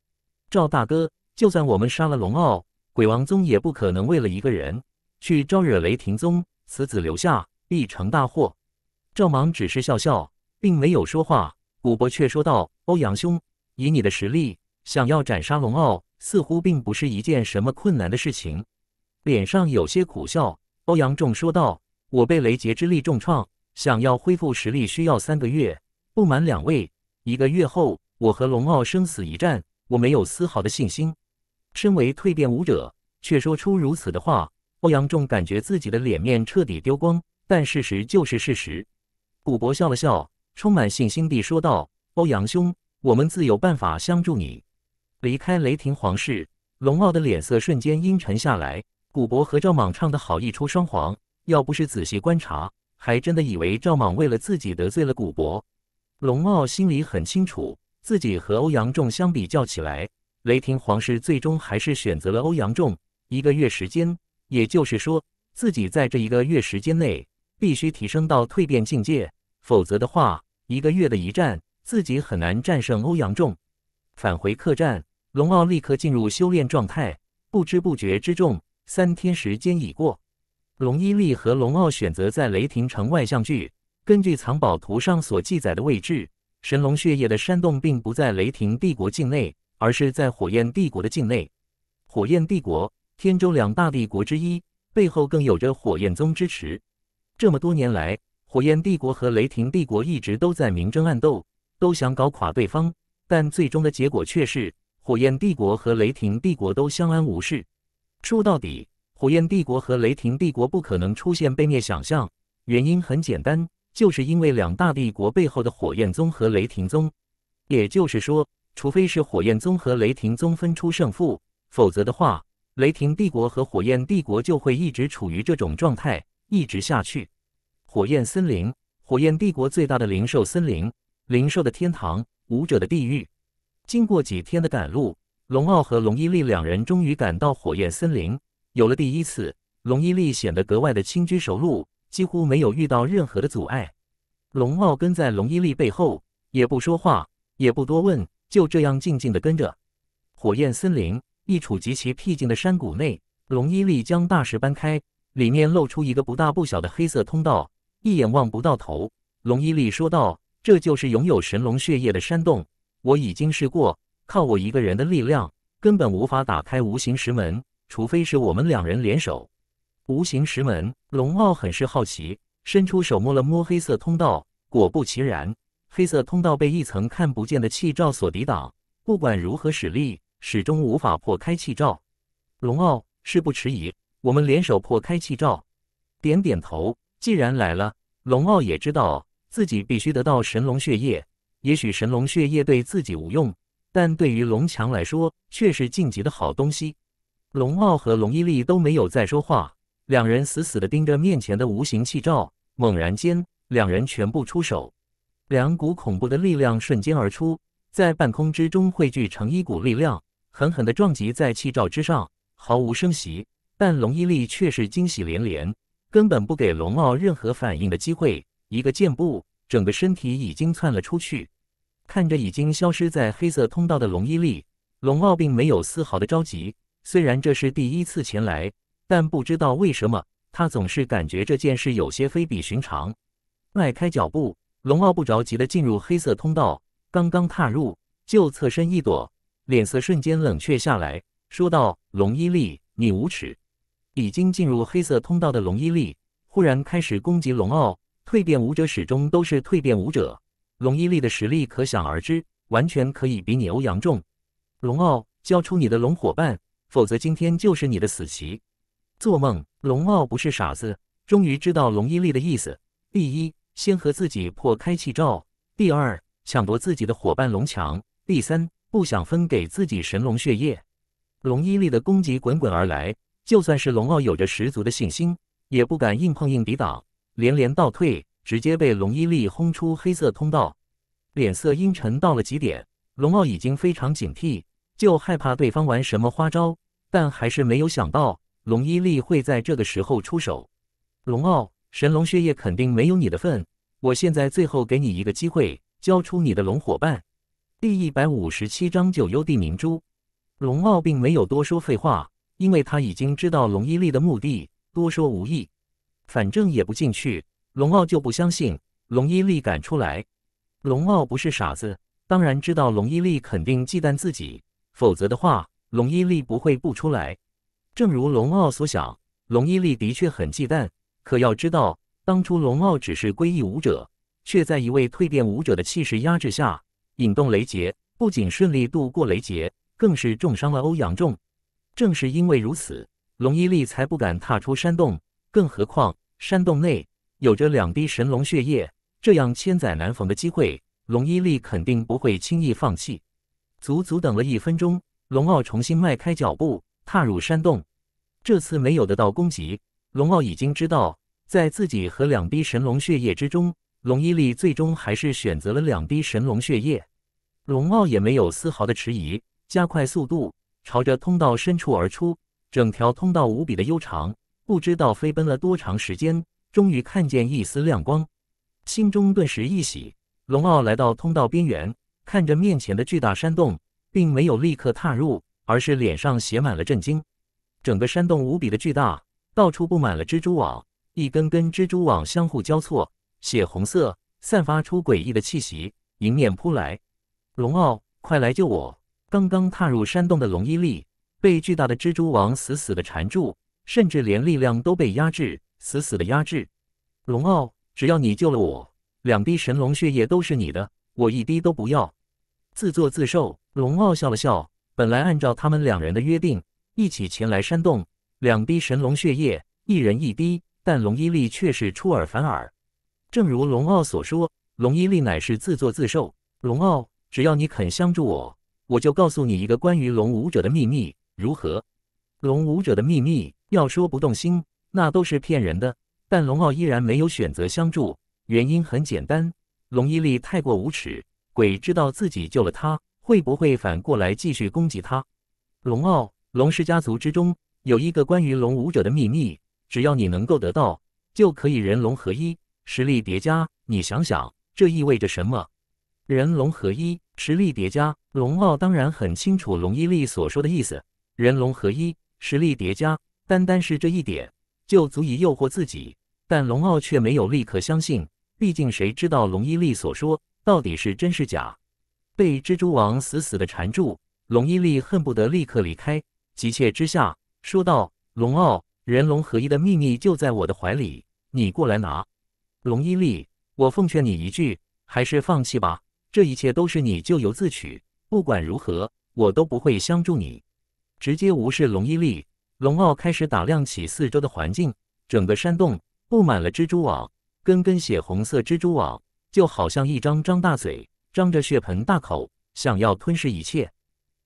S1: 赵大哥，就算我们杀了龙傲，鬼王宗也不可能为了一个人去招惹雷霆宗。此子留下，必成大祸。赵芒只是笑笑，并没有说话。古伯却说道：“欧阳兄，以你的实力，想要斩杀龙傲，似乎并不是一件什么困难的事情。”脸上有些苦笑。欧阳仲说道：“我被雷劫之力重创，想要恢复实力需要三个月，不满两位。”一个月后，我和龙傲生死一战，我没有丝毫的信心。身为蜕变武者，却说出如此的话，欧阳仲感觉自己的脸面彻底丢光。但事实就是事实。古博笑了笑，充满信心地说道：“欧阳兄，我们自有办法相助你。”离开雷霆皇室，龙傲的脸色瞬间阴沉下来。古博和赵莽唱的好一出双簧，要不是仔细观察，还真的以为赵莽为了自己得罪了古博。龙傲心里很清楚，自己和欧阳仲相比较起来，雷霆皇室最终还是选择了欧阳仲。一个月时间，也就是说，自己在这一个月时间内必须提升到蜕变境界，否则的话，一个月的一战，自己很难战胜欧阳仲。返回客栈，龙傲立刻进入修炼状态，不知不觉之中，三天时间已过。龙伊利和龙傲选择在雷霆城外相聚。根据藏宝图上所记载的位置，神龙血液的山洞并不在雷霆帝国境内，而是在火焰帝国的境内。火焰帝国、天州两大帝国之一，背后更有着火焰宗支持。这么多年来，火焰帝国和雷霆帝国一直都在明争暗斗，都想搞垮对方，但最终的结果却是火焰帝国和雷霆帝国都相安无事。说到底，火焰帝国和雷霆帝国不可能出现被灭想象，原因很简单。就是因为两大帝国背后的火焰宗和雷霆宗，也就是说，除非是火焰宗和雷霆宗分出胜负，否则的话，雷霆帝国和火焰帝国就会一直处于这种状态，一直下去。火焰森林，火焰帝国最大的灵兽森林，灵兽的天堂，武者的地狱。经过几天的赶路，龙傲和龙伊利两人终于赶到火焰森林。有了第一次，龙伊利显得格外的轻居熟路。几乎没有遇到任何的阻碍，龙傲跟在龙伊利背后，也不说话，也不多问，就这样静静的跟着。火焰森林一处极其僻静的山谷内，龙伊利将大石搬开，里面露出一个不大不小的黑色通道，一眼望不到头。龙伊利说道：“这就是拥有神龙血液的山洞，我已经试过，靠我一个人的力量根本无法打开无形石门，除非是我们两人联手。”无形石门，龙傲很是好奇，伸出手摸了摸黑色通道，果不其然，黑色通道被一层看不见的气罩所抵挡，不管如何使力，始终无法破开气罩。龙傲事不迟疑，我们联手破开气罩。点点头，既然来了，龙傲也知道自己必须得到神龙血液。也许神龙血液对自己无用，但对于龙强来说，却是晋级的好东西。龙傲和龙一力都没有再说话。两人死死地盯着面前的无形气罩，猛然间，两人全部出手，两股恐怖的力量瞬间而出，在半空之中汇聚成一股力量，狠狠地撞击在气罩之上，毫无声息。但龙一力却是惊喜连连，根本不给龙傲任何反应的机会，一个箭步，整个身体已经窜了出去。看着已经消失在黑色通道的龙一力，龙傲并没有丝毫的着急，虽然这是第一次前来。但不知道为什么，他总是感觉这件事有些非比寻常。迈开脚步，龙傲不着急地进入黑色通道。刚刚踏入，就侧身一躲，脸色瞬间冷却下来，说道：“龙一力，你无耻！”已经进入黑色通道的龙一力忽然开始攻击龙傲。蜕变武者始终都是蜕变武者，龙一力的实力可想而知，完全可以比你欧阳重。龙傲，交出你的龙伙伴，否则今天就是你的死期！做梦！龙傲不是傻子，终于知道龙伊利的意思：第一，先和自己破开气罩；第二，抢夺自己的伙伴龙强；第三，不想分给自己神龙血液。龙伊利的攻击滚滚而来，就算是龙傲有着十足的信心，也不敢硬碰硬抵挡，连连倒退，直接被龙伊利轰出黑色通道，脸色阴沉到了极点。龙傲已经非常警惕，就害怕对方玩什么花招，但还是没有想到。龙伊利会在这个时候出手，龙傲，神龙血液肯定没有你的份。我现在最后给你一个机会，交出你的龙伙伴。第一百五十七章九幽地明珠。龙傲并没有多说废话，因为他已经知道龙伊利的目的，多说无益，反正也不进去。龙傲就不相信龙伊利敢出来。龙傲不是傻子，当然知道龙伊利肯定忌惮自己，否则的话，龙伊利不会不出来。正如龙傲所想，龙伊利的确很忌惮。可要知道，当初龙傲只是归义武者，却在一位蜕变武者的气势压制下引动雷劫，不仅顺利度过雷劫，更是重伤了欧阳仲。正是因为如此，龙伊利才不敢踏出山洞。更何况，山洞内有着两滴神龙血液，这样千载难逢的机会，龙伊利肯定不会轻易放弃。足足等了一分钟，龙傲重新迈开脚步。踏入山洞，这次没有得到攻击，龙傲已经知道，在自己和两滴神龙血液之中，龙伊利最终还是选择了两滴神龙血液。龙傲也没有丝毫的迟疑，加快速度朝着通道深处而出。整条通道无比的悠长，不知道飞奔了多长时间，终于看见一丝亮光，心中顿时一喜。龙傲来到通道边缘，看着面前的巨大山洞，并没有立刻踏入。而是脸上写满了震惊。整个山洞无比的巨大，到处布满了蜘蛛网，一根根蜘蛛网相互交错，血红色，散发出诡异的气息，迎面扑来。龙傲，快来救我！刚刚踏入山洞的龙一力被巨大的蜘蛛网死死的缠住，甚至连力量都被压制，死死的压制。龙傲，只要你救了我，两滴神龙血液都是你的，我一滴都不要。自作自受。龙傲笑了笑。本来按照他们两人的约定，一起前来山洞，两滴神龙血液，一人一滴。但龙伊利却是出尔反尔，正如龙傲所说，龙伊利乃是自作自受。龙傲，只要你肯相助我，我就告诉你一个关于龙武者的秘密，如何？龙武者的秘密，要说不动心，那都是骗人的。但龙傲依然没有选择相助，原因很简单，龙伊利太过无耻，鬼知道自己救了他。会不会反过来继续攻击他？龙傲，龙氏家族之中有一个关于龙武者的秘密，只要你能够得到，就可以人龙合一，实力叠加。你想想，这意味着什么？人龙合一，实力叠加。龙傲当然很清楚龙一力所说的意思，人龙合一，实力叠加。单单是这一点，就足以诱惑自己。但龙傲却没有立刻相信，毕竟谁知道龙一力所说到底是真是假？被蜘蛛网死死的缠住，龙伊利恨不得立刻离开。急切之下，说道：“龙傲，人龙合一的秘密就在我的怀里，你过来拿。”龙伊利，我奉劝你一句，还是放弃吧。这一切都是你咎由自取。不管如何，我都不会相助你。直接无视龙伊利，龙傲开始打量起四周的环境。整个山洞布满了蜘蛛网，根根血红色蜘蛛网，就好像一张张大嘴。张着血盆大口，想要吞噬一切。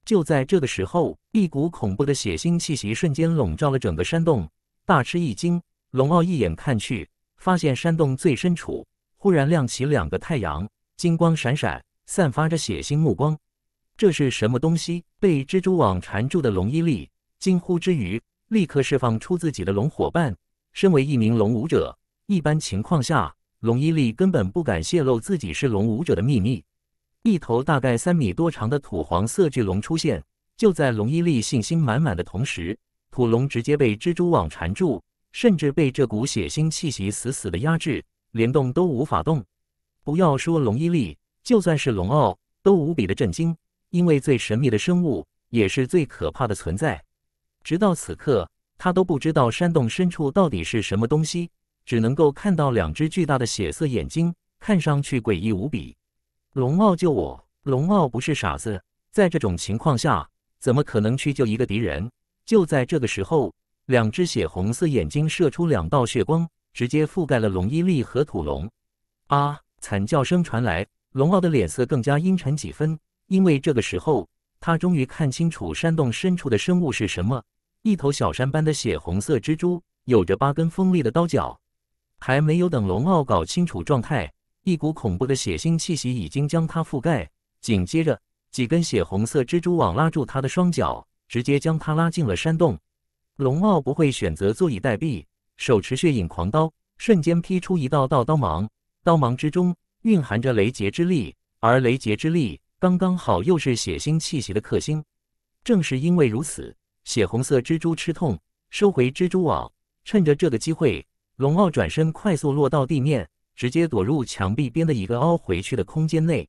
S1: 就在这个时候，一股恐怖的血腥气息瞬间笼罩了整个山洞，大吃一惊。龙傲一眼看去，发现山洞最深处忽然亮起两个太阳，金光闪闪，散发着血腥目光。这是什么东西？被蜘蛛网缠住的龙伊利惊呼之余，立刻释放出自己的龙伙伴。身为一名龙武者，一般情况下，龙伊利根本不敢泄露自己是龙武者的秘密。一头大概三米多长的土黄色巨龙出现，就在龙伊利信心满满的同时，土龙直接被蜘蛛网缠住，甚至被这股血腥气息死死的压制，连动都无法动。不要说龙伊利，就算是龙傲都无比的震惊，因为最神秘的生物也是最可怕的存在。直到此刻，他都不知道山洞深处到底是什么东西，只能够看到两只巨大的血色眼睛，看上去诡异无比。龙傲救我！龙傲不是傻子，在这种情况下，怎么可能去救一个敌人？就在这个时候，两只血红色眼睛射出两道血光，直接覆盖了龙伊利和土龙。啊！惨叫声传来，龙傲的脸色更加阴沉几分，因为这个时候，他终于看清楚山洞深处的生物是什么——一头小山般的血红色蜘蛛，有着八根锋利的刀角。还没有等龙傲搞清楚状态。一股恐怖的血腥气息已经将他覆盖，紧接着几根血红色蜘蛛网拉住他的双脚，直接将他拉进了山洞。龙傲不会选择坐以待毙，手持血影狂刀，瞬间劈出一道道刀芒，刀芒之中蕴含着雷劫之力，而雷劫之力刚刚好又是血腥气息的克星。正是因为如此，血红色蜘蛛吃痛，收回蜘蛛网，趁着这个机会，龙傲转身快速落到地面。直接躲入墙壁边的一个凹回去的空间内，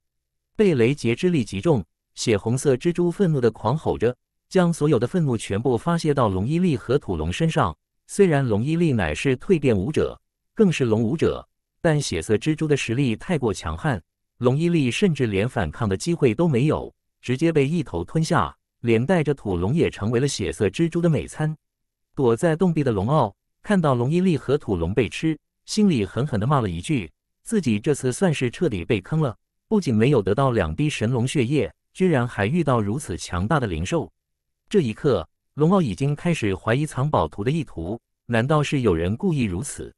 S1: 被雷劫之力击中。血红色蜘蛛愤怒的狂吼着，将所有的愤怒全部发泄到龙一力和土龙身上。虽然龙一力乃是蜕变武者，更是龙武者，但血色蜘蛛的实力太过强悍，龙一力甚至连反抗的机会都没有，直接被一头吞下，连带着土龙也成为了血色蜘蛛的美餐。躲在洞壁的龙傲看到龙一力和土龙被吃。心里狠狠地骂了一句：“自己这次算是彻底被坑了，不仅没有得到两滴神龙血液，居然还遇到如此强大的灵兽。”这一刻，龙傲已经开始怀疑藏宝图的意图，难道是有人故意如此？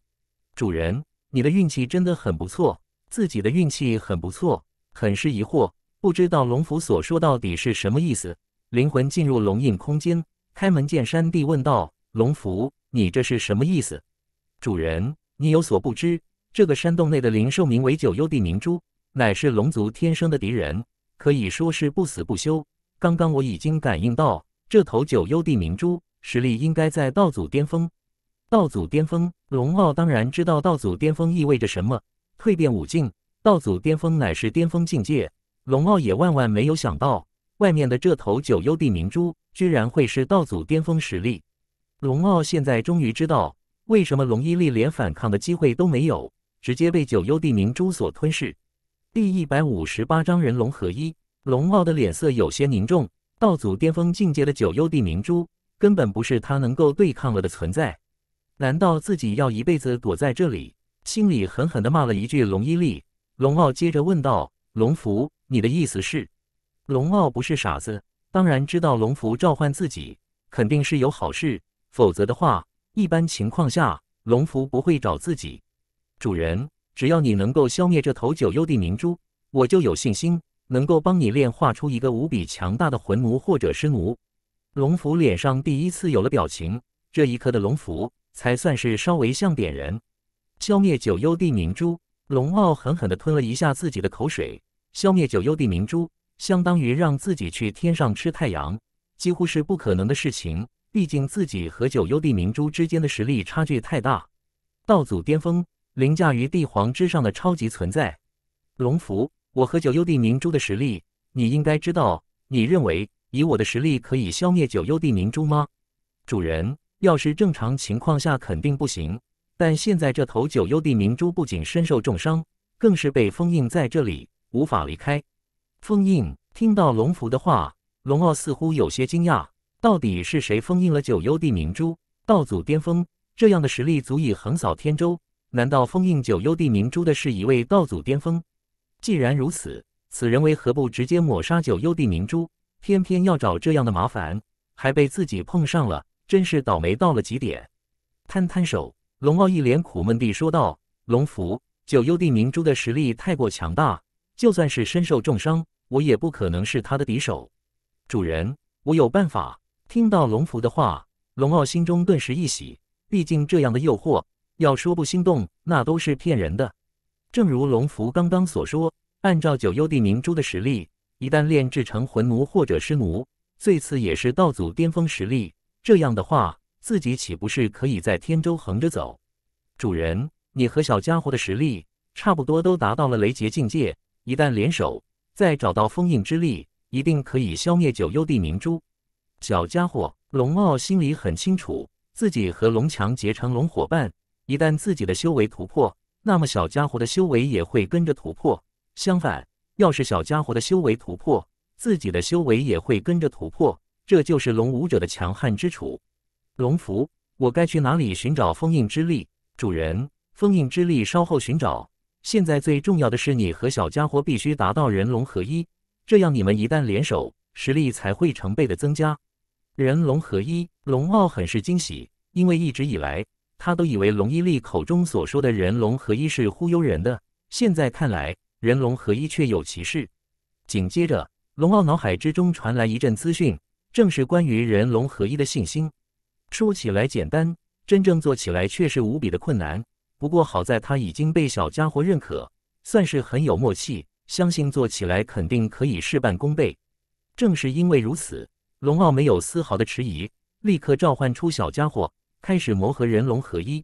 S1: 主人，你的运气真的很不错，自己的运气很不错，很是疑惑，不知道龙符所说到底是什么意思。灵魂进入龙印空间，开门见山地问道：“龙符，你这是什么意思？”主人。你有所不知，这个山洞内的灵兽名为九幽帝明珠，乃是龙族天生的敌人，可以说是不死不休。刚刚我已经感应到，这头九幽帝明珠实力应该在道祖巅峰。道祖巅峰，龙傲当然知道道祖巅峰意味着什么。蜕变五境，道祖巅峰乃是巅峰境界。龙傲也万万没有想到，外面的这头九幽帝明珠居然会是道祖巅峰实力。龙傲现在终于知道。为什么龙伊利连反抗的机会都没有，直接被九幽帝明珠所吞噬？第一百五十八章人龙合一。龙傲的脸色有些凝重，道祖巅峰境界的九幽帝明珠，根本不是他能够对抗了的存在。难道自己要一辈子躲在这里？心里狠狠地骂了一句龙伊利。龙傲接着问道：“龙福，你的意思是？”龙傲不是傻子，当然知道龙福召唤自己，肯定是有好事，否则的话。一般情况下，龙福不会找自己主人。只要你能够消灭这头九幽地明珠，我就有信心能够帮你炼化出一个无比强大的魂奴或者尸奴。龙福脸上第一次有了表情，这一刻的龙福才算是稍微像点人。消灭九幽地明珠，龙傲狠狠的吞了一下自己的口水。消灭九幽地明珠，相当于让自己去天上吃太阳，几乎是不可能的事情。毕竟自己和九幽帝明珠之间的实力差距太大，道祖巅峰，凌驾于帝皇之上的超级存在。龙福，我和九幽帝明珠的实力，你应该知道。你认为以我的实力可以消灭九幽帝明珠吗？主人，要是正常情况下肯定不行，但现在这头九幽帝明珠不仅身受重伤，更是被封印在这里，无法离开。封印。听到龙福的话，龙傲似乎有些惊讶。到底是谁封印了九幽地明珠？道祖巅峰这样的实力足以横扫天州。难道封印九幽地明珠的是一位道祖巅峰？既然如此，此人为何不直接抹杀九幽地明珠，偏偏要找这样的麻烦？还被自己碰上了，真是倒霉到了极点。摊摊手，龙傲一脸苦闷地说道：“龙符，九幽地明珠的实力太过强大，就算是身受重伤，我也不可能是他的敌手。主人，我有办法。”听到龙福的话，龙傲心中顿时一喜。毕竟这样的诱惑，要说不心动，那都是骗人的。正如龙福刚刚所说，按照九幽地明珠的实力，一旦炼制成魂奴或者尸奴，最次也是道祖巅峰实力。这样的话，自己岂不是可以在天州横着走？主人，你和小家伙的实力差不多，都达到了雷劫境界。一旦联手，再找到封印之力，一定可以消灭九幽地明珠。小家伙，龙傲心里很清楚，自己和龙强结成龙伙伴，一旦自己的修为突破，那么小家伙的修为也会跟着突破。相反，要是小家伙的修为突破，自己的修为也会跟着突破。这就是龙武者的强悍之处。龙福，我该去哪里寻找封印之力？主人，封印之力稍后寻找。现在最重要的是你和小家伙必须达到人龙合一，这样你们一旦联手，实力才会成倍的增加。人龙合一，龙傲很是惊喜，因为一直以来他都以为龙伊利口中所说的人龙合一是忽悠人的，现在看来人龙合一确有其事。紧接着，龙傲脑海之中传来一阵资讯，正是关于人龙合一的信心。说起来简单，真正做起来却是无比的困难。不过好在他已经被小家伙认可，算是很有默契，相信做起来肯定可以事半功倍。正是因为如此。龙傲没有丝毫的迟疑，立刻召唤出小家伙，开始磨合人龙合一。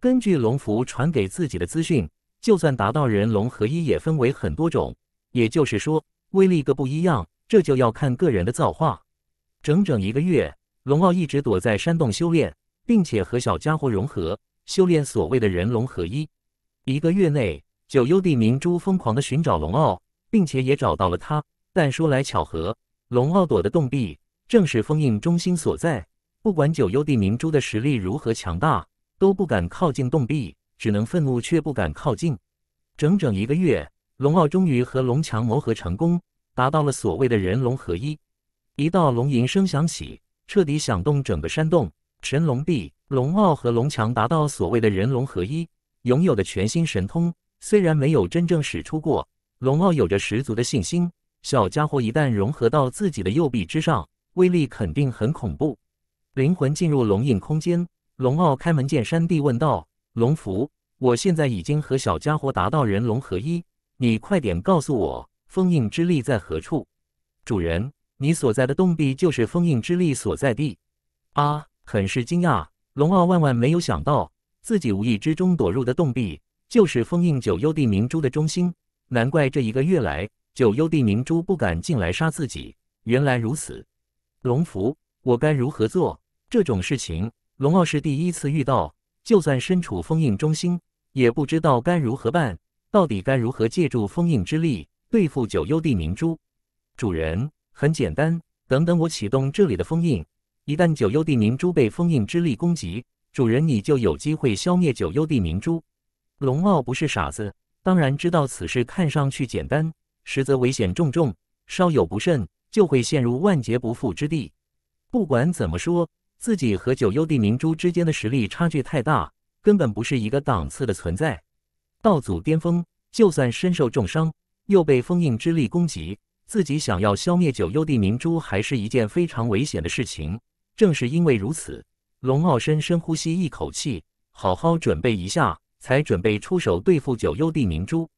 S1: 根据龙符传给自己的资讯，就算达到人龙合一，也分为很多种，也就是说威力各不一样。这就要看个人的造化。整整一个月，龙傲一直躲在山洞修炼，并且和小家伙融合修炼所谓的人龙合一。一个月内，九幽帝明珠疯狂地寻找龙傲，并且也找到了他。但说来巧合，龙傲躲的洞壁。正是封印中心所在。不管九幽地明珠的实力如何强大，都不敢靠近洞壁，只能愤怒却不敢靠近。整整一个月，龙傲终于和龙强磨合成功，达到了所谓的人龙合一。一道龙吟声响起，彻底响动整个山洞。神龙臂，龙傲和龙强达到所谓的人龙合一，拥有的全新神通虽然没有真正使出过，龙傲有着十足的信心。小家伙一旦融合到自己的右臂之上。威力肯定很恐怖。灵魂进入龙印空间，龙傲开门见山地问道：“龙符，我现在已经和小家伙达到人龙合一，你快点告诉我，封印之力在何处？”主人，你所在的洞壁就是封印之力所在地。啊，很是惊讶，龙傲万万没有想到，自己无意之中躲入的洞壁就是封印九幽地明珠的中心，难怪这一个月来九幽地明珠不敢进来杀自己。原来如此。龙福，我该如何做这种事情？龙傲是第一次遇到，就算身处封印中心，也不知道该如何办。到底该如何借助封印之力对付九幽地明珠？主人，很简单，等等我启动这里的封印，一旦九幽地明珠被封印之力攻击，主人你就有机会消灭九幽地明珠。龙傲不是傻子，当然知道此事看上去简单，实则危险重重，稍有不慎。就会陷入万劫不复之地。不管怎么说，自己和九幽地明珠之间的实力差距太大，根本不是一个档次的存在。道祖巅峰，就算身受重伤，又被封印之力攻击，自己想要消灭九幽地明珠，还是一件非常危险的事情。正是因为如此，龙傲深深呼吸一口气，好好准备一下，才准备出手对付九幽地明珠。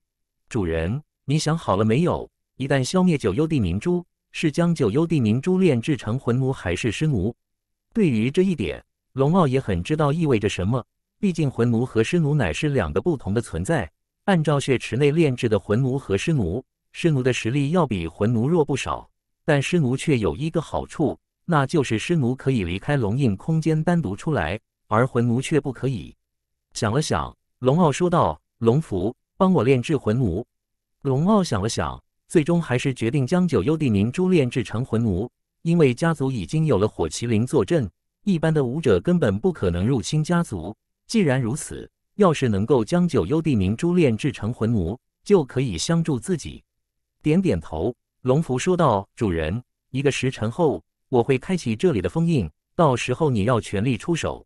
S1: 主人，你想好了没有？一旦消灭九幽地明珠，是将九幽地明珠炼制成魂奴还是尸奴？对于这一点，龙傲也很知道意味着什么。毕竟魂奴和尸奴乃是两个不同的存在。按照血池内炼制的魂奴和尸奴，尸奴的实力要比魂奴弱不少。但尸奴却有一个好处，那就是尸奴可以离开龙印空间单独出来，而魂奴却不可以。想了想，龙傲说道：“龙符，帮我炼制魂奴。”龙傲想了想。最终还是决定将九幽地明珠炼制成魂奴，因为家族已经有了火麒麟坐镇，一般的武者根本不可能入侵家族。既然如此，要是能够将九幽地明珠炼制成魂奴，就可以相助自己。点点头，龙福说道：“主人，一个时辰后我会开启这里的封印，到时候你要全力出手。”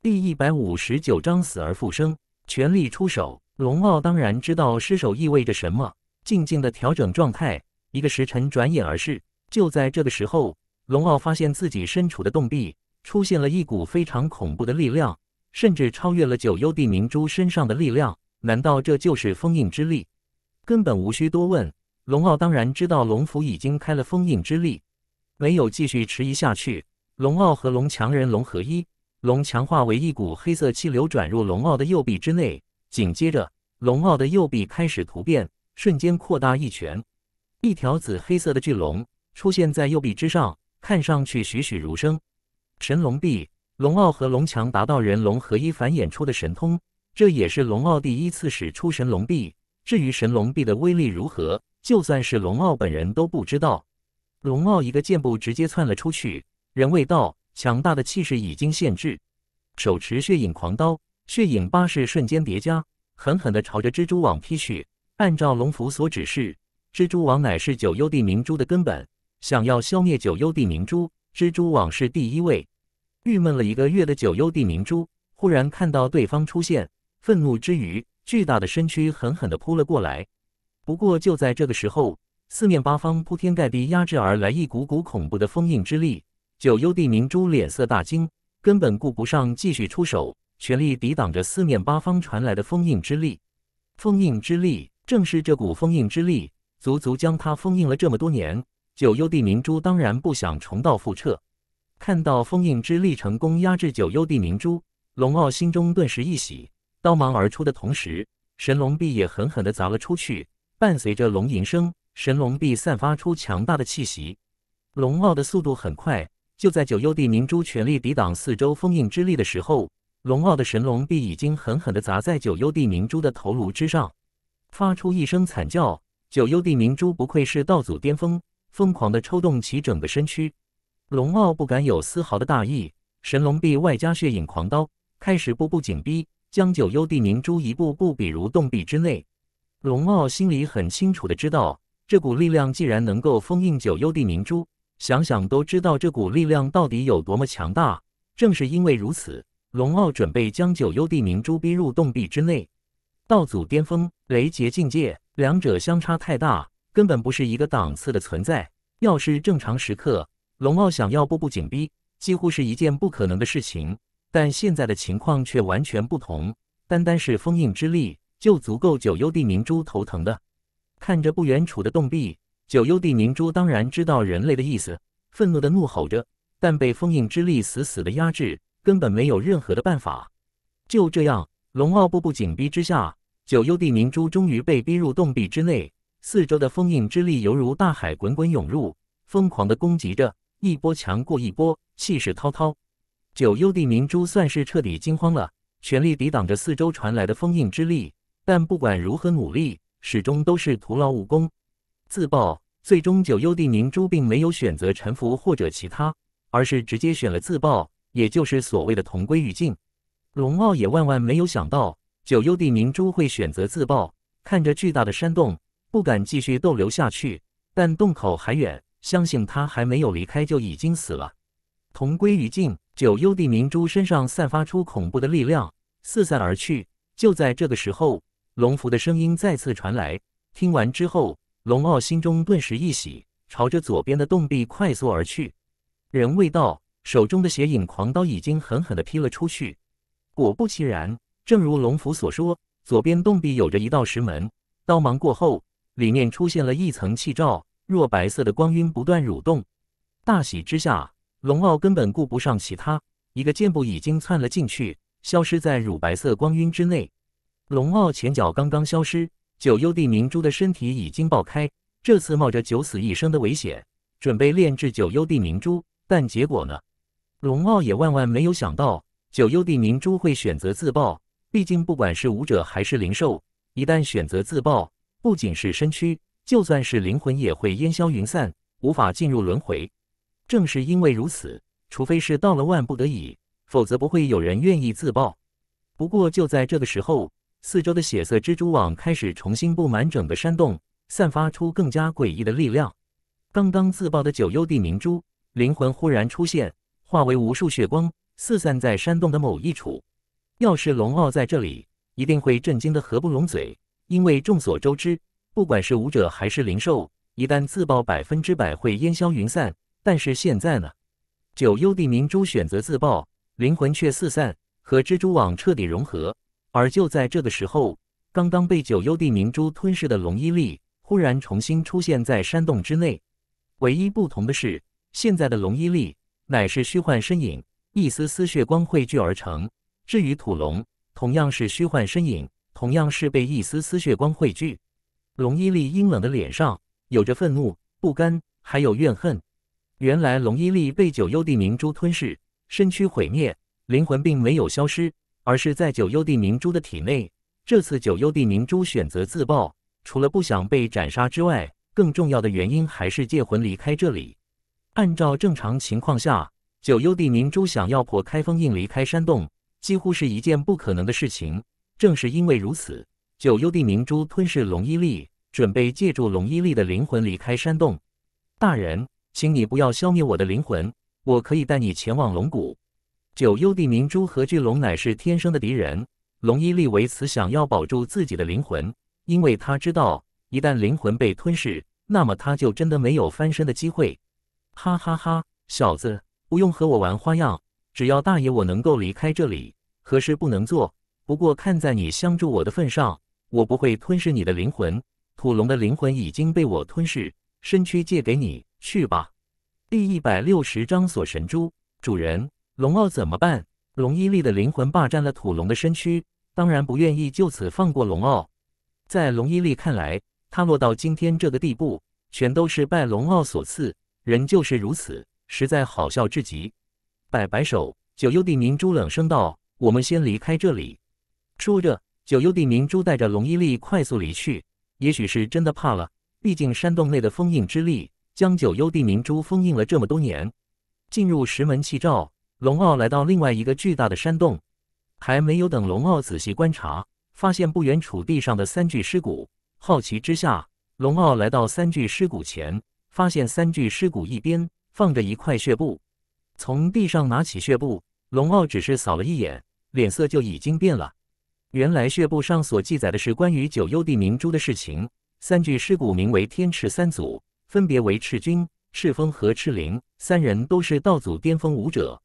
S1: 第一百五十九章死而复生，全力出手。龙傲当然知道失手意味着什么。静静的调整状态，一个时辰转眼而逝。就在这个时候，龙傲发现自己身处的洞壁出现了一股非常恐怖的力量，甚至超越了九幽帝明珠身上的力量。难道这就是封印之力？根本无需多问，龙傲当然知道龙符已经开了封印之力，没有继续迟疑下去。龙傲和龙强人龙合一，龙强化为一股黑色气流转入龙傲的右臂之内。紧接着，龙傲的右臂开始突变。瞬间扩大一拳，一条紫黑色的巨龙出现在右臂之上，看上去栩栩如生。神龙臂，龙傲和龙强达到人龙合一，繁衍出的神通。这也是龙傲第一次使出神龙臂。至于神龙臂的威力如何，就算是龙傲本人都不知道。龙傲一个箭步直接窜了出去，人未到，强大的气势已经限制。手持血影狂刀，血影巴士瞬间叠加，狠狠的朝着蜘蛛网劈去。按照龙符所指示，蜘蛛王乃是九幽地明珠的根本。想要消灭九幽地明珠，蜘蛛王是第一位。郁闷了一个月的九幽地明珠，忽然看到对方出现，愤怒之余，巨大的身躯狠狠地扑了过来。不过就在这个时候，四面八方铺天盖地压制而来，一股股恐怖的封印之力。九幽地明珠脸色大惊，根本顾不上继续出手，全力抵挡着四面八方传来的封印之力。封印之力。正是这股封印之力，足足将他封印了这么多年。九幽帝明珠当然不想重蹈覆辙。看到封印之力成功压制九幽帝明珠，龙傲心中顿时一喜，刀芒而出的同时，神龙臂也狠狠地砸了出去。伴随着龙吟声，神龙臂散发出强大的气息。龙傲的速度很快，就在九幽帝明珠全力抵挡四周封印之力的时候，龙傲的神龙臂已经狠狠地砸在九幽帝明珠的头颅之上。发出一声惨叫，九幽帝明珠不愧是道祖巅峰，疯狂的抽动起整个身躯。龙傲不敢有丝毫的大意，神龙臂外加血影狂刀开始步步紧逼，将九幽帝明珠一步步逼入洞壁之内。龙傲心里很清楚的知道，这股力量既然能够封印九幽帝明珠，想想都知道这股力量到底有多么强大。正是因为如此，龙傲准备将九幽帝明珠逼入洞壁之内。道祖巅峰、雷劫境界，两者相差太大，根本不是一个档次的存在。要是正常时刻，龙傲想要步步紧逼，几乎是一件不可能的事情。但现在的情况却完全不同，单单是封印之力，就足够九幽帝明珠头疼的。看着不远处的洞壁，九幽帝明珠当然知道人类的意思，愤怒的怒吼着，但被封印之力死死的压制，根本没有任何的办法。就这样。龙傲步步紧逼之下，九幽地明珠终于被逼入洞壁之内，四周的封印之力犹如大海滚滚涌入，疯狂的攻击着，一波强过一波，气势滔滔。九幽地明珠算是彻底惊慌了，全力抵挡着四周传来的封印之力，但不管如何努力，始终都是徒劳无功。自爆，最终九幽地明珠并没有选择臣服或者其他，而是直接选了自爆，也就是所谓的同归于尽。龙傲也万万没有想到九幽地明珠会选择自爆，看着巨大的山洞，不敢继续逗留下去。但洞口还远，相信他还没有离开就已经死了，同归于尽。九幽地明珠身上散发出恐怖的力量，四散而去。就在这个时候，龙符的声音再次传来。听完之后，龙傲心中顿时一喜，朝着左边的洞壁快速而去。人未到，手中的血影狂刀已经狠狠地劈了出去。果不其然，正如龙福所说，左边洞壁有着一道石门。刀芒过后，里面出现了一层气罩，若白色的光晕不断蠕动。大喜之下，龙傲根本顾不上其他，一个箭步已经窜了进去，消失在乳白色光晕之内。龙傲前脚刚刚消失，九幽帝明珠的身体已经爆开。这次冒着九死一生的危险，准备炼制九幽帝明珠，但结果呢？龙傲也万万没有想到。九幽地明珠会选择自爆，毕竟不管是武者还是灵兽，一旦选择自爆，不仅是身躯，就算是灵魂也会烟消云散，无法进入轮回。正是因为如此，除非是到了万不得已，否则不会有人愿意自爆。不过就在这个时候，四周的血色蜘蛛网开始重新布满整个山洞，散发出更加诡异的力量。刚刚自爆的九幽地明珠灵魂忽然出现，化为无数血光。四散在山洞的某一处。要是龙傲在这里，一定会震惊的合不拢嘴，因为众所周知，不管是武者还是灵兽，一旦自爆，百分之百会烟消云散。但是现在呢？九幽帝明珠选择自爆，灵魂却四散和蜘蛛网彻底融合。而就在这个时候，刚刚被九幽帝明珠吞噬的龙一力忽然重新出现在山洞之内。唯一不同的是，现在的龙一力乃是虚幻身影。一丝丝血光汇聚而成。至于土龙，同样是虚幻身影，同样是被一丝丝血光汇聚。龙伊利阴冷的脸上有着愤怒、不甘，还有怨恨。原来龙伊利被九幽地明珠吞噬，身躯毁灭，灵魂并没有消失，而是在九幽地明珠的体内。这次九幽地明珠选择自爆，除了不想被斩杀之外，更重要的原因还是借魂离开这里。按照正常情况下。九幽地明珠想要破开封印离开山洞，几乎是一件不可能的事情。正是因为如此，九幽地明珠吞噬龙伊利，准备借助龙伊利的灵魂离开山洞。大人，请你不要消灭我的灵魂，我可以带你前往龙谷。九幽地明珠和巨龙乃是天生的敌人，龙伊利为此想要保住自己的灵魂，因为他知道，一旦灵魂被吞噬，那么他就真的没有翻身的机会。哈哈哈，小子！不用和我玩花样，只要大爷我能够离开这里，何事不能做？不过看在你相助我的份上，我不会吞噬你的灵魂。土龙的灵魂已经被我吞噬，身躯借给你去吧。第一百六十章锁神珠。主人，龙傲怎么办？龙伊利的灵魂霸占了土龙的身躯，当然不愿意就此放过龙傲。在龙伊利看来，他落到今天这个地步，全都是拜龙傲所赐。人就是如此。实在好笑至极，摆摆手，九幽帝明珠冷声道：“我们先离开这里。”说着，九幽帝明珠带着龙伊利快速离去。也许是真的怕了，毕竟山洞内的封印之力将九幽帝明珠封印了这么多年。进入石门气罩，龙傲来到另外一个巨大的山洞，还没有等龙傲仔细观察，发现不远处地上的三具尸骨。好奇之下，龙傲来到三具尸骨前，发现三具尸骨一边。放着一块血布，从地上拿起血布，龙傲只是扫了一眼，脸色就已经变了。原来血布上所记载的是关于九幽帝明珠的事情。三具尸骨名为天赤三祖，分别为赤君、赤峰和赤灵，三人都是道祖巅峰武者。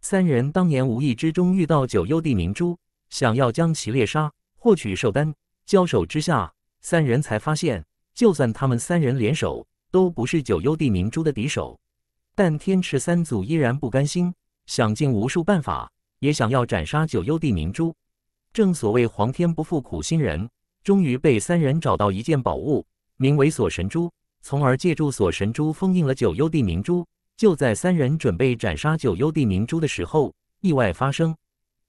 S1: 三人当年无意之中遇到九幽帝明珠，想要将其猎杀，获取兽丹。交手之下，三人才发现，就算他们三人联手，都不是九幽帝明珠的敌手。但天池三祖依然不甘心，想尽无数办法，也想要斩杀九幽地明珠。正所谓皇天不负苦心人，终于被三人找到一件宝物，名为锁神珠，从而借助锁神珠封印了九幽地明珠。就在三人准备斩杀九幽地明珠的时候，意外发生。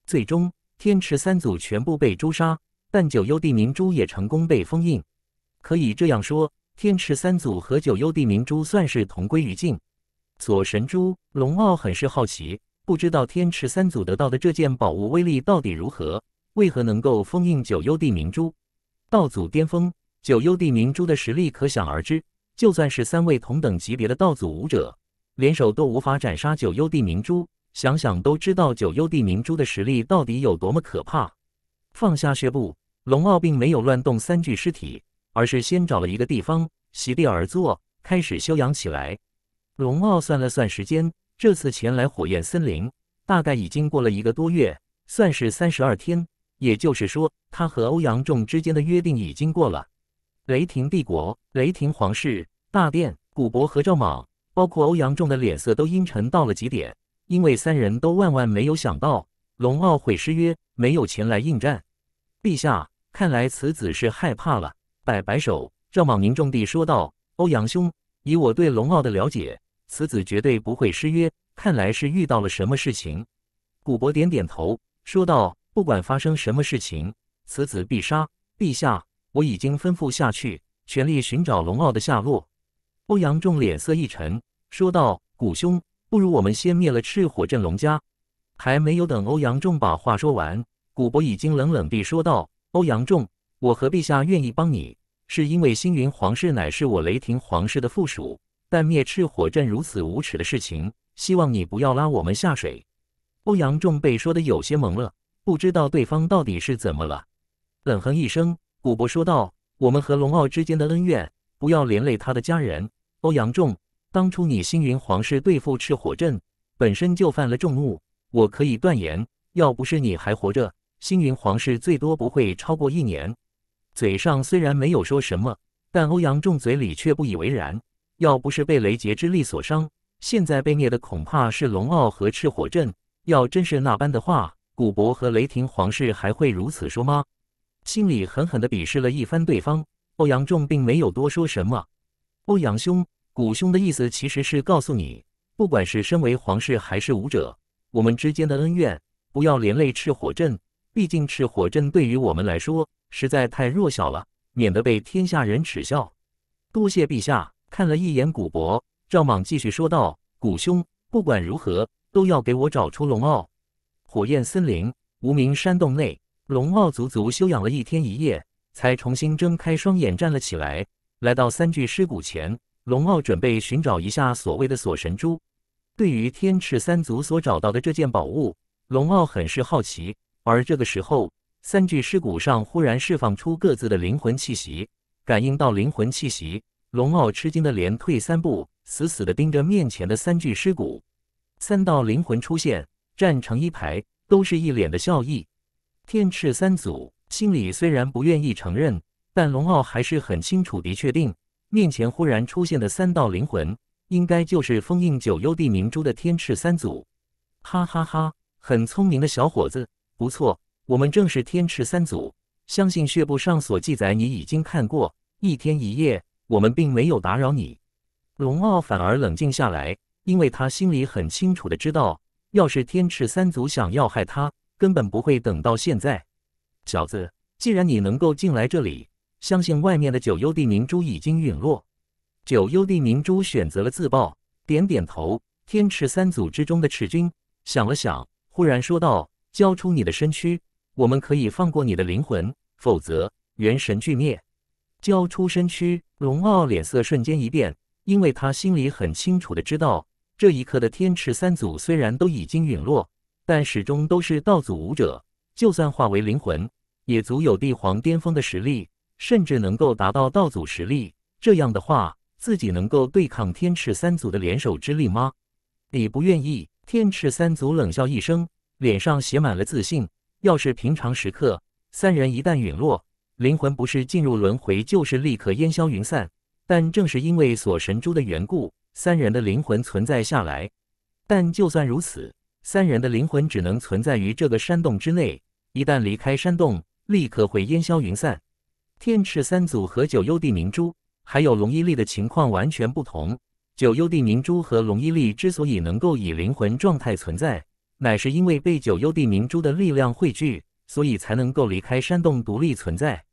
S1: 最终，天池三祖全部被诛杀，但九幽地明珠也成功被封印。可以这样说，天池三祖和九幽地明珠算是同归于尽。左神珠，龙傲很是好奇，不知道天池三祖得到的这件宝物威力到底如何，为何能够封印九幽地明珠？道祖巅峰，九幽地明珠的实力可想而知。就算是三位同等级别的道祖武者联手都无法斩杀九幽地明珠，想想都知道九幽地明珠的实力到底有多么可怕。放下血布，龙傲并没有乱动三具尸体，而是先找了一个地方席地而坐，开始修养起来。龙傲算了算时间，这次前来火焰森林，大概已经过了一个多月，算是三十二天。也就是说，他和欧阳仲之间的约定已经过了。雷霆帝国，雷霆皇室，大殿，古博和赵莽，包括欧阳仲的脸色都阴沉到了极点，因为三人都万万没有想到龙傲会失约，没有前来应战。陛下，看来此子是害怕了。摆摆手，赵莽凝重地说道：“欧阳兄，以我对龙傲的了解。”此子绝对不会失约，看来是遇到了什么事情。古伯点点头，说道：“不管发生什么事情，此子必杀。陛下，我已经吩咐下去，全力寻找龙傲的下落。”欧阳仲脸色一沉，说道：“古兄，不如我们先灭了赤火镇龙家。”还没有等欧阳仲把话说完，古伯已经冷冷地说道：“欧阳仲，我和陛下愿意帮你，是因为星云皇室乃是我雷霆皇室的附属。”但灭赤火阵如此无耻的事情，希望你不要拉我们下水。欧阳仲被说的有些懵了，不知道对方到底是怎么了。冷哼一声，古博说道：“我们和龙傲之间的恩怨，不要连累他的家人。”欧阳仲，当初你星云皇室对付赤火阵，本身就犯了众怒。我可以断言，要不是你还活着，星云皇室最多不会超过一年。嘴上虽然没有说什么，但欧阳仲嘴里却不以为然。要不是被雷劫之力所伤，现在被灭的恐怕是龙傲和赤火阵。要真是那般的话，古伯和雷霆皇室还会如此说吗？心里狠狠的鄙视了一番对方。欧阳仲并没有多说什么。欧阳兄，古兄的意思其实是告诉你，不管是身为皇室还是武者，我们之间的恩怨不要连累赤火阵。毕竟赤火阵对于我们来说实在太弱小了，免得被天下人耻笑。多谢陛下。看了一眼古博，赵莽继续说道：“古兄，不管如何，都要给我找出龙傲。”火焰森林无名山洞内，龙傲足足休养了一天一夜，才重新睁开双眼站了起来。来到三具尸骨前，龙傲准备寻找一下所谓的锁神珠。对于天赤三族所找到的这件宝物，龙傲很是好奇。而这个时候，三具尸骨上忽然释放出各自的灵魂气息，感应到灵魂气息。龙傲吃惊的连退三步，死死的盯着面前的三具尸骨。三道灵魂出现，站成一排，都是一脸的笑意。天赤三祖心里虽然不愿意承认，但龙傲还是很清楚的确定，面前忽然出现的三道灵魂，应该就是封印九幽帝明珠的天赤三祖。哈哈哈，很聪明的小伙子，不错，我们正是天赤三祖。相信血簿上所记载，你已经看过，一天一夜。我们并没有打扰你，龙傲反而冷静下来，因为他心里很清楚的知道，要是天赤三族想要害他，根本不会等到现在。小子，既然你能够进来这里，相信外面的九幽地明珠已经陨落。九幽地明珠选择了自爆，点点头。天赤三族之中的赤军想了想，忽然说道：“交出你的身躯，我们可以放过你的灵魂，否则元神俱灭。交出身躯。”龙傲脸色瞬间一变，因为他心里很清楚的知道，这一刻的天池三祖虽然都已经陨落，但始终都是道祖武者，就算化为灵魂，也足有帝皇巅峰的实力，甚至能够达到道祖实力。这样的话，自己能够对抗天池三祖的联手之力吗？你不愿意？天池三祖冷笑一声，脸上写满了自信。要是平常时刻，三人一旦陨落。灵魂不是进入轮回，就是立刻烟消云散。但正是因为锁神珠的缘故，三人的灵魂存在下来。但就算如此，三人的灵魂只能存在于这个山洞之内，一旦离开山洞，立刻会烟消云散。天池三祖和九幽地明珠，还有龙一力的情况完全不同。九幽地明珠和龙一力之所以能够以灵魂状态存在，乃是因为被九幽地明珠的力量汇聚，所以才能够离开山洞独立存在。